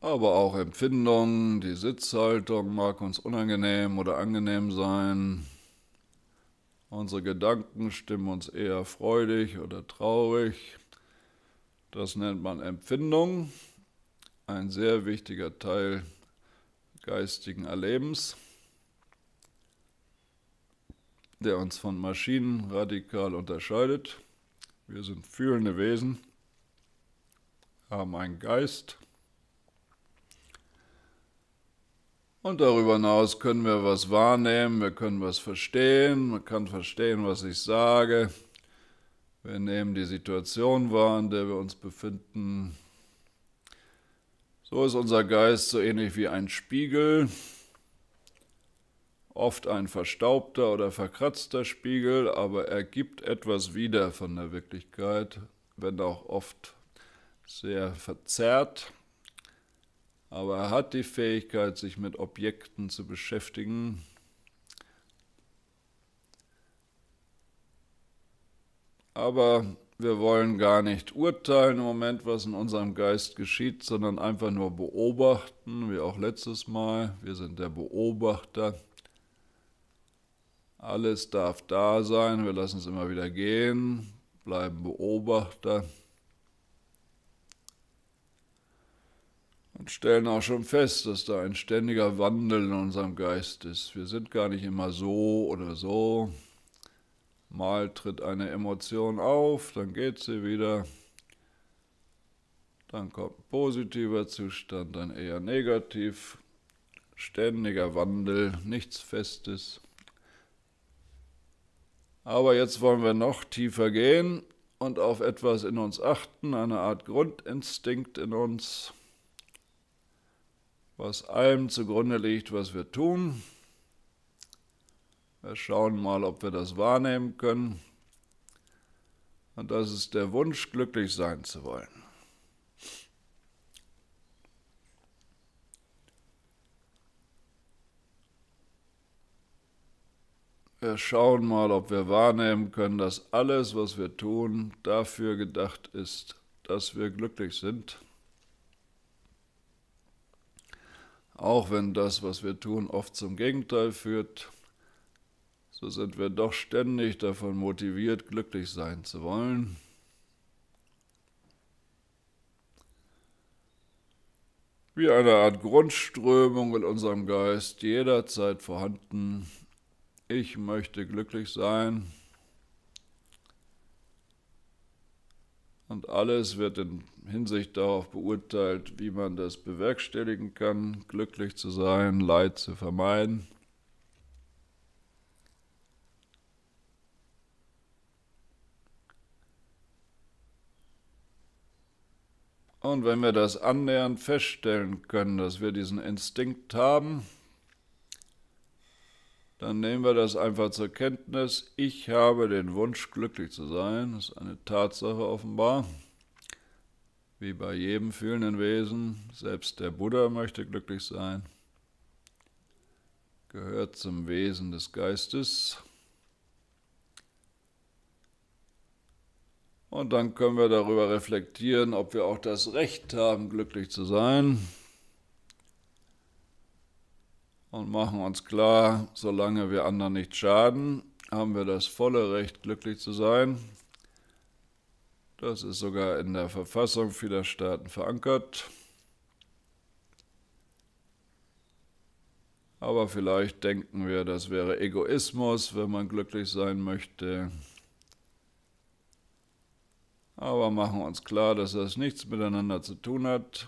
Aber auch Empfindungen, die Sitzhaltung mag uns unangenehm oder angenehm sein. Unsere Gedanken stimmen uns eher freudig oder traurig. Das nennt man Empfindung, ein sehr wichtiger Teil geistigen Erlebens der uns von Maschinen radikal unterscheidet. Wir sind fühlende Wesen, haben einen Geist. Und darüber hinaus können wir was wahrnehmen, wir können was verstehen, man kann verstehen, was ich sage. Wir nehmen die Situation wahr, in der wir uns befinden. So ist unser Geist so ähnlich wie ein Spiegel oft ein verstaubter oder verkratzter Spiegel, aber er gibt etwas wieder von der Wirklichkeit, wenn auch oft sehr verzerrt. Aber er hat die Fähigkeit, sich mit Objekten zu beschäftigen. Aber wir wollen gar nicht urteilen im Moment, was in unserem Geist geschieht, sondern einfach nur beobachten, wie auch letztes Mal. Wir sind der Beobachter. Alles darf da sein, wir lassen es immer wieder gehen, bleiben Beobachter und stellen auch schon fest, dass da ein ständiger Wandel in unserem Geist ist. Wir sind gar nicht immer so oder so. Mal tritt eine Emotion auf, dann geht sie wieder. Dann kommt ein positiver Zustand, dann eher negativ. Ständiger Wandel, nichts Festes. Aber jetzt wollen wir noch tiefer gehen und auf etwas in uns achten, eine Art Grundinstinkt in uns, was allem zugrunde liegt, was wir tun. Wir schauen mal, ob wir das wahrnehmen können. Und das ist der Wunsch, glücklich sein zu wollen. Wir schauen mal, ob wir wahrnehmen können, dass alles, was wir tun, dafür gedacht ist, dass wir glücklich sind. Auch wenn das, was wir tun, oft zum Gegenteil führt, so sind wir doch ständig davon motiviert, glücklich sein zu wollen. Wie eine Art Grundströmung in unserem Geist jederzeit vorhanden, ich möchte glücklich sein. Und alles wird in Hinsicht darauf beurteilt, wie man das bewerkstelligen kann, glücklich zu sein, Leid zu vermeiden. Und wenn wir das annähernd feststellen können, dass wir diesen Instinkt haben, dann nehmen wir das einfach zur Kenntnis. Ich habe den Wunsch, glücklich zu sein. Das ist eine Tatsache offenbar. Wie bei jedem fühlenden Wesen, selbst der Buddha möchte glücklich sein. Gehört zum Wesen des Geistes. Und dann können wir darüber reflektieren, ob wir auch das Recht haben, glücklich zu sein und machen uns klar, solange wir anderen nicht schaden, haben wir das volle Recht, glücklich zu sein. Das ist sogar in der Verfassung vieler Staaten verankert. Aber vielleicht denken wir, das wäre Egoismus, wenn man glücklich sein möchte. Aber machen uns klar, dass das nichts miteinander zu tun hat.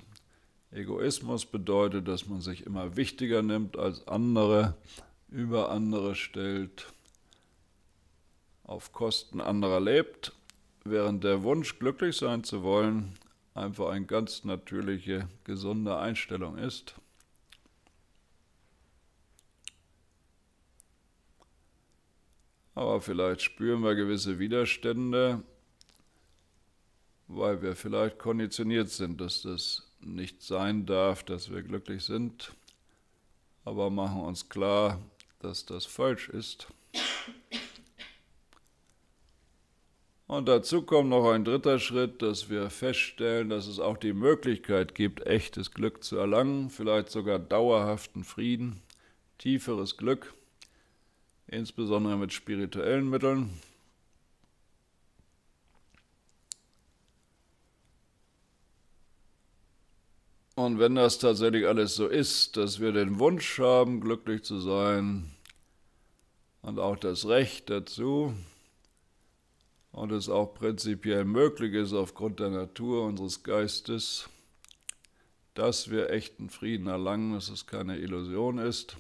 Egoismus bedeutet, dass man sich immer wichtiger nimmt als andere, über andere stellt, auf Kosten anderer lebt, während der Wunsch, glücklich sein zu wollen, einfach eine ganz natürliche, gesunde Einstellung ist. Aber vielleicht spüren wir gewisse Widerstände, weil wir vielleicht konditioniert sind, dass das nicht sein darf, dass wir glücklich sind, aber machen uns klar, dass das falsch ist. Und dazu kommt noch ein dritter Schritt, dass wir feststellen, dass es auch die Möglichkeit gibt, echtes Glück zu erlangen, vielleicht sogar dauerhaften Frieden, tieferes Glück, insbesondere mit spirituellen Mitteln. Und wenn das tatsächlich alles so ist, dass wir den Wunsch haben, glücklich zu sein und auch das Recht dazu und es auch prinzipiell möglich ist aufgrund der Natur unseres Geistes, dass wir echten Frieden erlangen, dass es keine Illusion ist,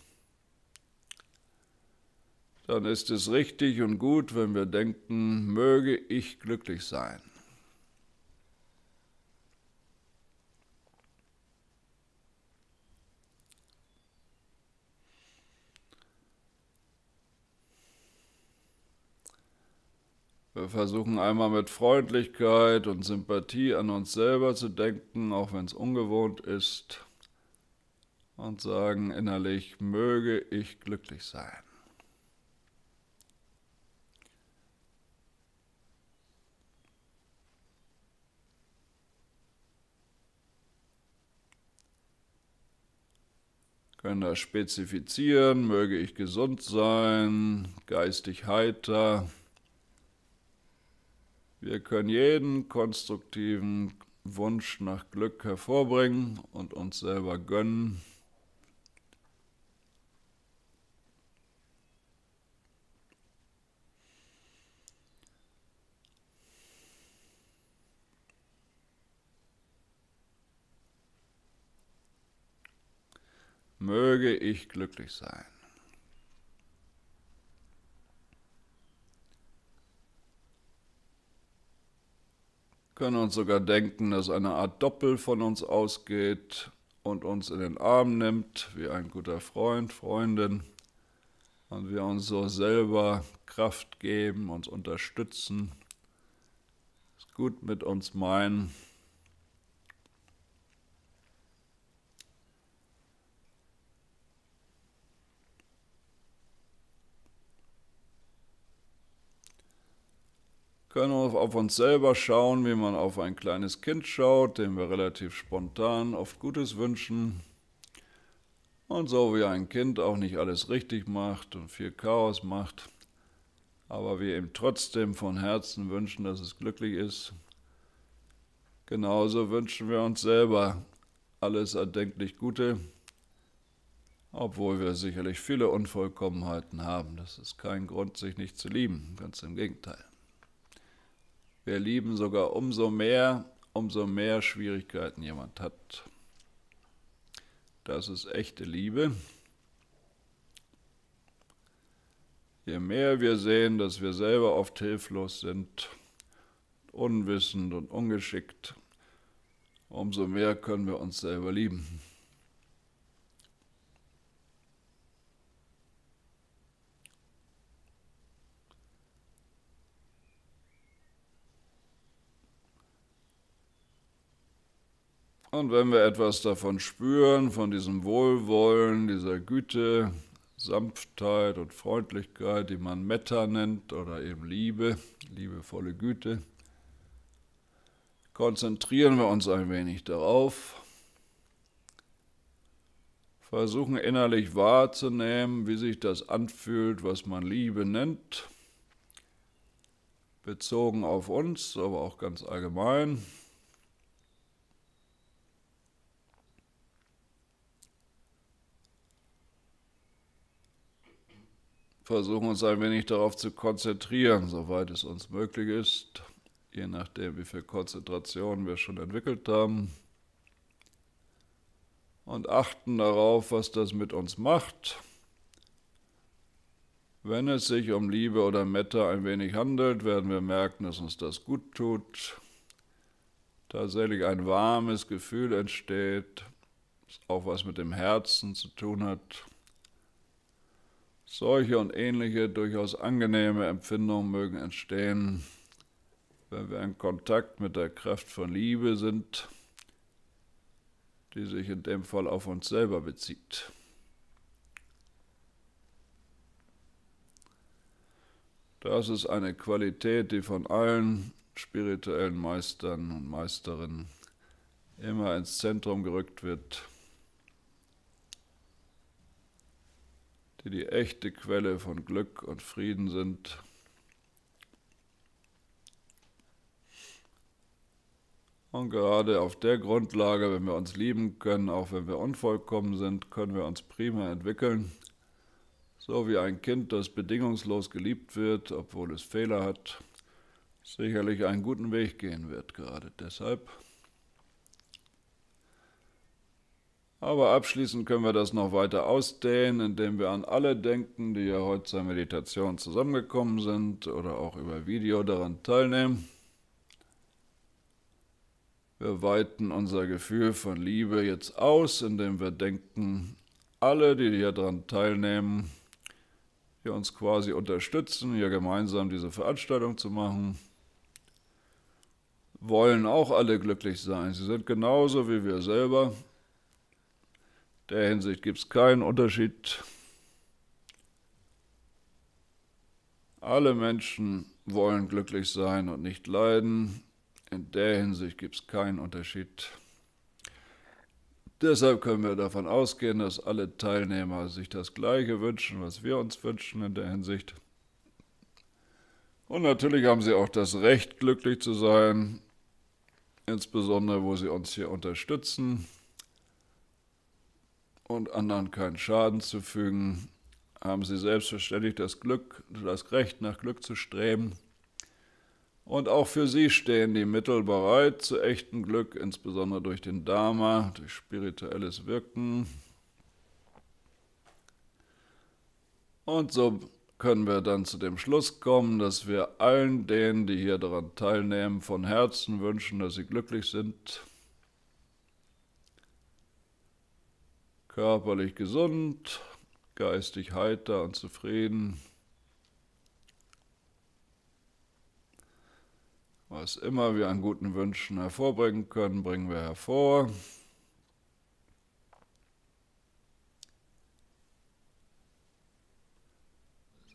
dann ist es richtig und gut, wenn wir denken, möge ich glücklich sein. Wir versuchen einmal mit Freundlichkeit und Sympathie an uns selber zu denken, auch wenn es ungewohnt ist, und sagen innerlich, möge ich glücklich sein. können das spezifizieren, möge ich gesund sein, geistig heiter. Wir können jeden konstruktiven Wunsch nach Glück hervorbringen und uns selber gönnen. Möge ich glücklich sein. können uns sogar denken, dass eine Art Doppel von uns ausgeht und uns in den Arm nimmt, wie ein guter Freund, Freundin, und wir uns so selber Kraft geben, uns unterstützen, es gut mit uns meinen. können auf uns selber schauen, wie man auf ein kleines Kind schaut, dem wir relativ spontan oft Gutes wünschen. Und so wie ein Kind auch nicht alles richtig macht und viel Chaos macht, aber wir ihm trotzdem von Herzen wünschen, dass es glücklich ist, genauso wünschen wir uns selber alles erdenklich Gute, obwohl wir sicherlich viele Unvollkommenheiten haben. Das ist kein Grund, sich nicht zu lieben, ganz im Gegenteil. Wir lieben sogar umso mehr, umso mehr Schwierigkeiten jemand hat. Das ist echte Liebe. Je mehr wir sehen, dass wir selber oft hilflos sind, unwissend und ungeschickt, umso mehr können wir uns selber lieben. Und wenn wir etwas davon spüren, von diesem Wohlwollen, dieser Güte, Sanftheit und Freundlichkeit, die man Metta nennt oder eben Liebe, liebevolle Güte, konzentrieren wir uns ein wenig darauf, versuchen innerlich wahrzunehmen, wie sich das anfühlt, was man Liebe nennt, bezogen auf uns, aber auch ganz allgemein. versuchen uns ein wenig darauf zu konzentrieren, soweit es uns möglich ist, je nachdem, wie viel Konzentration wir schon entwickelt haben. Und achten darauf, was das mit uns macht. Wenn es sich um Liebe oder Metta ein wenig handelt, werden wir merken, dass uns das gut tut. Tatsächlich ein warmes Gefühl entsteht, das auch was mit dem Herzen zu tun hat. Solche und ähnliche durchaus angenehme Empfindungen mögen entstehen, wenn wir in Kontakt mit der Kraft von Liebe sind, die sich in dem Fall auf uns selber bezieht. Das ist eine Qualität, die von allen spirituellen Meistern und Meisterinnen immer ins Zentrum gerückt wird. die die echte Quelle von Glück und Frieden sind. Und gerade auf der Grundlage, wenn wir uns lieben können, auch wenn wir unvollkommen sind, können wir uns prima entwickeln. So wie ein Kind, das bedingungslos geliebt wird, obwohl es Fehler hat, sicherlich einen guten Weg gehen wird gerade. Deshalb Aber abschließend können wir das noch weiter ausdehnen, indem wir an alle denken, die ja heute zur Meditation zusammengekommen sind oder auch über Video daran teilnehmen. Wir weiten unser Gefühl von Liebe jetzt aus, indem wir denken, alle, die hier daran teilnehmen, die uns quasi unterstützen, hier gemeinsam diese Veranstaltung zu machen, wollen auch alle glücklich sein. Sie sind genauso wie wir selber der Hinsicht gibt es keinen Unterschied. Alle Menschen wollen glücklich sein und nicht leiden. In der Hinsicht gibt es keinen Unterschied. Deshalb können wir davon ausgehen, dass alle Teilnehmer sich das Gleiche wünschen, was wir uns wünschen in der Hinsicht. Und natürlich haben sie auch das Recht, glücklich zu sein, insbesondere wo sie uns hier unterstützen und anderen keinen Schaden zu fügen, haben sie selbstverständlich das Glück, das Recht nach Glück zu streben. Und auch für sie stehen die Mittel bereit zu echtem Glück, insbesondere durch den Dharma, durch spirituelles Wirken. Und so können wir dann zu dem Schluss kommen, dass wir allen denen, die hier daran teilnehmen, von Herzen wünschen, dass sie glücklich sind. körperlich gesund, geistig heiter und zufrieden. Was immer wir an guten Wünschen hervorbringen können, bringen wir hervor.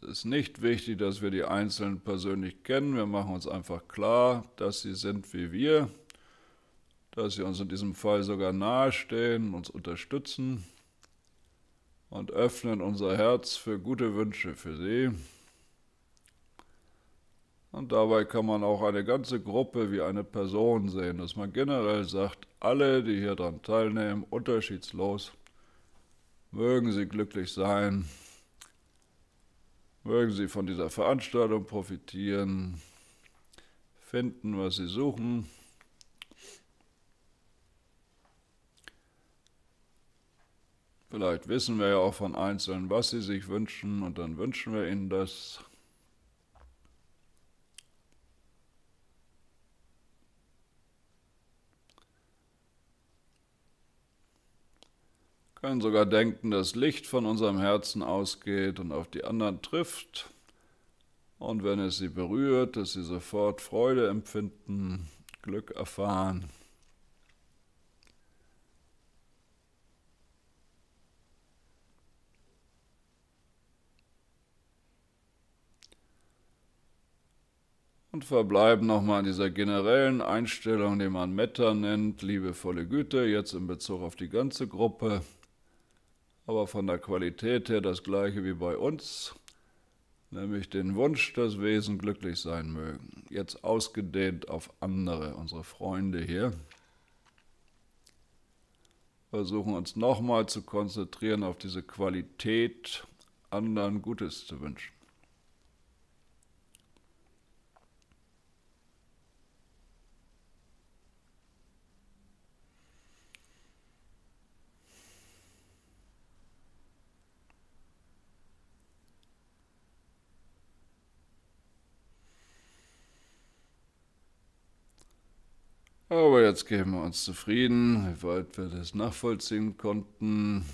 Es ist nicht wichtig, dass wir die Einzelnen persönlich kennen. Wir machen uns einfach klar, dass sie sind wie wir dass sie uns in diesem Fall sogar nahestehen, uns unterstützen und öffnen unser Herz für gute Wünsche für sie. Und dabei kann man auch eine ganze Gruppe wie eine Person sehen, dass man generell sagt, alle, die hier dran teilnehmen, unterschiedslos, mögen sie glücklich sein, mögen sie von dieser Veranstaltung profitieren, finden, was sie suchen. Vielleicht wissen wir ja auch von Einzelnen, was sie sich wünschen und dann wünschen wir ihnen das. können sogar denken, dass Licht von unserem Herzen ausgeht und auf die anderen trifft. Und wenn es sie berührt, dass sie sofort Freude empfinden, Glück erfahren. und verbleiben nochmal an dieser generellen Einstellung, die man Meta nennt, liebevolle Güte, jetzt in Bezug auf die ganze Gruppe, aber von der Qualität her das gleiche wie bei uns, nämlich den Wunsch, dass Wesen glücklich sein mögen, jetzt ausgedehnt auf andere, unsere Freunde hier. Versuchen uns nochmal zu konzentrieren auf diese Qualität, anderen Gutes zu wünschen. Aber jetzt geben wir uns zufrieden, wie weit wir das nachvollziehen konnten.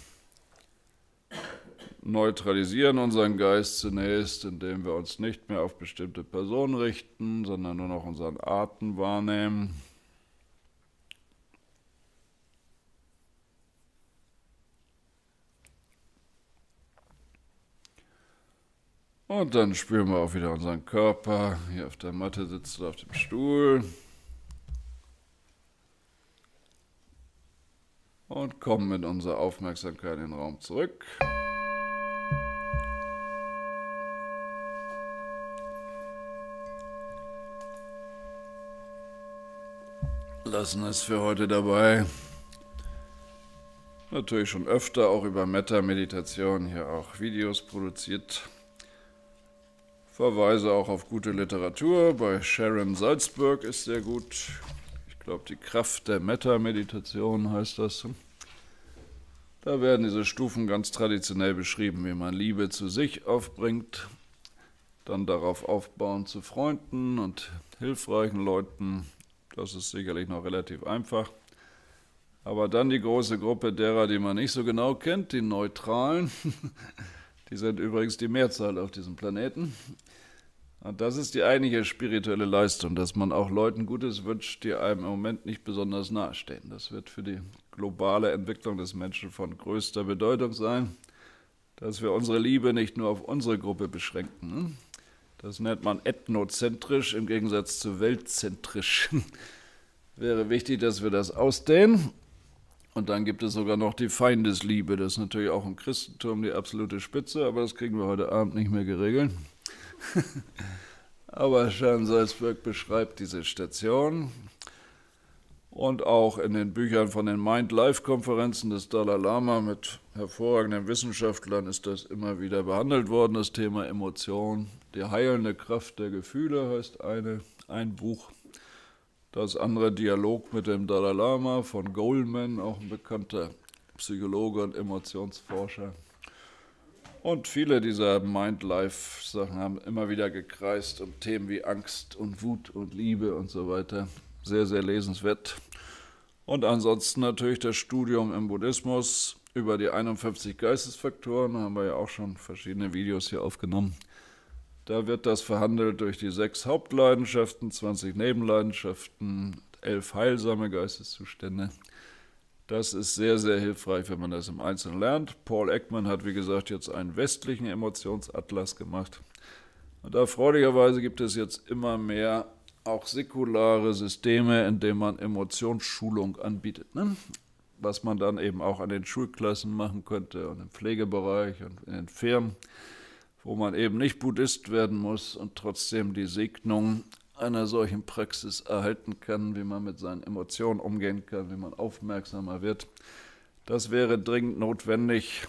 Neutralisieren unseren Geist zunächst, indem wir uns nicht mehr auf bestimmte Personen richten, sondern nur noch unseren Atem wahrnehmen. Und dann spüren wir auch wieder unseren Körper. Hier auf der Matte sitzt oder auf dem Stuhl. und kommen mit unserer Aufmerksamkeit in den Raum zurück. Lassen es für heute dabei. Natürlich schon öfter auch über Meta-Meditation hier auch Videos produziert. Verweise auch auf gute Literatur. Bei Sharon Salzburg ist sehr gut glaube, die Kraft der Metta-Meditation heißt das. Da werden diese Stufen ganz traditionell beschrieben, wie man Liebe zu sich aufbringt, dann darauf aufbauen zu Freunden und hilfreichen Leuten. Das ist sicherlich noch relativ einfach. Aber dann die große Gruppe derer, die man nicht so genau kennt, die Neutralen. die sind übrigens die Mehrzahl auf diesem Planeten. Und das ist die eigentliche spirituelle Leistung, dass man auch Leuten Gutes wünscht, die einem im Moment nicht besonders nahestehen. Das wird für die globale Entwicklung des Menschen von größter Bedeutung sein, dass wir unsere Liebe nicht nur auf unsere Gruppe beschränken. Ne? Das nennt man ethnozentrisch im Gegensatz zu weltzentrisch. Wäre wichtig, dass wir das ausdehnen. Und dann gibt es sogar noch die Feindesliebe. Das ist natürlich auch im Christentum die absolute Spitze, aber das kriegen wir heute Abend nicht mehr geregelt. Aber Schern Salzburg beschreibt diese Station. Und auch in den Büchern von den Mind-Life-Konferenzen des Dalai Lama mit hervorragenden Wissenschaftlern ist das immer wieder behandelt worden, das Thema Emotion. Die heilende Kraft der Gefühle heißt eine, ein Buch. Das andere Dialog mit dem Dalai Lama von Goldman, auch ein bekannter Psychologe und Emotionsforscher. Und viele dieser Mind-Life-Sachen haben immer wieder gekreist um Themen wie Angst und Wut und Liebe und so weiter. Sehr, sehr lesenswert. Und ansonsten natürlich das Studium im Buddhismus über die 51 Geistesfaktoren, Da haben wir ja auch schon verschiedene Videos hier aufgenommen. Da wird das verhandelt durch die sechs Hauptleidenschaften, 20 Nebenleidenschaften, elf heilsame Geisteszustände. Das ist sehr, sehr hilfreich, wenn man das im Einzelnen lernt. Paul Ekman hat, wie gesagt, jetzt einen westlichen Emotionsatlas gemacht. Und da freudigerweise gibt es jetzt immer mehr auch säkulare Systeme, in denen man Emotionsschulung anbietet. Ne? Was man dann eben auch an den Schulklassen machen könnte und im Pflegebereich und in den Firmen, wo man eben nicht Buddhist werden muss und trotzdem die Segnung einer solchen Praxis erhalten kann, wie man mit seinen Emotionen umgehen kann, wie man aufmerksamer wird. Das wäre dringend notwendig,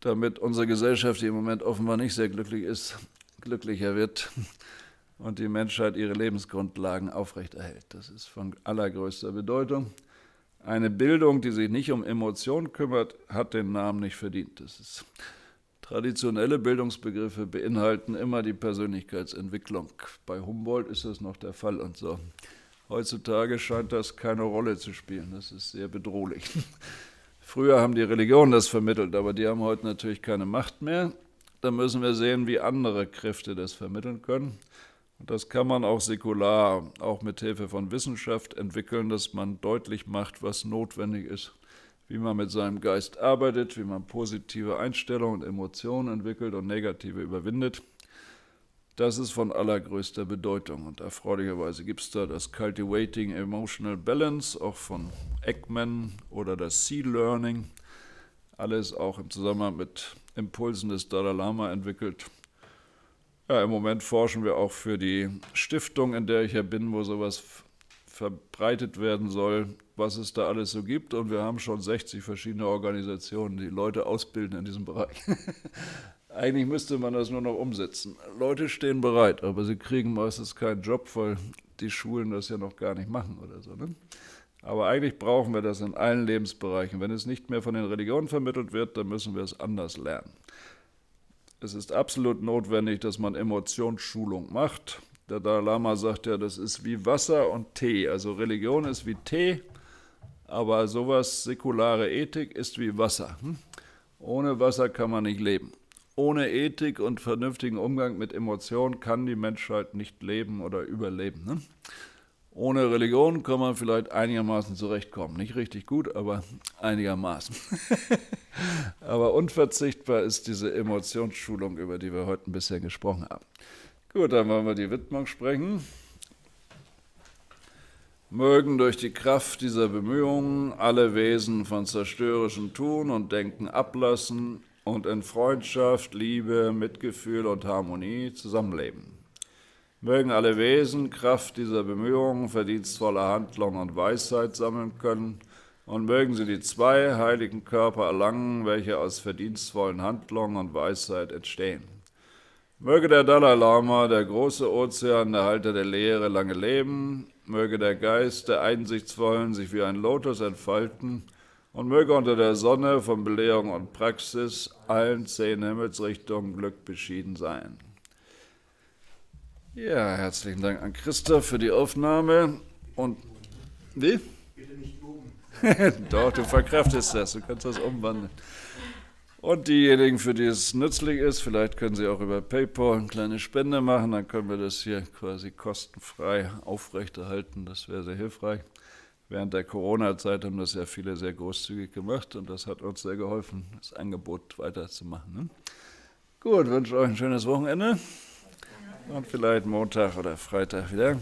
damit unsere Gesellschaft, die im Moment offenbar nicht sehr glücklich ist, glücklicher wird und die Menschheit ihre Lebensgrundlagen aufrechterhält. Das ist von allergrößter Bedeutung. Eine Bildung, die sich nicht um Emotionen kümmert, hat den Namen nicht verdient. Das ist Traditionelle Bildungsbegriffe beinhalten immer die Persönlichkeitsentwicklung. Bei Humboldt ist das noch der Fall und so. Heutzutage scheint das keine Rolle zu spielen. Das ist sehr bedrohlich. Früher haben die Religionen das vermittelt, aber die haben heute natürlich keine Macht mehr. Da müssen wir sehen, wie andere Kräfte das vermitteln können. Und das kann man auch säkular, auch mit Hilfe von Wissenschaft entwickeln, dass man deutlich macht, was notwendig ist wie man mit seinem Geist arbeitet, wie man positive Einstellungen und Emotionen entwickelt und negative überwindet. Das ist von allergrößter Bedeutung und erfreulicherweise gibt es da das Cultivating Emotional Balance, auch von Eggman oder das Sea Learning. Alles auch im Zusammenhang mit Impulsen des Dalai Lama entwickelt. Ja, Im Moment forschen wir auch für die Stiftung, in der ich ja bin, wo sowas verbreitet werden soll, was es da alles so gibt. Und wir haben schon 60 verschiedene Organisationen, die Leute ausbilden in diesem Bereich. Eigentlich müsste man das nur noch umsetzen. Leute stehen bereit, aber sie kriegen meistens keinen Job, weil die Schulen das ja noch gar nicht machen oder so. Ne? Aber eigentlich brauchen wir das in allen Lebensbereichen. Wenn es nicht mehr von den Religionen vermittelt wird, dann müssen wir es anders lernen. Es ist absolut notwendig, dass man Emotionsschulung macht der Dalai Lama sagt ja, das ist wie Wasser und Tee. Also Religion ist wie Tee, aber sowas, säkulare Ethik, ist wie Wasser. Hm? Ohne Wasser kann man nicht leben. Ohne Ethik und vernünftigen Umgang mit Emotionen kann die Menschheit nicht leben oder überleben. Ne? Ohne Religion kann man vielleicht einigermaßen zurechtkommen. Nicht richtig gut, aber einigermaßen. aber unverzichtbar ist diese Emotionsschulung, über die wir heute ein bisschen gesprochen haben. Gut, dann wollen wir die Widmung sprechen. Mögen durch die Kraft dieser Bemühungen alle Wesen von zerstörerischem Tun und Denken ablassen und in Freundschaft, Liebe, Mitgefühl und Harmonie zusammenleben. Mögen alle Wesen Kraft dieser Bemühungen, verdienstvoller Handlung und Weisheit sammeln können, und mögen sie die zwei heiligen Körper erlangen, welche aus verdienstvollen Handlungen und Weisheit entstehen. Möge der Dalai Lama, der große Ozean, der Halter der Lehre, lange leben. Möge der Geist der Einsichtsvollen sich wie ein Lotus entfalten. Und möge unter der Sonne von Belehrung und Praxis allen zehn Himmelsrichtungen Glück beschieden sein. Ja, herzlichen Dank an Christoph für die Aufnahme. Und wie? Bitte nicht oben. Doch, du verkraftest das, du kannst das umwandeln. Und diejenigen, für die es nützlich ist, vielleicht können Sie auch über PayPal eine kleine Spende machen, dann können wir das hier quasi kostenfrei aufrechterhalten. Das wäre sehr hilfreich. Während der Corona-Zeit haben das ja viele sehr großzügig gemacht und das hat uns sehr geholfen, das Angebot weiterzumachen. Ne? Gut, wünsche euch ein schönes Wochenende und vielleicht Montag oder Freitag wieder.